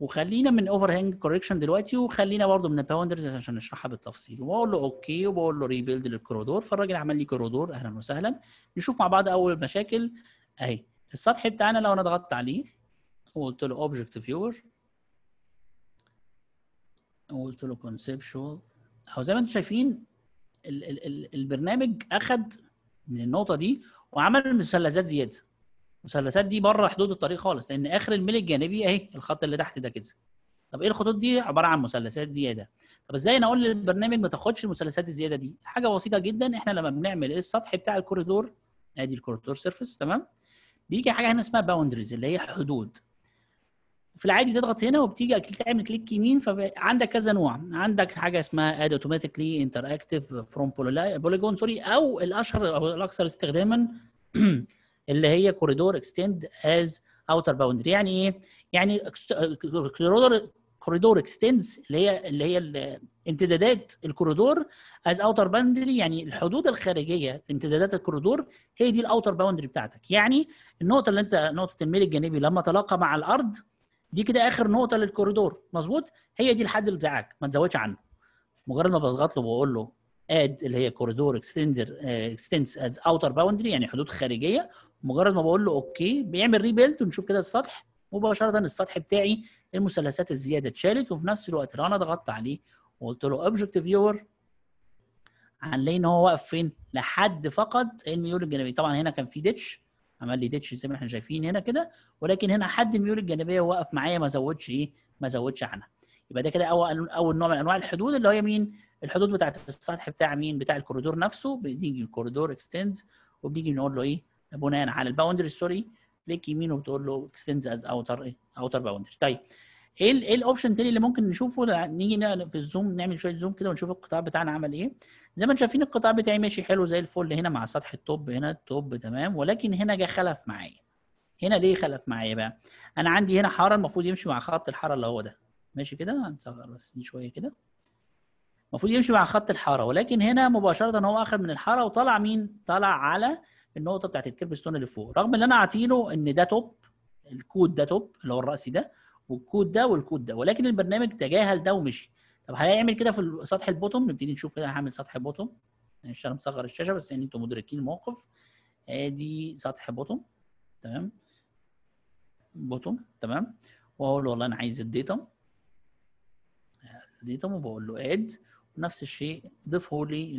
وخلينا من اوفر هانج كوركشن دلوقتي وخلينا برضه من الباوندرز عشان نشرحها بالتفصيل وبقول له اوكي وبقول له ريبيلد للكوريدور فالراجل عمل لي كوريدور اهلا وسهلا نشوف مع بعض اول المشاكل اهي السطح بتاعنا لو انا ضغطت عليه وقلت له اوبجكت فيور وقلت له كونسبشوال اهو زي ما انتم شايفين ال ال ال البرنامج اخد من النقطه دي وعمل مثلثات زياده المثلثات دي بره حدود الطريق خالص لان اخر الميل الجانبي اهي الخط اللي تحت ده كده طب ايه الخطوط دي عباره عن مثلثات زياده طب ازاي انا اقول للبرنامج ما تاخدش المثلثات الزياده دي حاجه بسيطه جدا احنا لما بنعمل السطح بتاع الكوريدور ادي الكوريدور سيرفيس تمام بيجي حاجه هنا اسمها باوندريز اللي هي حدود في العادي بتضغط هنا وبتيجي تعمل كليك يمين فعندك كذا نوع عندك حاجه اسمها اد اوتوماتيكلي انتر اكتف فروم بوليجون سوري او الاشهر او الاكثر استخداما اللي هي كوريدور اكستند از اوتر باوندري يعني ايه يعني كوريدور كوريدور اكستندز اللي هي اللي هي امتدادات الكوريدور از اوتر باوندري يعني الحدود الخارجيه امتدادات الكوريدور هي دي الاوتر باوندري بتاعتك يعني النقطه اللي انت نقطه الميل الجانبي لما تلاقى مع الارض دي كده اخر نقطه للكوريدور مظبوط هي دي الحد بتاعك ما تزودش عنه مجرد ما بضغط له وبقول له اد اللي هي كوريدور اكستندر اكستندز از اوتر باوندري يعني حدود خارجيه مجرد ما بقول له اوكي بيعمل ريبيلد ونشوف كده السطح مباشره السطح بتاعي المثلثات الزياده اتشالت وفي نفس الوقت لو انا ضغطت عليه وقلت له اوبجكت فيور هنلاقي ان هو واقف فين؟ لحد فقط الميول الجانبيه طبعا هنا كان في ديتش عمل لي ديتش زي ما احنا شايفين هنا كده ولكن هنا حد الميول الجانبيه واقف معايا ما زودش ايه؟ ما زودش عنها يبقى ده كده اول اول نوع من انواع الحدود اللي هي مين؟ الحدود بتاعت السطح بتاع مين؟ بتاع الكوريدور نفسه بنيجي الكوريدور اكستند وبنيجي نقول له ايه؟ بناء على الباوندري سوري كليك يمين وبتقول له اكستنز از اوتر اوتر باوندري طيب ايه ايه الاوبشن تاني اللي ممكن نشوفه نيجي في الزوم نعمل شويه زوم كده ونشوف القطاع بتاعنا عمل ايه زي ما انتم شايفين القطاع بتاعي ماشي حلو زي الفل هنا مع سطح التوب هنا التوب تمام ولكن هنا جه خلف معايا هنا ليه خلف معايا بقى انا عندي هنا حاره المفروض يمشي مع خط الحاره اللي هو ده ماشي كده هنصغر بس دي شويه كده المفروض يمشي مع خط الحاره ولكن هنا مباشره هو اخذ من الحاره وطلع مين طلع على النقطه بتاعت الكيربستون اللي فوق رغم ان انا عاطيله ان ده توب الكود ده توب اللي هو الراسي ده والكود ده والكود ده ولكن البرنامج تجاهل ده ومشي طب هيعمل كده في سطح البوتوم نبتدي نشوف كده هعمل سطح بوتوم مش انا مصغر الشاشه بس يعني انتم مدركين الموقف ادي سطح بوتوم تمام بوتوم تمام واقول له والله انا عايز الداتا آه، الداتا وبقول له اد نفس الشيء ضيفه لي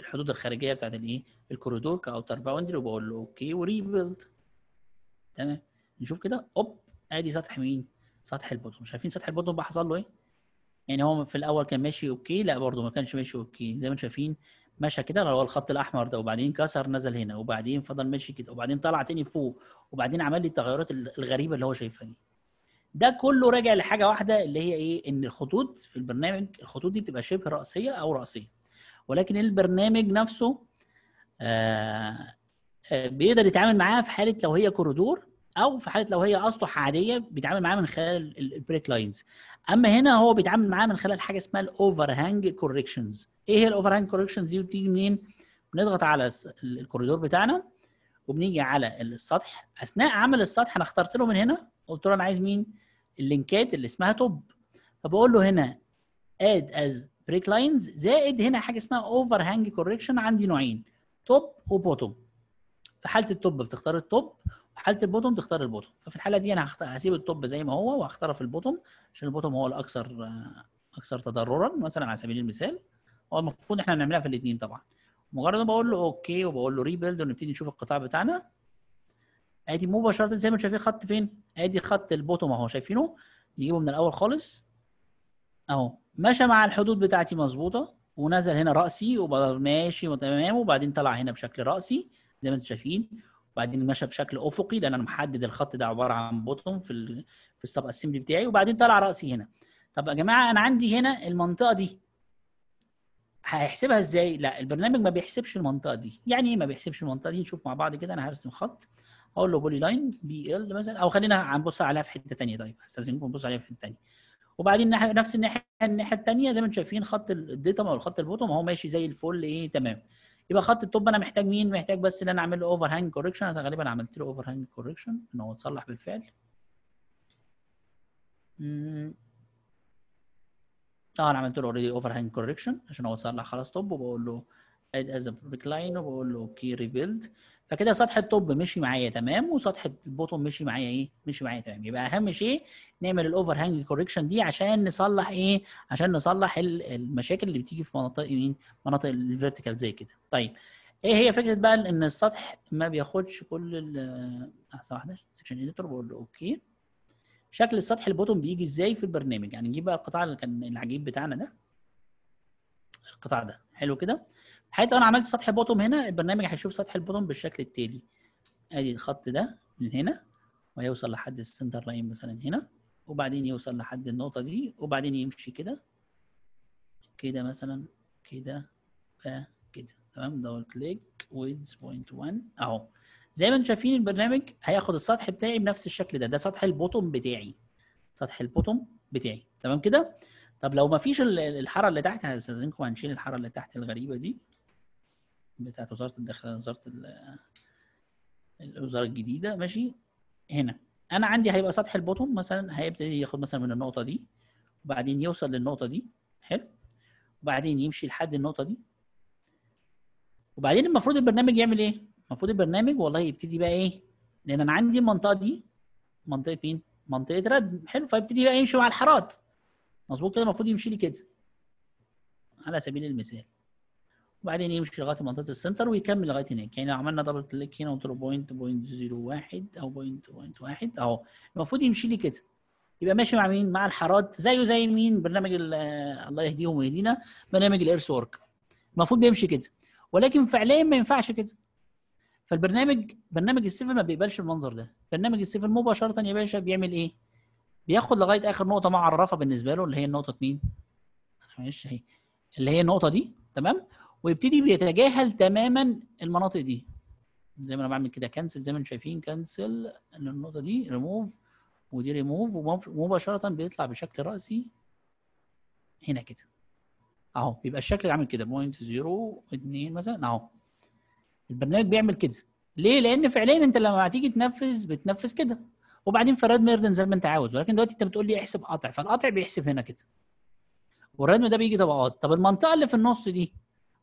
الحدود الخارجيه بتاعت الايه الكوريدور كاوتر باوندري وبقول له اوكي وريبيلد تمام نشوف كده اوب ادي سطح مين سطح البوتوم شايفين سطح البوتوم بقى حصل له ايه يعني هو في الاول كان ماشي اوكي لا برده ما كانش ماشي اوكي زي ما انتم شايفين مشى كده اللي هو الخط الاحمر ده وبعدين كسر نزل هنا وبعدين فضل ماشي كده وبعدين طلع تاني فوق وبعدين عمل لي التغيرات الغريبه اللي هو شايفها دي ده كله راجع لحاجه واحده اللي هي ايه ان الخطوط في البرنامج الخطوط دي بتبقى شبه راسيه او راسيه ولكن البرنامج نفسه آه، آه، بيقدر يتعامل معاها في حاله لو هي كوريدور او في حاله لو هي اسطح عاديه بيتعامل معاها من خلال البريك لاينز اما هنا هو بيتعامل معاها من خلال حاجه اسمها الاوفر هانج كوركشنز ايه هي الاوفر هانج كوركشنز دي بتيجي منين بنضغط على الكوريدور بتاعنا وبنيجي على السطح اثناء عمل السطح انا اخترت له من هنا قلت له انا عايز مين اللينكات اللي اسمها توب فبقول له هنا اد از بريك لاينز زائد هنا حاجه اسمها اوفر هانج كوركشن عندي نوعين توب وبوتوم في حاله التوب بتختار التوب وحاله البوتوم تختار البوتوم ففي الحاله دي انا هسيب التوب زي ما هو وهختاره في البوتوم عشان البوتوم هو الاكثر اكثر تضررا مثلا على سبيل المثال هو المفروض احنا بنعملها في الاثنين طبعا مجرد ما بقول له اوكي وبقول له ريبيلد ونبتدي نشوف القطاع بتاعنا ادي مباشره زي ما انتم شايفين خط فين ادي خط البوتوم اهو شايفينه نجيبه من الاول خالص اهو مشى مع الحدود بتاعتي مظبوطه ونزل هنا راسي وبقى ماشي تمام وبعدين طلع هنا بشكل راسي زي ما انتم شايفين وبعدين مشى بشكل افقي لان انا محدد الخط ده عباره عن بوتوم في في السب اسمبلي بتاعي وبعدين طلع راسي هنا طب يا جماعه انا عندي هنا المنطقه دي هيحسبها ازاي؟ لا البرنامج ما بيحسبش المنطقه دي، يعني ايه ما بيحسبش المنطقه دي؟ نشوف مع بعض كده انا هرسم خط اقول له بولي لاين بي ال مثلا او خلينا هنبص عليها في حته ثانيه طيب هستاذنكم نبص عليها في حته ثانيه. وبعدين نفس الناحيه الناحيه الثانيه زي ما انتم شايفين خط الديتم او الخط البوتوم اهو ماشي زي الفل ايه تمام. يبقى خط التوب انا محتاج مين؟ محتاج بس ان انا اعمل له اوفر هانج كوركشن انا غالبا عملت له اوفر هانج كوركشن ان هو اتصلح بالفعل. اه انا عملت له اوريدي اوفر هانج كوركشن عشان هو صلح خلاص توب وبقول له اد از ريكلاين وبقول له اوكي ريبيلد فكده سطح التوب مشي معايا تمام وسطح البوتوم مشي معايا ايه؟ مشي معايا تمام يبقى اهم شيء نعمل الاوفر هانج كوركشن دي عشان نصلح ايه؟ عشان نصلح المشاكل اللي بتيجي في مناطق مين؟ مناطق الفيرتيكال زي كده. طيب ايه هي فكره بقى ان السطح ما بياخدش كل ال آه، لحظه واحده سكشن اديتور بقول له اوكي شكل السطح البوتوم بيجي ازاي في البرنامج يعني نجيب بقى القطاع اللي كان العجيب بتاعنا ده القطاع ده حلو كده حيث انا عملت سطح بوتوم هنا البرنامج هيشوف سطح البوتوم بالشكل التالي ادي الخط ده من هنا ويوصل لحد السنتر لاين مثلا هنا وبعدين يوصل لحد النقطه دي وبعدين يمشي كده كده مثلا كده كده تمام دبل كليك ويدز بوينت 1 اهو زي ما انتم شايفين البرنامج هياخد السطح بتاعي بنفس الشكل ده ده سطح البوتوم بتاعي سطح البوتوم بتاعي تمام كده طب لو ما فيش الحاره اللي تحت هستاذنكم هنشيل الحاره اللي تحت الغريبه دي بتاعت وزاره الداخليه وزاره الوزاره الجديده ماشي هنا انا عندي هيبقى سطح البوتوم مثلا هيبتدي ياخد مثلا من النقطه دي وبعدين يوصل للنقطه دي حلو وبعدين يمشي لحد النقطه دي وبعدين المفروض البرنامج يعمل ايه المفروض البرنامج والله يبتدي بقى ايه لان انا عندي المنطقه دي منطقه مين منطقه رد حلو فيبتدي بقى يمشي مع الحارات مظبوط كده المفروض يمشي لي كده على سبيل المثال وبعدين يمشي لغايه منطقه السنتر ويكمل لغايه هناك يعني لو عملنا دبل كليك هنا وقلت له بوينت بوينت زيرو واحد او بوينت بوينت واحد اهو المفروض يمشي لي كده يبقى ماشي مع مين مع الحارات زيه زي مين برنامج الله يهديهم ويهدينا برنامج الايرث ورك المفروض بيمشي كده ولكن فعليا ما ينفعش كده فالبرنامج برنامج السيفل ما بيقبلش المنظر ده برنامج السيفل مباشره يا باشا بيعمل ايه بياخد لغايه اخر نقطه معرفه بالنسبه له اللي هي النقطه مين معلش اهي اللي هي النقطه دي تمام ويبتدي بيتجاهل تماما المناطق دي زي ما انا بعمل كده كنسل زي ما انتم شايفين كنسل النقطه دي ريموف ودي ريموف ومباشره بيطلع بشكل راسي هنا كده اهو بيبقى الشكل عامل كده بوينت زيرو اتنين مثلا اهو البرنامج بيعمل كده ليه؟ لان فعليا انت لما هتيجي تنفذ بتنفذ كده وبعدين في الردم ميردن زي ما انت عاوز ولكن دلوقتي انت بتقول لي احسب قطع فالقطع بيحسب هنا كده والردم ده بيجي طبقات طب المنطقه اللي في النص دي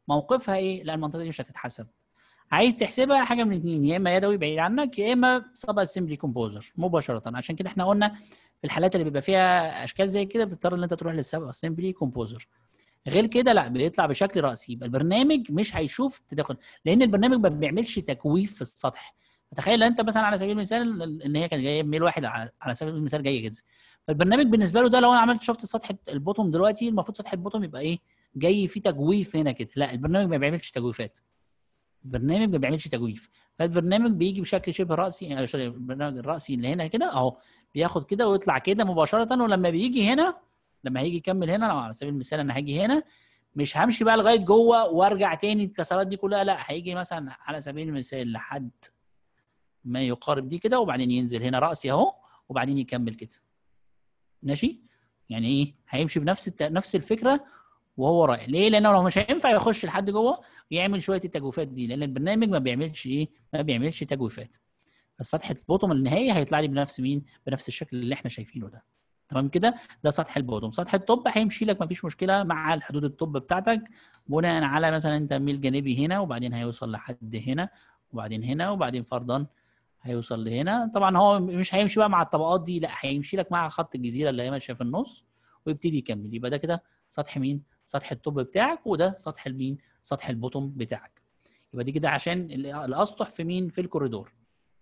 موقفها ايه؟ لا المنطقه دي مش هتتحسب عايز تحسبها حاجه من اتنين يا اما يدوي بعيد عنك يا اما سب اسمبلي كومبوزر مباشره عشان كده احنا قلنا في الحالات اللي بيبقى فيها اشكال زي كده بتضطر ان انت تروح للسب اسمبلي كومبوزر غير كده لا بيطلع بشكل راسي يبقى البرنامج مش هيشوف تدخل لان البرنامج ما بيعملش تكويف في السطح تخيل انت مثلا على سبيل المثال ان هي كانت جايه ميل واحد على سبيل المثال جايه كده فالبرنامج بالنسبه له ده لو انا عملت شفت سطح البوتوم دلوقتي المفروض سطح البوتوم يبقى ايه جاي فيه تجويف هنا كده لا البرنامج ما بيعملش تجويفات البرنامج ما بيعملش تجويف فالبرنامج بيجي بشكل شبه راسي آه، البرنامج الراسي اللي هنا كده اهو بياخد كده ويطلع كده مباشره ولما بيجي هنا لما هيجي يكمل هنا لو على سبيل المثال انا هاجي هنا مش همشي بقى لغايه جوه وارجع تاني الكسرات دي كلها لا هيجي مثلا على سبيل المثال لحد ما يقارب دي كده وبعدين ينزل هنا راسي اهو وبعدين يكمل كده ماشي يعني ايه هيمشي بنفس الت... نفس الفكره وهو رايح ليه لانه لو مش هينفع يخش لحد جوه يعمل شويه التجويفات دي لان البرنامج ما بيعملش ايه ما بيعملش تجويفات فسطحه البوتوم النهائي هيطلع لي بنفس مين بنفس الشكل اللي احنا شايفينه ده تمام كده ده سطح البوتوم سطح التوب هيمشي لك مفيش مشكله مع الحدود التوب بتاعتك بناء على مثلا انت ميل جانبي هنا وبعدين هيوصل لحد هنا وبعدين هنا وبعدين فرضا هيوصل لهنا طبعا هو مش هيمشي بقى مع الطبقات دي لا هيمشي لك مع خط الجزيره اللي هي ماشيه في النص ويبتدي يكمل يبقى ده كده سطح مين سطح التوب بتاعك وده سطح المين سطح البوتوم بتاعك يبقى دي كده عشان الاسطح في مين في الكوريدور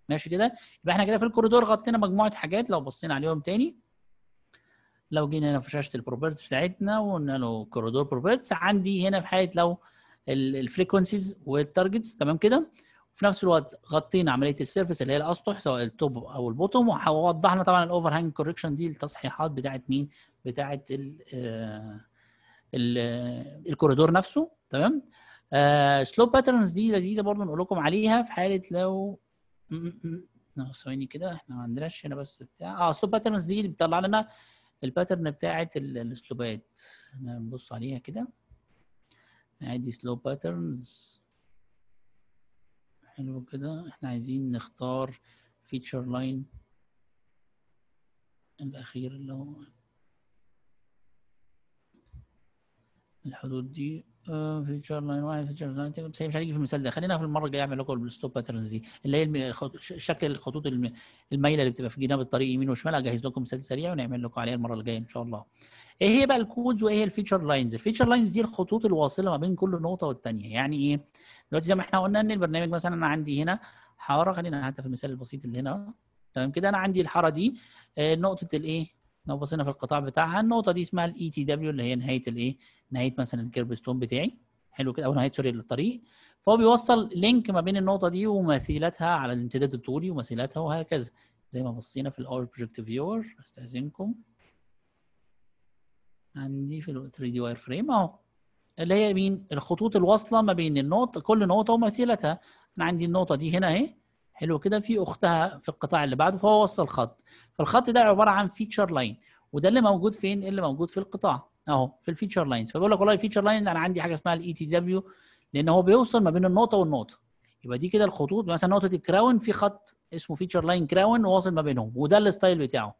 ماشي كده يبقى احنا كده في الكوريدور غطينا مجموعه حاجات لو بصينا عليهم تاني لو جينا هنا في شاشه البروبرتس بتاعتنا وقلنا له كوريدور بروبرتس عندي هنا في حاله لو الفريكونسيز والتارجتس تمام كده وفي نفس الوقت غطينا عمليه السيرفس اللي هي الاسطح سواء التوب او البوتوم ووضحنا طبعا الاوفر هانج كوركشن دي التصحيحات بتاعت مين؟ بتاعت الكوريدور آه، آه، نفسه تمام سلوب آه، باترنز دي لذيذه برضو نقول لكم عليها في حاله لو ثواني كده احنا ما عندناش هنا بس بتاع اه سلوب باترنز دي بتطلع لنا الباترن بتاعت الاسلوبات نبص عليها كده عادي سلو باترنز حلو كده احنا عايزين نختار فيتشر لاين الاخير اللي هو الحدود دي آه، فيوتشر لاين واحد فيوتشر لاين بس مش هنيجي في المثال ده خلينا في المره الجايه اعمل لكم الستوب باترنز دي اللي هي شكل الخطوط المايله اللي بتبقى في جناب الطريق يمين وشمال اجهز لكم مثال سريع ونعمل لكم عليها المره الجايه ان شاء الله. ايه هي بقى الكودز وايه هي الفيتشر لاينز؟ الفيتشر لاينز دي الخطوط الواصله ما بين كل نقطه والثانيه يعني ايه؟ دلوقتي زي ما احنا قلنا ان البرنامج مثلا انا عندي هنا حاره خلينا حتى في المثال البسيط اللي هنا تمام كده انا عندي الحاره دي آه، نقطه الايه؟ لو بصينا في القطاع بتاعها النقطه دي اسمها الاي تي e دبليو اللي هي نهايه الايه نهايه مثلا الكيرب ستون بتاعي حلو كده او نهايه سوري للطريق فهو بيوصل لينك ما بين النقطه دي ومثيلتها على الامتداد الطولي ومثيلتها وهكذا زي ما بصينا في الاور بروجكت فيور استاذنكم عندي في ال 3 دي واير فريم اهو اللي هي مين الخطوط الواصله ما بين النقطه كل نقطه ومثيلتها انا عندي النقطه دي هنا اهي حلو كده في اختها في القطاع اللي بعده فهو وصل خط فالخط ده عباره عن فيتشر لاين وده اللي موجود فين اللي موجود في القطاع اهو في الفيتشر لاينز فبيقول لك والله الفيتشر لاين انا عندي حاجه اسمها الاي تي e دبليو لان هو بيوصل ما بين النقطه والنقطه يبقى دي كده الخطوط مثلا نقطه الكراون في خط اسمه فيتشر لاين كراون واصل ما بينهم وده الستايل بتاعه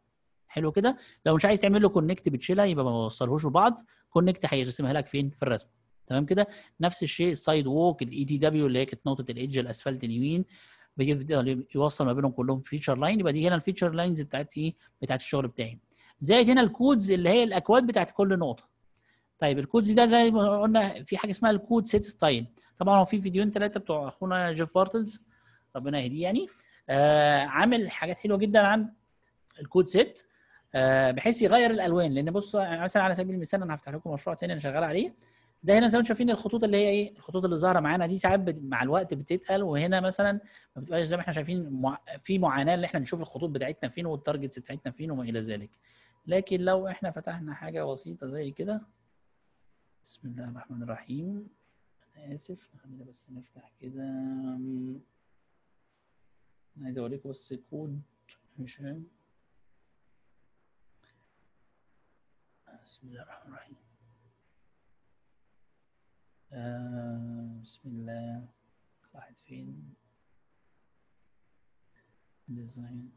حلو كده لو مش عايز تعمل له كونكت بتشيلها يبقى ما بوصلهوش لبعض كونكت هيرسمها لك فين في الرسمه تمام كده نفس الشيء السايد ووك الاي تي دبليو اللي هي كانت نقطه الايدج الاسفلت اليمين بيفضل يوصل ما بينهم كلهم فيتشر لاين يبقى دي هنا الفيتشر لاينز بتاعت ايه بتاعت الشغل بتاعي زائد هنا الكودز اللي هي الاكواد بتاعت كل نقطه طيب الكودز ده زي ما قلنا في حاجه اسمها الكود سيت ستايل طبعا هو في فيديوهين ثلاثه بتوع اخونا جيف بارتلز ربنا يهديه يعني آه عامل حاجات حلوه جدا عن الكود سيت آه بحيث يغير الالوان لان بص مثلا على سبيل المثال انا هفتح لكم مشروع ثاني انا شغال عليه ده هنا زي ما انتم شايفين الخطوط اللي هي ايه الخطوط اللي ظاهره معانا دي ساعات مع الوقت بتتقل وهنا مثلا ما بتبقاش زي ما احنا شايفين مع... في معاناه ان احنا نشوف الخطوط بتاعتنا فين والتارجتس بتاعتنا فين وما الى ذلك لكن لو احنا فتحنا حاجه بسيطه زي كده بسم الله الرحمن الرحيم انا اسف خلينا بس نفتح كده انا عايز اوريكم بس الكود مش بسم الله الرحمن الرحيم آه بسم الله راحت فين ديزاين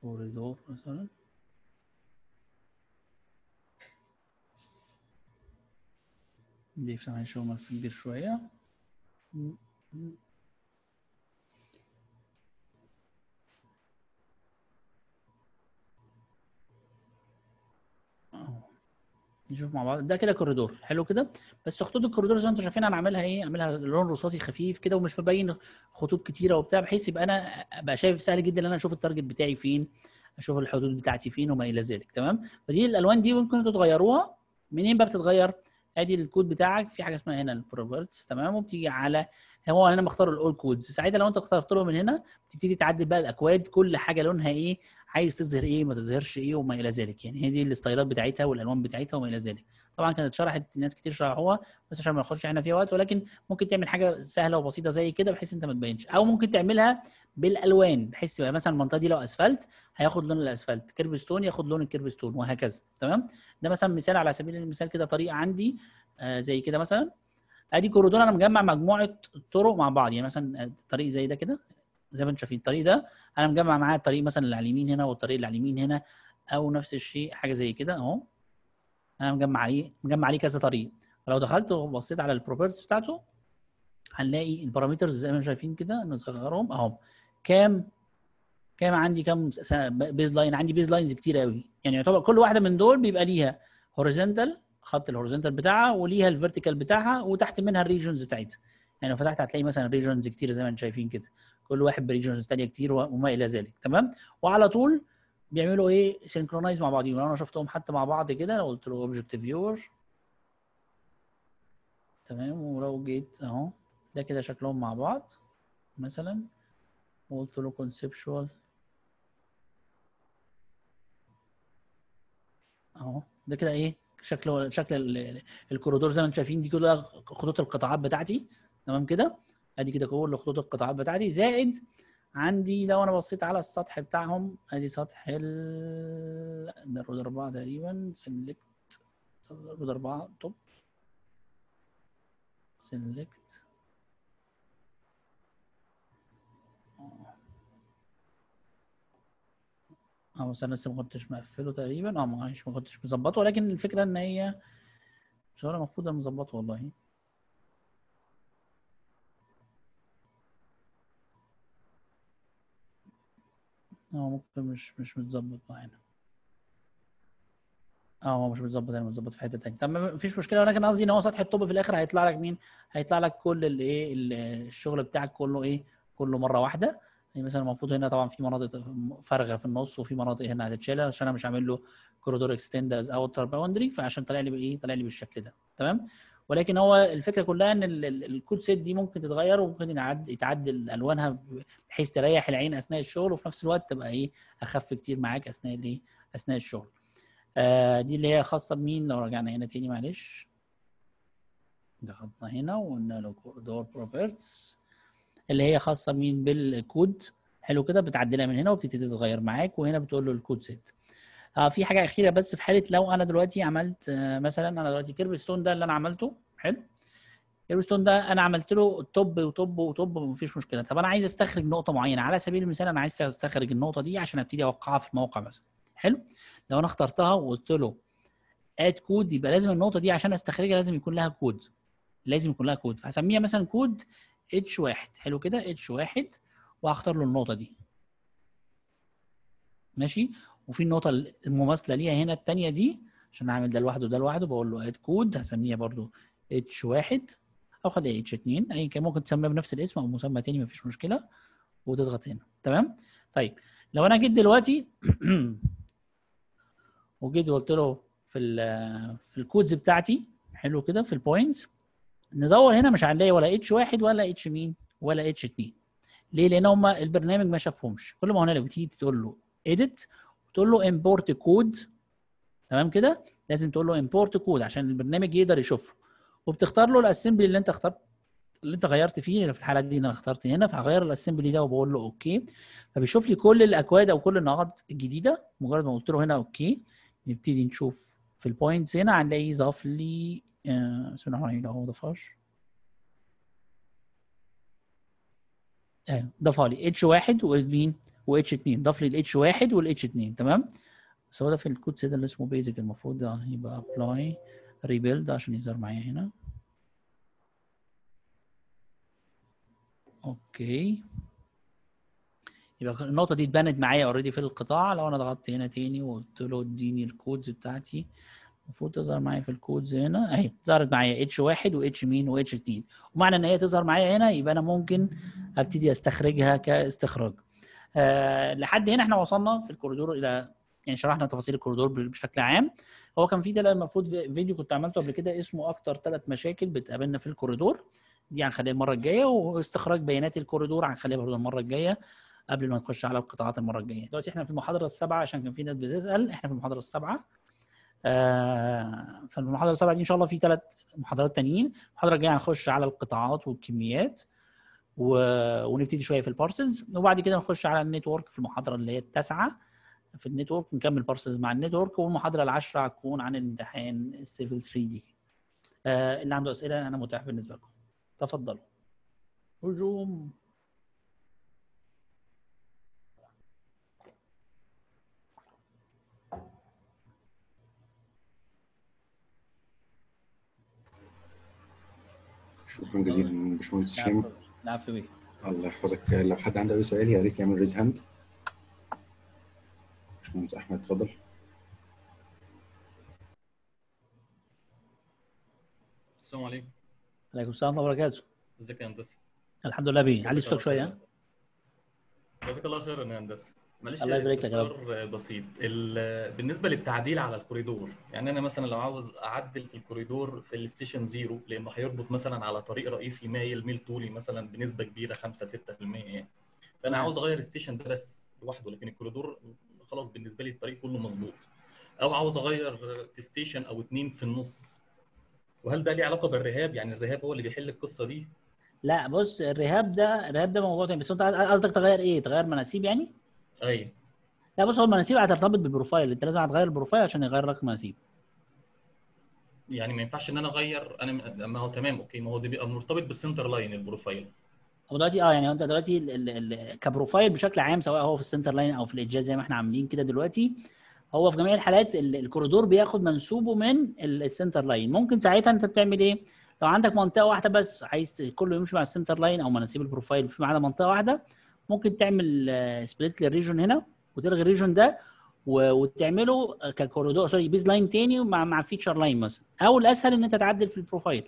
كوريدور مثلا بيفتح هنشوف ما في شوية نشوف مع بعض ده كده كوريدور حلو كده بس خطوط الكوريدور زي ما انتم شايفين انا عاملها ايه عاملها لون رصاصي خفيف كده ومش مبين خطوط كتيره وبتاع بحيث يبقى انا ابقى شايف سهل جدا ان انا اشوف التارجت بتاعي فين اشوف الحدود بتاعتي فين وما الى ذلك تمام فدي الالوان دي ممكن انتوا تغيروها منين بقى بتتغير ادي الكود بتاعك في حاجه اسمها هنا البروبرتس تمام وبتيجي على هو انا بختار الاول كودز ساعتها لو انت اخترت له من هنا بتبتدي تعدل بقى الاكواد كل حاجه لونها ايه عايز تظهر ايه ما تظهرش ايه وما الى ذلك يعني هي دي الاستايلات بتاعتها والالوان بتاعتها وما الى ذلك طبعا كانت شرحت ناس كتير شرحوها بس عشان ما نخش احنا فيها وقت ولكن ممكن تعمل حاجه سهله وبسيطه زي كده بحيث انت ما تبينش او ممكن تعملها بالالوان بحيث يبقى مثلا المنطقه دي لو اسفلت هياخد لون الاسفلت كيربستون ياخد لون الكيربستون وهكذا تمام ده مثلا مثال على سبيل المثال كده طريقه عندي آه زي كده مثلا ادي آه، كوريدور انا مجمع مجموعه طرق مع بعض يعني مثلا آه، طريق زي ده كده زي ما انتم شايفين الطريق ده انا مجمع معاه الطريق مثلا اللي على اليمين هنا والطريق اللي على اليمين هنا او نفس الشيء حاجه زي كده اهو انا مجمع عليه مجمع عليه كذا طريق ولو دخلت وبصيت على البروبرتيز بتاعته هنلاقي البارامترز زي ما انتم شايفين كده نصغرهم اهو كام كام عندي كام بيز لاين عندي بيز لاينز كتير قوي يعني يعتبر كل واحده من دول بيبقى ليها هوريزونتال خط الهوريزونتال بتاعها وليها الفيرتيكال بتاعها وتحت منها الريجنز بتاعتها يعني لو فتحت هتلاقي مثلا ريجنز كتير زي ما انتم شايفين كده كل واحد بريجنز ثانيه كتير وما الى ذلك تمام وعلى طول بيعملوا ايه سينكرونايز مع بعضهم يعني انا شفتهم حتى مع بعض كده لو قلت له اوبجكت فيور تمام ولو جيت اهو ده كده شكلهم مع بعض مثلا وقلت له كونسبشوال اهو ده كده ايه شكل شكل الكوريدور زي ما انتم شايفين دي كلها خطوط القطاعات بتاعتي تمام كده ادي كده كل خطوط القطاعات بتاعتي زائد عندي لو انا بصيت على السطح بتاعهم ادي سطح ال ده رود اربعه تقريبا سلكت رود اربعه توب سلكت اه بس انا لسه ما كنتش مقفله تقريبا اه ما كنتش مظبطه ولكن الفكره ان هي مش هو المفروض انا مظبطه والله هو ممكن مش مش متظبط معانا اه هو مش متظبط هنا متظبط في حته ثانيه طب مفيش مشكله ولكن قصدي ان هو سطح الطب في الاخر هيطلع لك مين؟ هيطلع لك كل الايه الشغل بتاعك كله ايه؟ كله مره واحده يعني مثلا المفروض هنا طبعا في مناطق فارغه في النص وفي مناطق هنا هتتشال عشان انا مش عامل له كوريدور اكستند اوتر باوندري فعشان طلع لي بايه؟ طلع لي بالشكل ده تمام؟ ولكن هو الفكره كلها ان الكود سيت دي ممكن تتغير وممكن يتعدل الوانها بحيث تريح العين اثناء الشغل وفي نفس الوقت تبقى ايه اخف كتير معاك اثناء الايه اثناء الشغل آه دي اللي هي خاصه بمين لو رجعنا هنا تاني معلش ضغطنا هنا وقلنا له دور بروبرتس اللي هي خاصه بمين بالكود حلو كده بتعدلها من هنا وبتبتدي تتغير معاك وهنا بتقول له الكود سيت آه في حاجه اخيره بس في حاله لو انا دلوقتي عملت آه مثلا انا دلوقتي كيرف ستون ده اللي انا عملته حلو كيرف ستون ده انا عملت له توب وتوب وتوب مفيش مشكله طب انا عايز استخرج نقطه معينه على سبيل المثال انا عايز استخرج النقطه دي عشان ابتدي اوقعها في الموقع مثلا حلو لو انا اخترتها وقلت له اد كود يبقى لازم النقطه دي عشان استخرجها لازم يكون لها كود لازم يكون لها كود فهسميها مثلا كود اتش واحد حلو كده اتش واحد وهختار له النقطه دي ماشي وفي النقطه المماثله ليها هنا التانية دي عشان اعمل ده لوحده وده لوحده بقول له اد كود هسميها برضو اتش واحد او خليها اتش 2 ايا كان ممكن تسميها بنفس الاسم او مسمى تاني مفيش مشكله وتضغط هنا تمام طيب لو انا جيت دلوقتي وجيت وقلت له في ال في الكودز بتاعتي حلو كده في البوينتس ندور هنا مش هنلاقي ولا اتش واحد ولا اتش مين ولا اتش 2 ليه؟ لان هم البرنامج ما شافهمش كل ما هنا بتيجي تقول له ايديت تقول له امبورت كود تمام كده لازم تقول له امبورت كود عشان البرنامج يقدر يشوفه وبتختار له الاسمبلي اللي انت اخترت اللي انت غيرت فيه في الحاله دي انا اخترت هنا فهغير الاسمبلي ده وبقول له اوكي فبيشوف لي كل الاكواد او كل النقاط الجديده مجرد ما قلت له هنا اوكي نبتدي نشوف في البوينتس هنا هنلاقي ضاف لي آه بسم الله الرحمن الرحيم لو هو آه، ما ضافهاش ضافها لي اتش واحد ومين و اتش 2 ضاف لي الاتش 1 والاتش 2 تمام بس هو ده في الكود سيد اللي اسمه بيزك المفروض ده يبقى ابلاي ريبيلد عشان يظهر معايا هنا اوكي يبقى النقطه دي اتبنت معايا اوريدي في القطاع لو انا ضغطت هنا تاني وقلت له اديني الكودز بتاعتي المفروض تظهر معايا في الكودز هنا اهي ظهرت معايا اتش و واتش مين واتش 2 ومعنى ان هي تظهر معايا هنا يبقى انا ممكن ابتدي استخرجها كاستخراج آه لحد هنا احنا وصلنا في الكوريدور الى يعني شرحنا تفاصيل الكوريدور بشكل عام هو كان في ده المفروض فيديو كنت عملته قبل كده اسمه اكتر ثلاث مشاكل بتقابلنا في الكوريدور دي هنخليها المره الجايه واستخراج بيانات الكوريدور هنخليها برضه المره الجايه قبل ما نخش على القطاعات المره الجايه دلوقتي احنا في المحاضره السابعه عشان كان في ناس بتسال احنا في المحاضره السابعه آه فالمحاضره السابعه دي ان شاء الله في ثلاث محاضرات تانيين المحاضره الجايه هنخش على القطاعات والكميات و... ونبتدي شويه في البارسنز وبعد كده نخش على النتورك في المحاضره اللي هي التاسعه في النتورك نكمل بارسنز مع النتورك والمحاضره العاشره هتكون عن الامتحان السيفل 3 دي آه اللي عنده اسئله انا متاح بالنسبه لكم تفضلوا هجوم شكرا جزيلا باشمهندس هشام العفو نعم، الله يحفظك لو حد عنده اي سؤال يا ريت يعمل ريز هاند باشمهندس احمد اتفضل السلام عليكم عليكم السلام ورحمه الله وبركاته ازيك يا هندسه الحمد لله بيه علي صوتك شويه جزاك الله خيرا يا هندسه معلش الله يبارك لك بسيط بالنسبه للتعديل على الكوريدور يعني انا مثلا لو عاوز اعدل في الكوريدور في الستيشن زيرو لانه هيربط مثلا على طريق رئيسي مايل ميل طولي مثلا بنسبه كبيره 5 6% يعني فانا عاوز اغير الاستيشن ده بس لوحده لكن الكوريدور خلاص بالنسبه لي الطريق كله مظبوط او عاوز اغير في ستيشن او اتنين في النص وهل ده ليه علاقه بالرهاب يعني الرهاب هو اللي بيحل القصه دي لا بص الرهاب ده الرهاب ده موضوع تاني بس انت قصدك تغير ايه تغير مناسيب يعني ايوه لا بص هو المناسيب هترتبط بالبروفايل انت لازم هتغير البروفايل عشان يغير لك مناسيب يعني ما ينفعش ان انا اغير انا ما هو تمام اوكي ما هو ده بيبقى مرتبط بالسنتر لاين البروفايل هو دلوقتي اه يعني انت دلوقتي كبروفايل بشكل عام سواء هو في السنتر لاين او في الايدجات زي ما احنا عاملين كده دلوقتي هو في جميع الحالات الكوريدور بياخد منسوبه من السنتر لاين ممكن ساعتها انت بتعمل ايه لو عندك منطقه واحده بس عايز كله يمشي مع السنتر لاين او مناسيب البروفايل في معانا منطقه واحده ممكن تعمل سبليت آه، للريجون هنا وتلغي الريجون ده وتعمله آه، ككوريدور سوري بيز لاين تاني مع مع فيتشر لاين مثلا او الاسهل ان انت تعدل في البروفايل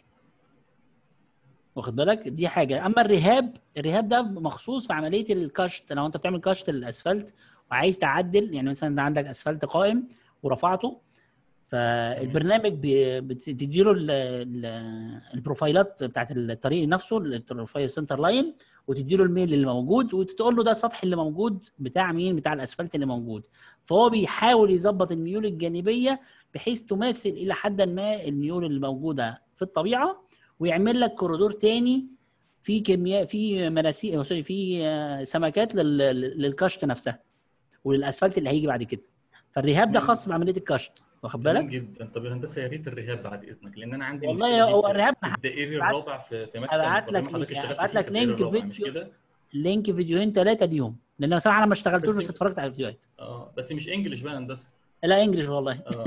واخد بالك دي حاجه اما الرهاب الرهاب ده مخصوص في عمليه الكشت لو انت بتعمل كشت للاسفلت وعايز تعدل يعني مثلا انت عندك اسفلت قائم ورفعته فالبرنامج بتديله البروفايلات بتاعت الطريق نفسه البروفايل سنتر لاين وتدي له الميل اللي موجود وتقول له ده السطح اللي موجود بتاع مين بتاع الاسفلت اللي موجود فهو بيحاول يظبط الميول الجانبيه بحيث تماثل الى حد ما الميول اللي موجوده في الطبيعه ويعمل لك كوريدور تاني في كمياء في مراسي سوري في آه، سمكات للكشط نفسها وللاسفلت اللي هيجي بعد كده فالرهاب ده خاص بعمليه الكشط واخد بالك؟ جدا طب الهندسه يا ريت الرهاب بعد اذنك لان انا عندي والله هو الرهاب الدائري الرابع في في مكتب ابعت لك لينك ابعت لك لينك فيديو لينك فيديوهين ثلاثه اليوم لان صراحه انا ما اشتغلتوش بس اتفرجت على الفيديوهات اه بس مش انجلش بقى هندسه لا انجلش والله آه.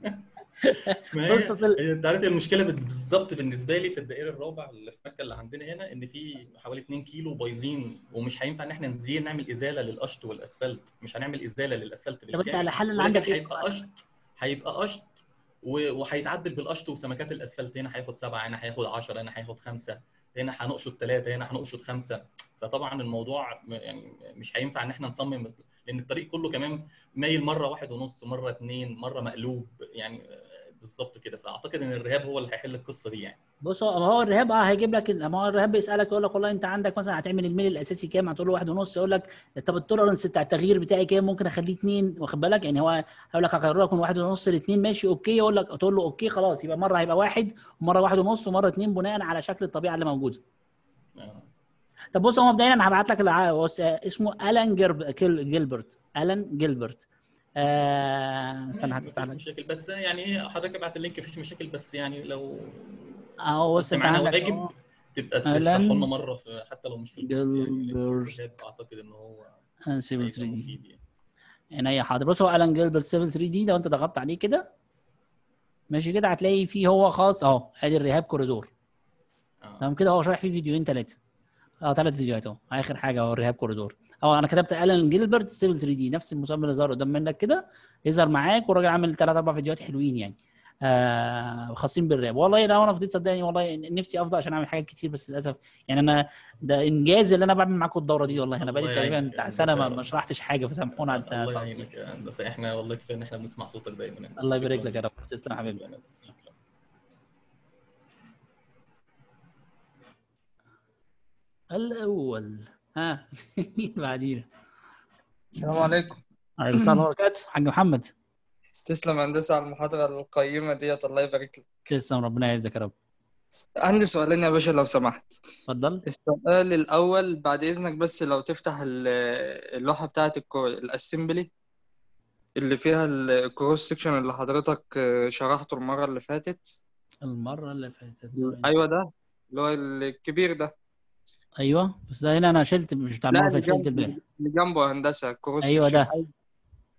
بص انت عارف المشكله بالظبط بالنسبه لي في الدائري الرابع اللي في مكه اللي عندنا هنا ان في حوالي 2 كيلو بايظين ومش هينفع ان احنا نزيل نعمل ازاله للقشط والاسفلت مش هنعمل ازاله للاسفلت طب انت على حل اللي عندك إيه؟ هيبقى قشط هيبقى قشط وهيتعدل بالقشط وسمكات الاسفلت هنا هياخد سبعه هنا هياخد 10 هنا هياخد خمسه هنا هنقشط ثلاثه هنا هنقشط خمسه فطبعا الموضوع يعني مش هينفع ان احنا نصمم لان الطريق كله كمان مايل مره واحد ونص مره اثنين مره مقلوب يعني بالظبط كده فاعتقد ان الرهاب هو اللي هيحل القصه دي يعني بص ما هو الرهاب اه هيجيب لك ما هو الرهاب بيسالك يقول لك والله انت عندك مثلا هتعمل الميل الاساسي كام هتقول له واحد ونص يقول لك طب التولرنس بتاع التغيير بتاعي كام ممكن اخليه اثنين واخد بالك يعني هو هيقول لك هغير لك من واحد ونص لاثنين ماشي اوكي يقول لك تقول له اوكي خلاص يبقى مره هيبقى واحد ومره واحد ونص ومره اثنين بناء على شكل الطبيعه اللي موجوده آه. طب بص هو مبدئيا انا هبعت لك اسمه الان جيلبرت الان جيلبرت آه، استنى هتفتح لك مشاكل بس يعني ايه حضرتك ابعت اللينك مفيش مشاكل بس يعني لو اهو بص انت عندك واجب آه، تبقى تشرحه لنا مره في حتى لو مش في الكورس يعني، اعتقد ان هو 7 آه، 3 دي يعني. يا حاضر بص هو الان جيلبرت 7 3 دي لو انت ضغطت عليه كده ماشي كده هتلاقي فيه هو خاص اهو ادي الرهاب كوريدور تمام كده هو شارح فيه فيديوهين ثلاثه اه ثلاث فيديوهات اهو اخر حاجه هو الرهاب كوريدور او انا كتبت الان جيلبرت سيفل 3 دي نفس المسمى اللي ظهر قدام منك كده يظهر معاك والراجل عامل ثلاث اربع فيديوهات حلوين يعني آه خاصين بالراب والله لو انا فضيت صدقني والله نفسي افضل عشان اعمل حاجات كتير بس للاسف يعني انا ده انجاز اللي انا بعمل معاكم الدوره دي والله انا بقالي تقريبا يعني سنه ما شرحتش حاجه فسامحونا على يعني التقصير بس احنا والله كفايه ان احنا بنسمع صوتك دايما يعني. الله يبارك لك يا رب تسلم حبيبي الاول ها بعدينا السلام عليكم عليكم السلام وبركاته حاج محمد تسلم هندسه على المحاضره القيمه ديت الله يبارك لك تسلم ربنا يعزك يا رب عندي سؤالين يا باشا لو سمحت اتفضل السؤال الاول بعد اذنك بس لو تفتح اللوحه بتاعه الاسمبلي اللي فيها الكروس سيكشن اللي حضرتك آه، شرحته المره اللي فاتت المره اللي فاتت ايوه ده اللي هو الكبير ده ايوه بس ده هنا انا شلت مش بتاع المرفه شلت البيع اللي جنبه هندسه كروس ايوه ده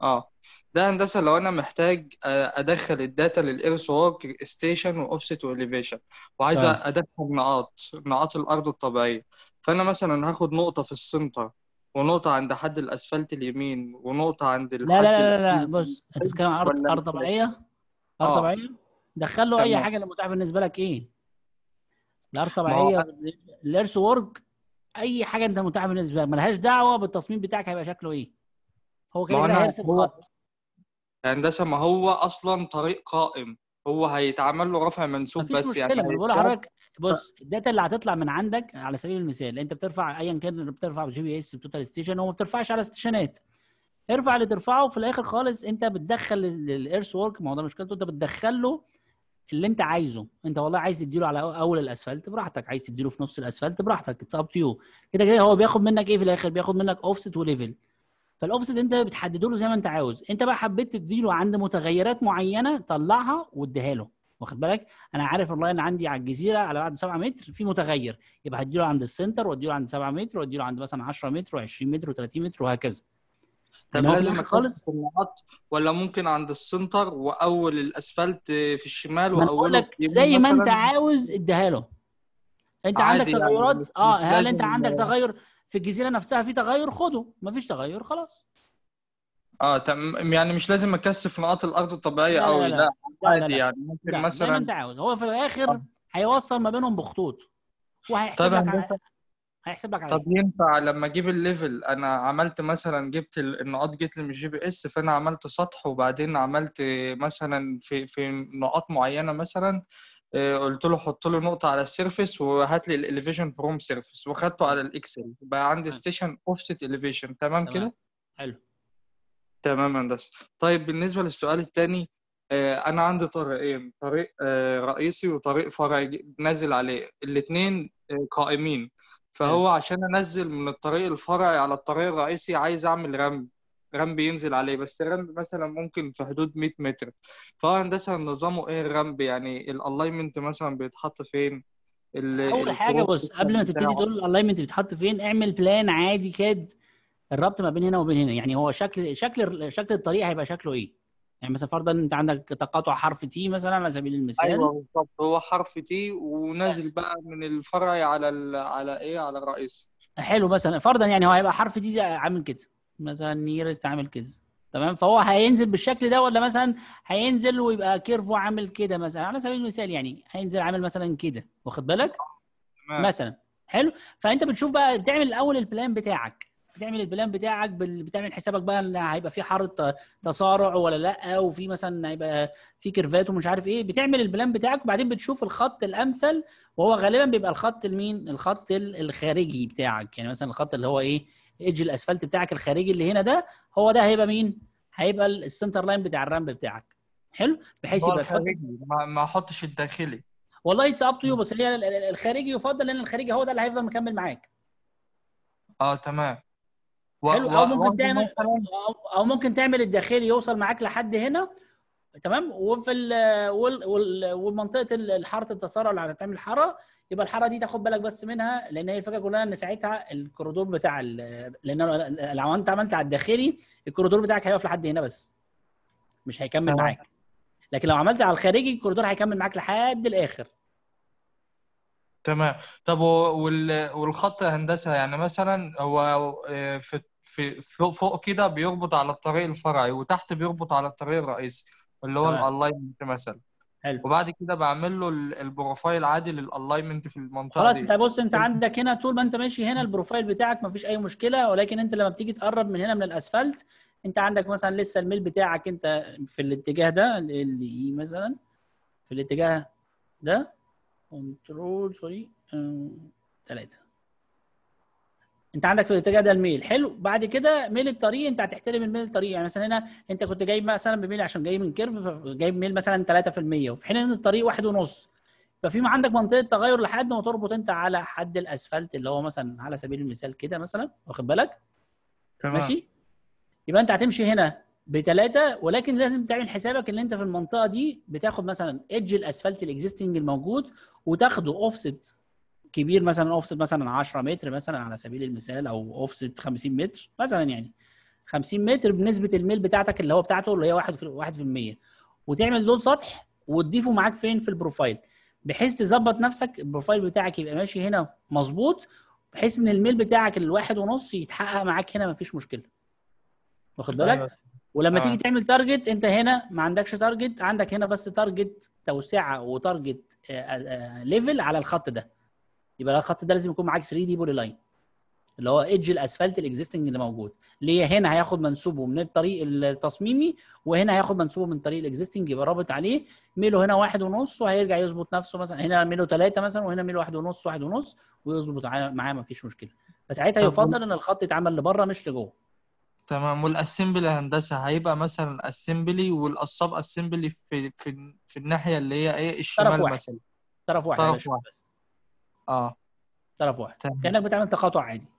اه ده هندسه لو انا محتاج آه، ادخل الداتا للاير سوارك ستيشن واوفست واليفيشن وعايز طيب. ادخل نقاط نقاط الارض الطبيعيه فانا مثلا هاخد نقطه في السنتر ونقطة عند حد الأسفلت اليمين ونقطة عند الحد لا لا لا لا, لا. بص أنت بتتكلم عن أرض أرض طبيعية أرض آه. طبيعية دخل له أي حاجة اللي متاحة بالنسبة لك إيه الارض الطبيعيه الارث وورك اي حاجه انت متاحه بالنسبه لك ملهاش دعوه بالتصميم بتاعك هيبقى شكله ايه هو كده هيرسم الخط هندسه ما هو اصلا طريق قائم هو هيتعمل له رفع منسوب بس يعني مشكلة. يعني انا بقول لحضرتك بص الداتا اللي هتطلع من عندك على سبيل المثال انت بترفع ايا كان بترفع جي بي اس بتوتال ستيشن هو ما بترفعش على ستيشنات ارفع اللي ترفعه في الاخر خالص انت بتدخل الايرث وورك ما هو ده مشكلته انت بتدخل له اللي انت عايزه انت والله عايز تديله على اول الاسفلت براحتك عايز تديله في نص الاسفلت براحتك اتس اب تو يو كده كده هو بياخد منك ايه في الاخر بياخد منك اوفست وليفل فالاوفست انت بتحدده له زي ما انت عاوز انت بقى حبيت تديله عند متغيرات معينه طلعها واديها له واخد بالك انا عارف والله ان عندي على الجزيره على بعد 7 متر في متغير يبقى هديله عند السنتر واديله عند 7 متر واديله عند مثلا 10 متر و20 متر و30 متر وهكذا طب لازم خالص في النقط ولا ممكن عند السنتر واول الاسفلت في الشمال واول لك زي ما انت عاوز اديها له انت عندك يعني، تغيرات يعني اه هل انت عندك تغير في الجزيره نفسها في تغير خده مفيش تغير خلاص اه تمام يعني مش لازم اكثف نقاط الارض الطبيعيه قوي لا, لا, لا, لا, عادي يعني ممكن لا مثلا زي ما انت عاوز هو في الاخر هيوصل ما بينهم بخطوط وهيحسب لك هيحسب لك عليه طب إيه؟ ينفع لما اجيب الليفل انا عملت مثلا جبت النقاط جت لي من الجي بي اس فانا عملت سطح وبعدين عملت مثلا في في نقاط معينه مثلا آه، قلت له حط له نقطه على السيرفيس وهات لي الاليفيشن فروم سيرفيس وخدته على الاكسل بقى عندي ستيشن اوفست اليفيشن تمام كده حلو تمام هندسه طيب بالنسبه للسؤال الثاني آه، انا عندي طريقين طريق إيه؟ آه، رئيسي وطريق فرعي نازل عليه الاثنين قائمين إيه. فهو عشان انزل من الطريق الفرعي على الطريق الرئيسي عايز اعمل رم رم ينزل عليه بس الرم مثلا ممكن في حدود 100 متر فهندسه نظامه ايه الرم يعني الالاينمنت مثلا بيتحط فين اول حاجه بص قبل ما تبتدي تقول الالاينمنت بيتحط فين اعمل بلان عادي كاد الربط ما بين هنا وبين هنا يعني هو شكل شكل شكل الطريق هيبقى شكله ايه يعني مثلا فرضا انت عندك تقاطع حرف تي مثلا على سبيل المثال ايوه بالظبط هو حرف تي ونازل بقى من الفرعي على ال... على ايه على الرئيسي حلو مثلا فرضا يعني هو هيبقى حرف تي عامل كده مثلا نيرست عامل كده تمام فهو هينزل بالشكل ده ولا مثلا هينزل ويبقى كيرفو عامل كده مثلا على سبيل المثال يعني هينزل عامل مثلا كده واخد بالك تمام. مثلا حلو فانت بتشوف بقى بتعمل الاول البلان بتاعك بتعمل البلان بتاعك بتعمل حسابك بقى ان هيبقى في حر تصارع ولا لا وفي مثلا هيبقى في كيرفات ومش عارف ايه بتعمل البلان بتاعك وبعدين بتشوف الخط الامثل وهو غالبا بيبقى الخط المين الخط الخارجي بتاعك يعني مثلا الخط اللي هو ايه ايدج الاسفلت بتاعك الخارجي اللي هنا ده هو ده هيبقى مين هيبقى السنتر لاين بتاع الرامب بتاعك حلو بحيث يبقى الخارجي ما احطش الداخلي والله اتس اب تو يو بس هي الخارجي يفضل لان الخارجي هو ده اللي هيفضل مكمل معاك اه تمام و... حلو او ممكن تعمل او ممكن تعمل الداخلي يوصل معاك لحد هنا تمام وفي ال وال وال ومنطقه الحاره التسارع اللي هتعمل حاره يبقى الحاره دي تاخد بالك بس منها لان هي الفكره كلها ان ساعتها الكوريدور بتاع لان لو انت عملت على الداخلي الكوريدور بتاعك هيقف لحد هنا بس مش هيكمل معاك لكن لو عملت على الخارجي الكوريدور هيكمل معاك لحد الاخر تمام طب والخط هندسه يعني مثلا هو آه، في في فوق كده بيربط على الطريق الفرعي وتحت بيربط على الطريق الرئيسي اللي هو الالاينمنت مثلا حلو وبعد كده بعمل له البروفايل عادي للالاينمنت في المنطقه خلاص انت بص انت عندك هنا طول ما انت ماشي هنا البروفايل بتاعك ما فيش اي مشكله ولكن انت لما بتيجي تقرب من هنا من الاسفلت انت عندك مثلا لسه الميل بتاعك انت في الاتجاه ده اللي e مثلا في الاتجاه ده كنترول سوري ثلاثه انت عندك في الاتجاه ده الميل حلو بعد كده ميل الطريق انت هتحترم الميل الطريق يعني مثلا هنا انت كنت جايب مثلا بميل عشان جاي من كيرف جايب ميل مثلا 3% وفي حين ان الطريق واحد ونص ففي عندك منطقه تغير لحد ما تربط انت على حد الاسفلت اللي هو مثلا على سبيل المثال كده مثلا واخد بالك تمام ماشي يبقى انت هتمشي هنا بثلاثه ولكن لازم تعمل حسابك ان انت في المنطقه دي بتاخد مثلا ايدج الاسفلت الاكزيستنج الموجود وتاخده اوفست كبير مثلا اوف سيت مثلا 10 متر مثلا على سبيل المثال او اوف سيت 50 متر مثلا يعني 50 متر بنسبه الميل بتاعتك اللي هو بتاعته اللي هي 1% 1% وتعمل لون سطح وتضيفه معاك فين في البروفايل بحيث تظبط نفسك البروفايل بتاعك يبقى ماشي هنا مظبوط بحيث ان الميل بتاعك الواحد ونص يتحقق معاك هنا مفيش مشكله واخد بالك أيوة. ولما آه. تيجي تعمل تارجت انت هنا ما عندكش تارجت عندك هنا بس تارجت توسعه وتارجت آه، ليفل آه، آه، على الخط ده يبقى الخط ده لازم يكون معاك 3 دي بولي لاين اللي هو ايدج الاسفلت الاكزيستنج اللي موجود ليه هنا هياخد منسوبه من الطريق التصميمي وهنا هياخد منسوبه من الطريق الاكزيستنج يبقى رابط عليه ميله هنا واحد ونص وهيرجع يظبط نفسه مثلا هنا ميله ثلاثة مثلا وهنا ميله واحد ونص واحد ونص ويظبط معاه مفيش مشكله فساعتها يفضل ان الخط يتعمل لبره مش لجوه تمام والاسمبلي هندسه هيبقى مثلا اسمبلي والقصاب اسمبلي في في في الناحيه اللي هي ايه الشمال طرف واحد طرف واحد, طرف واحد. بس اه طرف واحد تمام. كانك بتعمل تقاطع عادي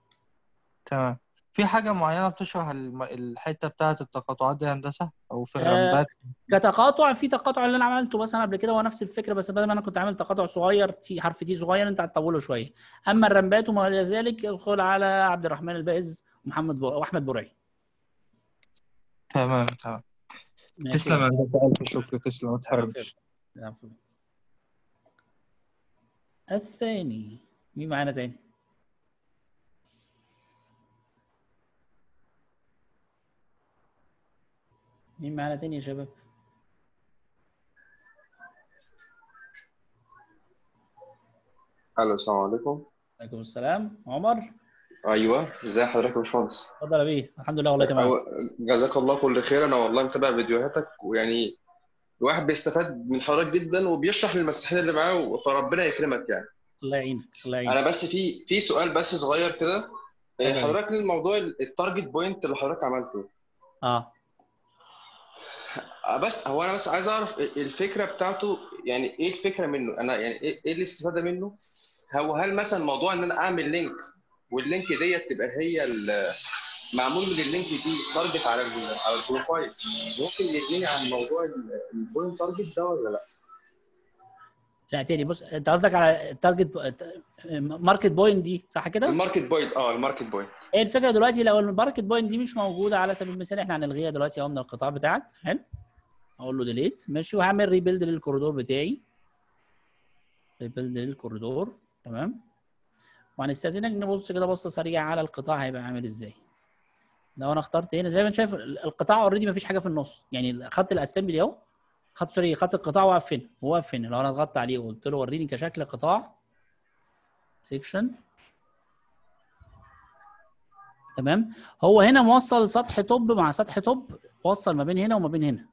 تمام في حاجه معينه بتشرح الحته بتاعه التقاطعات دي هندسه او في آه، الرمبات آه كتقاطع في تقاطع اللي انا عملته مثلا قبل كده هو نفس الفكره بس بدل ما انا كنت عامل تقاطع صغير تي حرف تي صغير انت هتطوله شويه اما الرمبات وما الى ذلك ادخل على عبد الرحمن البائز ومحمد بو... واحمد برعي تمام تمام تسلم يا الف شكر تسلم ما تحرمش الثاني مين معانا تاني؟ مين معانا تاني يا شباب؟ الو السلام عليكم وعليكم السلام عمر ايوه ازي حضرتك يا باشمهندس اتفضل يا بيه الحمد لله والله تمام جزاك الله كل خير انا والله متابع فيديوهاتك ويعني الواحد بيستفاد من حضرتك جدا وبيشرح للمسيحيين اللي معاه فربنا يكرمك يعني الله يعينك الله يعينك انا بس في في سؤال بس صغير كده إيه، حضرتك للموضوع التارجت بوينت اللي حضرتك عملته آه. اه بس هو انا بس عايز اعرف إيه الفكره بتاعته يعني ايه الفكره منه انا يعني إيه،, ايه الاستفاده منه هو هل مثلا موضوع ان انا اعمل لينك واللينك ديت تبقى هي معمول من اللينك دي تارجت على على البروفايل ممكن يديني عن موضوع البوينت تارجت ده ولا لا؟ لا تاني بص انت قصدك على التارجت ماركت بوينت دي صح كده؟ الماركت بوينت اه الماركت بوينت ايه الفكره دلوقتي لو الماركت بوينت دي مش موجوده على سبيل المثال احنا هنلغيها دلوقتي اهو من القطاع بتاعك حلو اقول له ديليت ماشي وهعمل ريبيلد للكوريدور بتاعي ريبيلد للكوريدور تمام وهنستاذنك نبص كده بصه سريعه على القطاع هيبقى عامل ازاي لو انا اخترت هنا زي ما انت شايف القطاع اوريدي ما فيش حاجه في النص يعني خط الاسامبلي اهو خط سوري خط القطاع واقف فين؟ واقف فين؟ لو انا ضغطت عليه وقلت له وريني كشكل قطاع سيكشن تمام هو هنا موصل سطح توب مع سطح توب وصل ما بين هنا وما بين هنا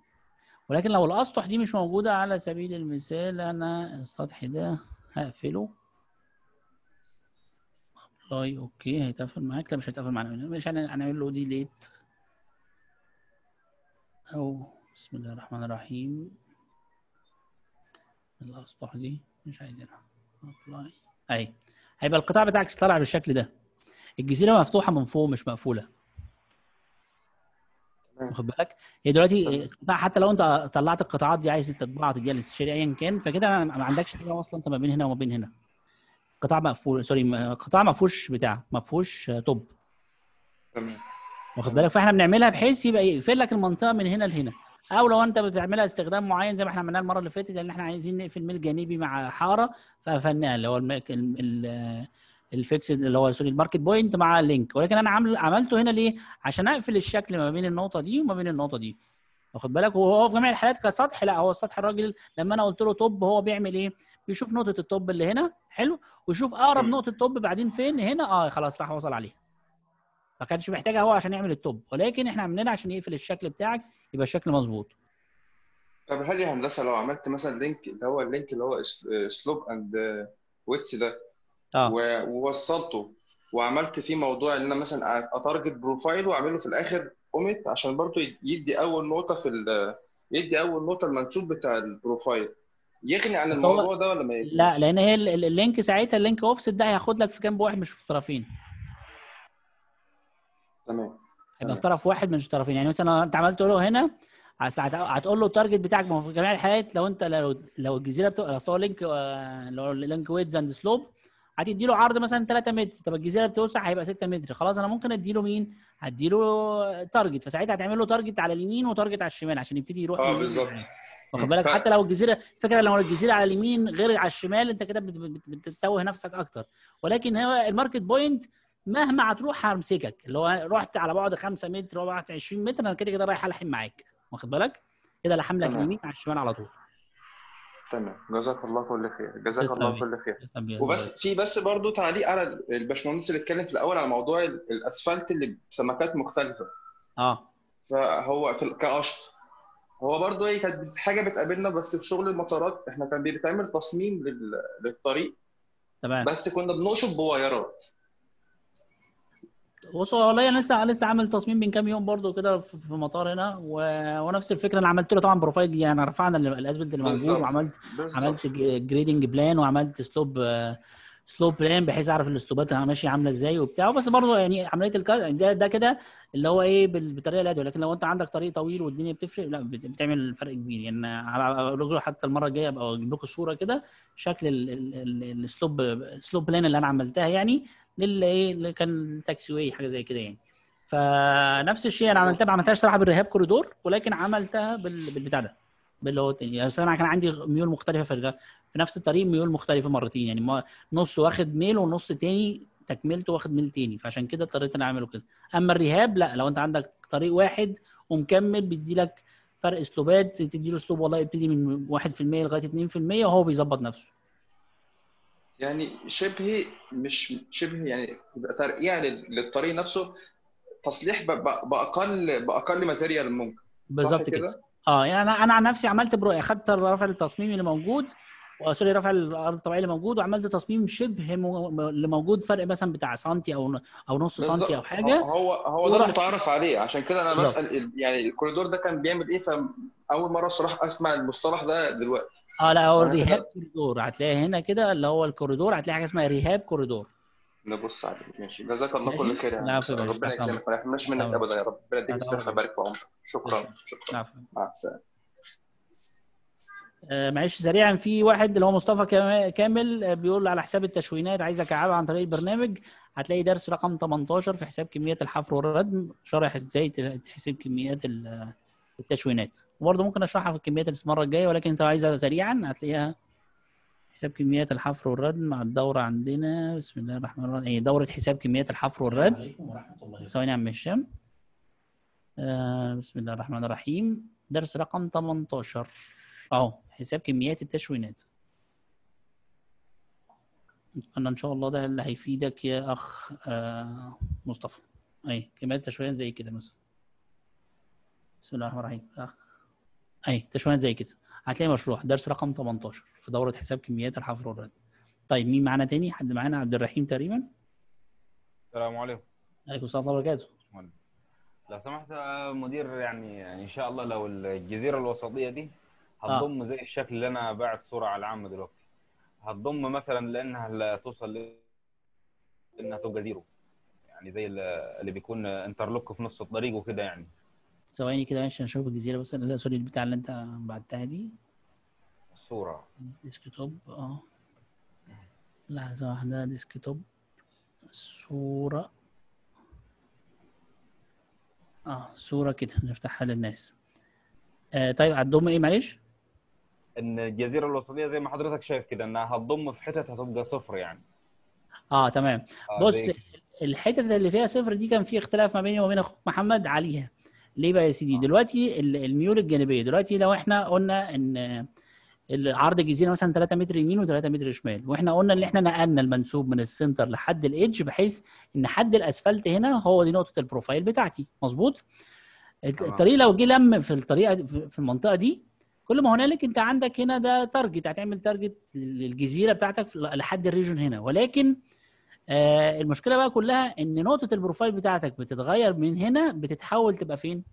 ولكن لو الاسطح دي مش موجوده على سبيل المثال انا السطح ده هقفله ابلاي طيب، اوكي هيتقفل معاك لا مش هيتقفل معانا مش هنعمل له دي ليت او بسم الله الرحمن الرحيم الاسطح دي مش عايزينها ابلاي اهي هيبقى القطاع بتاعك طالع بالشكل ده الجزيره مفتوحه من فوق مش مقفوله واخد بالك هي دلوقتي حتى لو انت طلعت القطاعات دي عايز تطبعها تديها للاستشاري ايا كان فكده ما عندكش حاجه اصلا انت ما بين هنا وما بين هنا قطاع مقفول سوري قطاع ما فيهوش بتاع ما فيهوش توب تمام واخد بالك فاحنا بنعملها بحيث يبقى يقفل لك المنطقه من هنا لهنا او لو انت بتعملها استخدام معين زي ما احنا عملناها المره اللي فاتت لان احنا عايزين نقفل ميل جانبي مع حاره فقفلناها اللي هو الميك ال... الفيكس اللي هو سوري الماركت بوينت مع لينك ولكن انا عامل عملته هنا ليه؟ عشان اقفل الشكل ما بين النقطه دي وما بين النقطه دي واخد بالك وهو في جميع الحالات كسطح لا هو السطح الراجل لما انا قلت له توب هو بيعمل ايه؟ يشوف نقطه التوب اللي هنا حلو ويشوف اقرب نقطه توب بعدين فين هنا اه خلاص راح وصل عليها ما كانش محتاجها هو عشان يعمل التوب ولكن احنا عاملينها عشان يقفل الشكل بتاعك يبقى الشكل مظبوط طب هل يا هندسه لو عملت مثلا لينك اللي هو اللينك اللي هو سلوب اند ويتس ده اه ووصلته وعملت فيه موضوع ان انا مثلا اتارجت بروفايل واعمله في الاخر اوميت عشان برضه يدي اول نقطه في ال... يدي اول نقطه المنسوب بتاع البروفايل يغني عن الموضوع ده ولا ما يغنيش؟ لا لان هي اللينك ساعتها اللينك اوفست ده هياخد لك في جنب واحد مش في الطرفين تمام هيبقى في طرف واحد من الطرفين يعني مثلا انت عملت تقول له هنا هتقول له التارجت بتاعك ما في جميع الحالات لو انت لو لو الجزيره بتبقى اصل هو لينك لو لينك ويدز اند سلوب هتدي له عرض مثلا 3 متر طب الجزيره بتوسع هيبقى 6 متر خلاص انا ممكن ادي له مين؟ هدي له تارجت فساعتها هتعمل له تارجت على اليمين وتارجت على الشمال عشان يبتدي يروح اه بالظبط واخد بالك حتى لو الجزيره فكره لو الجزيره على اليمين غير على الشمال انت كده بتتوه نفسك اكتر ولكن هو الماركت بوينت مهما هتروح همسكك اللي هو رحت على بعد 5 متر وبعد 20 متر انا كده كده رايح الحم معاك واخد بالك كده لحملك اليمين على الشمال على طول تمام جزاك الله كل خير جزاك الله كل خير وبس في بس برضو تعليق على الباشمهندس اللي اتكلم في الاول على موضوع الاسفلت اللي بسمكات مختلفه اه فهو في كقشط هو برضو هي إيه، كانت حاجه بتقابلنا بس في شغل المطارات احنا كان بيتعمل تصميم للطريق تمام بس كنا بنقشط بوايرات بصوا والله انا لسه لسه عامل تصميم من كام يوم برضو كده في مطار هنا و... ونفس الفكره انا عملت له طبعا بروفايل يعني رفعنا الاسبلت اللي موجود وعملت بالزبط. عملت جريدنج بلان وعملت سلوب سلوب بلان بحيث اعرف الاسلوبات ماشيه عامله ازاي وبتاع بس برضه يعني عمليه الكار يعني ده, ده كده اللي هو ايه بالطريقه الادويه لكن لو انت عندك طريق طويل والدنيا بتفرق لا بتعمل فرق كبير يعني حتى المره الجايه ابقى اجيب لكم الصوره كده شكل السلوب سلوب بلان اللي انا عملتها يعني للايه ايه اللي كان تاكسي واي حاجه زي كده يعني فنفس الشيء انا عملتها ما عملتهاش صراحه بالرهاب كوريدور ولكن عملتها بالبتاع ده باللي هو يعني انا كان عندي ميول مختلفه في في نفس الطريق ميول مختلفه مرتين يعني نص واخد ميل ونص تاني تكملته واخد ميل تاني فعشان كده اضطريت اني اعمله كده اما الرهاب لا لو انت عندك طريق واحد ومكمل بيدي لك فرق اسلوبات تدي له اسلوب والله يبتدي من 1% لغايه 2% وهو بيظبط نفسه يعني شبه مش شبه يعني ترقيع للطريق نفسه تصليح باقل باقل ماتيريال ممكن بالظبط كده اه يعني انا انا عن نفسي عملت برو اخدت رفع التصميم اللي موجود سوري رفع الارض الطبيعيه اللي موجود وعملت تصميم شبه اللي موجود فرق مثلا بتاع سنتي او او نص سنتي او حاجه هو هو ده المتعارف عليه عشان كده انا بسال يعني الكوريدور ده كان بيعمل ايه فاول مره الصراحه اسمع المصطلح ده دلوقتي اه لا هو الريهاب كوريدور هتلاقي هنا كده اللي هو الكوريدور هتلاقي حاجه اسمها ريهاب كوريدور نبص عليه ماشي جزاك الله كل خير يعني ربنا يكرمك ما منك ابدا يا رب ربنا يديك الصحه ويبارك في عمرك شكرا شكرا مع السلامه آه، معلش سريعا في واحد اللي هو مصطفى كامل آه، بيقول على حساب التشوينات عايز اكعبها عن طريق البرنامج هتلاقي درس رقم 18 في حساب كميات الحفر والردم شرح ازاي تحسب كميات ال التشوينات وبرضه ممكن اشرحها في الكميات المره الجايه ولكن انت عايزها سريعا هتلاقيها حساب كميات الحفر والردم مع الدوره عندنا بسم الله الرحمن الرحيم ايه دوره حساب كميات الحفر والرد ورحمه الله ثواني يا عم هشام آه بسم الله الرحمن الرحيم درس رقم 18 اهو حساب كميات التشوينات انا ان شاء الله ده اللي هيفيدك يا اخ آه مصطفى اي كميات التشوينات زي كده مثلا بسم الله الرحمن الرحيم أخ... اي تشويهات زي كده هتلاقي مشروع درس رقم 18 في دوره حساب كميات الحفر والرد طيب مين معانا تاني حد معانا عبد الرحيم تقريبا السلام عليكم عليكم السلام ورحمه الله وبركاته لو سمحت مدير يعني ان شاء الله لو الجزيره الوسطيه دي هتضم آه. زي الشكل اللي انا باعت صوره على العام دلوقتي هتضم مثلا لانها توصل لانها تبقى زيرو يعني زي اللي بيكون انترلوك في نص الطريق وكده يعني ثواني كده عشان اشوف الجزيره بس لا سوري البتاع اللي انت بعتها دي صوره ديسك توب اه لحظه واحده ديسك توب صوره اه صوره كده نفتحها للناس آه طيب هتضم ايه معلش؟ ان الجزيره الوسطيه زي ما حضرتك شايف كده انها هتضم في حتت هتبقى صفر يعني اه تمام آه بص الحتت اللي فيها صفر دي كان في اختلاف ما بيني وبين اخوك محمد عليها ليه بقى يا سيدي آه. دلوقتي الميول الجانبيه دلوقتي لو احنا قلنا ان عرض الجزيره مثلا 3 متر يمين و3 متر شمال واحنا قلنا ان احنا نقلنا المنسوب من السنتر لحد الايدج بحيث ان حد الاسفلت هنا هو دي نقطه البروفايل بتاعتي مظبوط الطريق لو جه لم في الطريقه في المنطقه دي كل ما هنالك انت عندك هنا ده تارجت هتعمل تارجت للجزيره بتاعتك لحد الريجن هنا ولكن آه المشكله بقى كلها ان نقطه البروفايل بتاعتك بتتغير من هنا بتتحول تبقى فين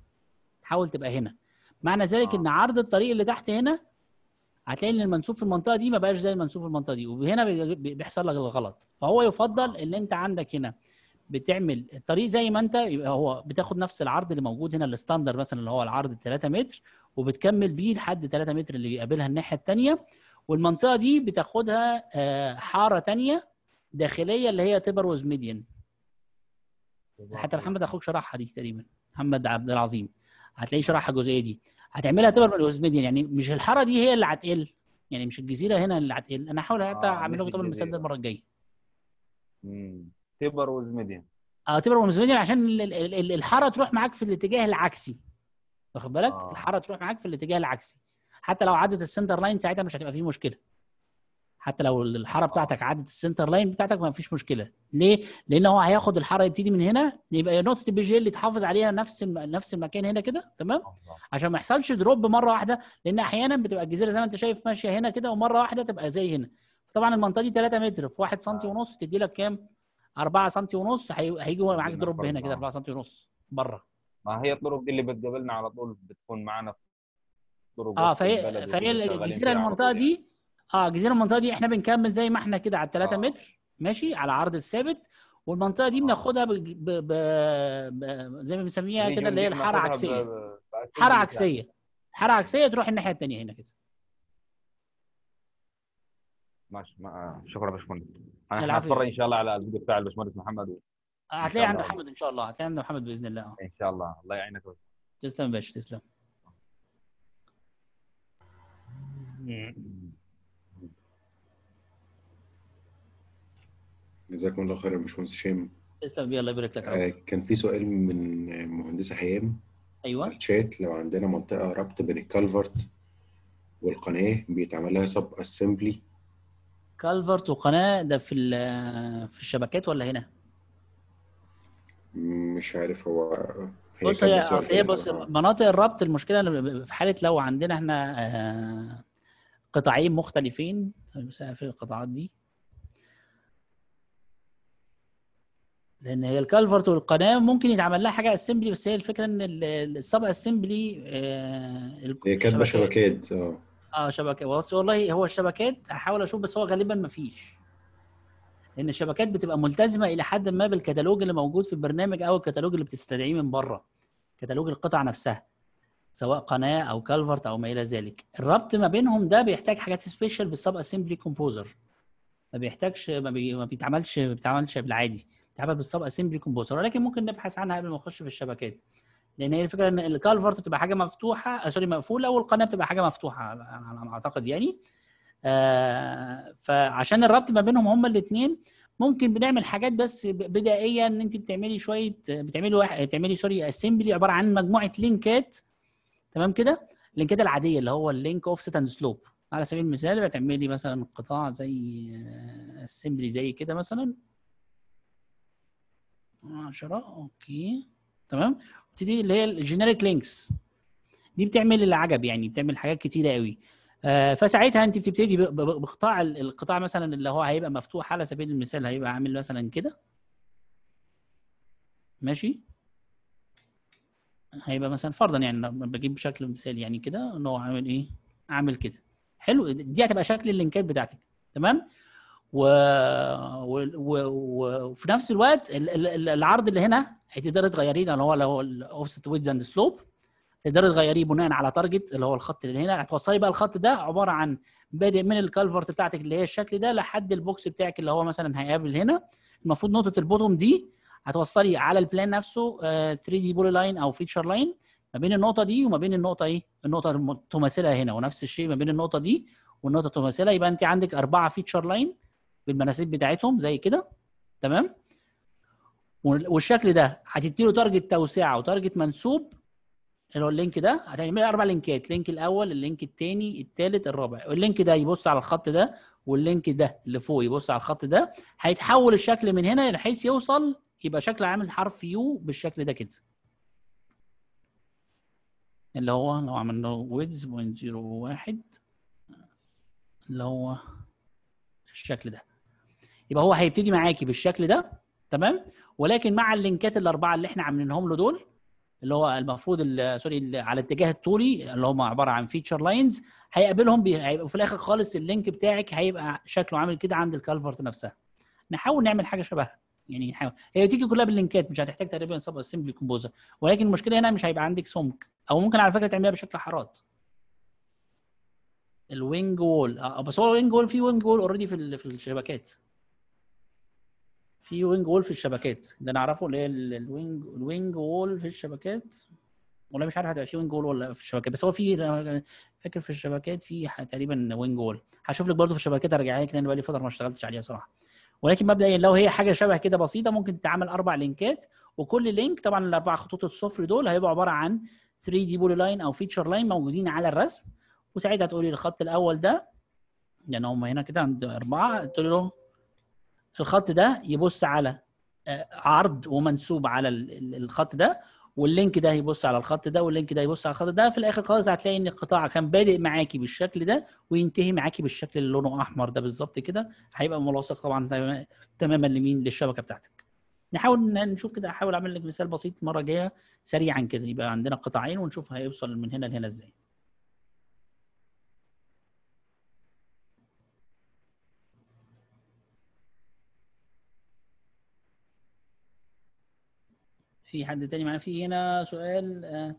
تحول تبقى هنا معنى ذلك آه. ان عرض الطريق اللي تحت هنا هتلاقي ان المنسوب في المنطقه دي ما بقاش زي المنسوب في المنطقه دي وهنا بيحصل لك الغلط فهو يفضل ان انت عندك هنا بتعمل الطريق زي ما انت يبقى هو بتاخد نفس العرض اللي موجود هنا الستاندر مثلا اللي هو العرض 3 متر وبتكمل بيه لحد 3 متر اللي بيقابلها الناحيه الثانيه والمنطقه دي بتاخدها آه، حاره ثانيه داخليه اللي هي وز ميديان حتى محمد اخوك شرحها دي تقريبا محمد عبد العظيم هتلاقيه شرحها الجزئيه دي هتعملها وز ميديان يعني مش الحاره دي هي اللي هتقل يعني مش الجزيره هنا اللي هتقل انا هحاول آه، حتى آه اعمل لكم المثال ده المره الجايه وز ميديان اه وز ميديان عشان الحاره تروح معاك في الاتجاه العكسي واخد بالك آه. الحاره تروح معاك في الاتجاه العكسي حتى لو عدت السنتر لاين ساعتها مش هتبقى فيه مشكله حتى لو الحاره بتاعتك عدت السنتر لاين بتاعتك ما فيش مشكله ليه لان هو هياخد الحاره يبتدي من هنا يبقى نقطه البي جي اللي تحافظ عليها نفس نفس المكان هنا كده تمام عشان ما يحصلش دروب مره واحده لان احيانا بتبقى الجزيره زي ما انت شايف ماشيه هنا كده ومره واحده تبقى زي هنا طبعا المنطقه دي 3 متر في 1 سم آه. ونص تدي لك كام 4 سم ونص هيجي معاك دروب هنا كده 4 سم ونص بره ما هي الطرق دي اللي بتقابلنا على طول بتكون معانا طرق اه فهي فهي الجزيره المنطقه يعني. دي اه جزيره المنطقه دي احنا بنكمل زي ما احنا كده على 3 آه. متر ماشي على عرض الثابت والمنطقه دي آه. بناخدها ب... ب... ب... ب... زي ما بنسميها يعني كده اللي هي الحاره عكسيه حاره يعني. عكسيه حاره عكسيه تروح الناحيه الثانيه هنا كده ماشي ما... شكرا يا باشمهندس انا هتفرج ان شاء الله على الفيديو بتاع الباشمهندس محمد و... آه، هتلاقي عند محمد ان شاء الله هتلاقي عند محمد باذن الله ان شاء الله الله يعينك تسلم يا باشا تسلم آه. جزاكم الله خير يا باشمهندس هشام تسلم يلا يبارك لك آه كان في سؤال من مهندسه حيام ايوه الشات لو عندنا منطقه ربط بين الكالفرت والقناه بيتعمل لها سب اسمبلي كالفرت وقناه ده في في الشبكات ولا هنا؟ مش عارف هو هي بص هي هي بص آه. مناطق الربط المشكله في حاله لو عندنا احنا آه، قطاعين مختلفين في القطاعات دي لان هي الكالفرت والقناه ممكن يتعمل لها حاجه اسمبلي بس هي الفكره ان السب اسمبلي آه، هي كاتبه شبكات اه اه شبكات بص والله هو الشبكات هحاول اشوف بس هو غالبا ما فيش لان الشبكات بتبقى ملتزمه الى حد ما بالكتالوج اللي موجود في البرنامج او الكتالوج اللي بتستدعيه من بره كتالوج القطع نفسها سواء قناه او كالفرت او ما الى ذلك الربط ما بينهم ده بيحتاج حاجات سبيشال بالسب اسمبلي كومبوزر ما بيحتاجش ما, بي... ما بيتعملش ما بيتعملش بالعادي بتتعمل بالسب اسمبلي كومبوزر ولكن ممكن نبحث عنها قبل ما نخش في الشبكات لان هي الفكره ان الكالفرت بتبقى حاجه مفتوحه سوري آه، مقفوله والقناه بتبقى حاجه مفتوحه على ما اعتقد يعني آه فعشان الربط ما بينهم هما الاثنين ممكن بنعمل حاجات بس بدائيه ان انت بتعملي شويه بتعملي واحد بتعملي سوري اسمبلي عباره عن مجموعه لينكات تمام كده اللينكات العاديه اللي هو اللينك اوف سيت اند سلوب على سبيل المثال بتعملي مثلا قطاع زي اسمبلي آه، زي كده مثلا 10 اوكي تمام تبتدي اللي هي الجينيريك لينكس دي بتعمل العجب يعني بتعمل حاجات كتيره قوي آه فساعتها انت بتبتدي بقطاع القطاع مثلا اللي هو هيبقى مفتوح على سبيل المثال هيبقى عامل مثلا كده ماشي هيبقى مثلا فرضا يعني بجيب بشكل مثالي يعني كده ان هو عامل ايه عامل كده حلو دي هتبقى شكل اللينكات بتاعتك تمام و... و... و... وفي نفس الوقت العرض اللي هنا هتقدري تغيريه لان هو اللي هو الاوفست ويدز اند سلوب تقدري تغيريه بناء على تارجت اللي هو الخط اللي هنا هتوصلي بقى الخط ده عباره عن بادئ من الكالفرت بتاعتك اللي هي الشكل ده لحد البوكس بتاعك اللي هو مثلا هيقابل هنا المفروض نقطه البوتوم دي هتوصلي على البلان نفسه 3 دي بولي لاين او فيتشر لاين ما بين النقطه دي وما بين النقطه ايه النقطه المتماثله هنا ونفس الشيء ما بين النقطه دي والنقطه المتماثله يبقى انت عندك اربعه فيتشر لاين بالمناسيب بتاعتهم زي كده تمام والشكل ده هتديله تارجت توسعه وتارجت منسوب اللي هو اللينك ده هتعمل اربع لينكات اللينك الاول اللينك الثاني الثالث الرابع اللينك ده يبص على الخط ده واللينك ده اللي فوق يبص على الخط ده هيتحول الشكل من هنا بحيث يوصل يبقى شكل عامل حرف يو بالشكل ده كده اللي هو لو عملنا ويدز 0.01 اللي هو الشكل ده يبقى هو هيبتدي معاكي بالشكل ده تمام ولكن مع اللينكات الاربعه اللي احنا عاملينهم له دول اللي هو المفروض سوري على الاتجاه الطولي اللي هم عباره عن فيتشر لاينز هيقابلهم هيبقوا في الاخر خالص اللينك بتاعك هيبقى شكله عامل كده عند الكالفرت نفسها نحاول نعمل حاجه شبهها يعني نحاول هي بتيجي كلها باللينكات مش هتحتاج تقريبا سب اسمبلي كومبوزر ولكن المشكله هنا مش هيبقى عندك سمك او ممكن على فكره تعملها بشكل حارات الوينج وول آه، آه، بس هو الوينج وول في وينج وول اوريدي في الشبكات في وينج وول في الشبكات اللي انا اعرفه اللي هي الوينج الوينج وول في الشبكات والله مش عارف هتبقى في وينج وول ولا في الشبكات بس هو في فاكر في الشبكات في تقريبا وينج وول هشوف لك برضه في الشبكات ارجع لك لان بقالي فتره ما اشتغلتش عليها صراحه ولكن مبدئيا لو هي حاجه شبه كده بسيطه ممكن تتعمل اربع لينكات وكل لينك طبعا الاربع خطوط الصفر دول هيبقوا عباره عن 3 دي بولي لاين او فيتشر لاين موجودين على الرسم وساعتها تقولي الخط الاول ده لان يعني هم هنا كده عند اربعه تقول له الخط ده يبص على آه، عرض ومنسوب على الخط ده واللينك ده يبص على الخط ده واللينك ده يبص على الخط ده في الاخر خالص هتلاقي ان القطاع كان بادئ معاكي بالشكل ده وينتهي معاكي بالشكل اللي لونه احمر ده بالظبط كده هيبقى ملاصق طبعا تماما لمين للشبكه بتاعتك نحاول نشوف كده احاول اعمل لك مثال بسيط المره الجايه سريعا كده يبقى عندنا قطاعين ونشوف هيوصل من هنا لهنا ازاي في حد تاني معانا في هنا سؤال آه،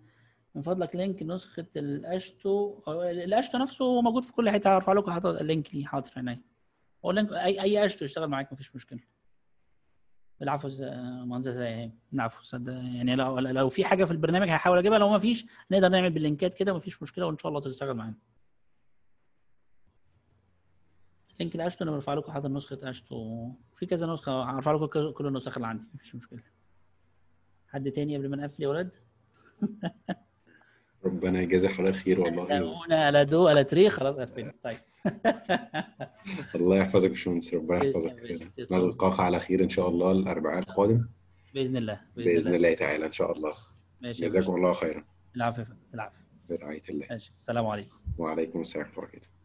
من فضلك لينك نسخه الاشتو الاشتو نفسه هو موجود في كل حته هرفع لكم حاطط اللينك ليه حاضر هنا هو لينك اي اي اشتو يشتغل معاك مفيش مشكله بالعفو زي إيه؟ العفو يعني لو لو في حاجه في البرنامج هحاول اجيبها لو ما فيش نقدر نعمل باللينكات كده مفيش مشكله وان شاء الله تشتغل معانا لينك الاشتو انا برفع لكم حاضر نسخه اشتو في كذا نسخه هرفع لكم كل النسخ اللي عندي مفيش مشكله حد تاني قبل ما نقفل يا ولاد ربنا يجازي حضرتك خير والله دعونا لا دو لا تري خلاص قفلنا طيب الله يحفظك يا باشمهندس ربنا يحفظك خير نلقاك على خير ان شاء الله الاربعاء القادم باذن الله باذن, بإذن الله. تعالى ان شاء الله ماشي جزاكم الله خيرا العفو العفو برعايه الله السلام عليكم وعليكم السلام ورحمه الله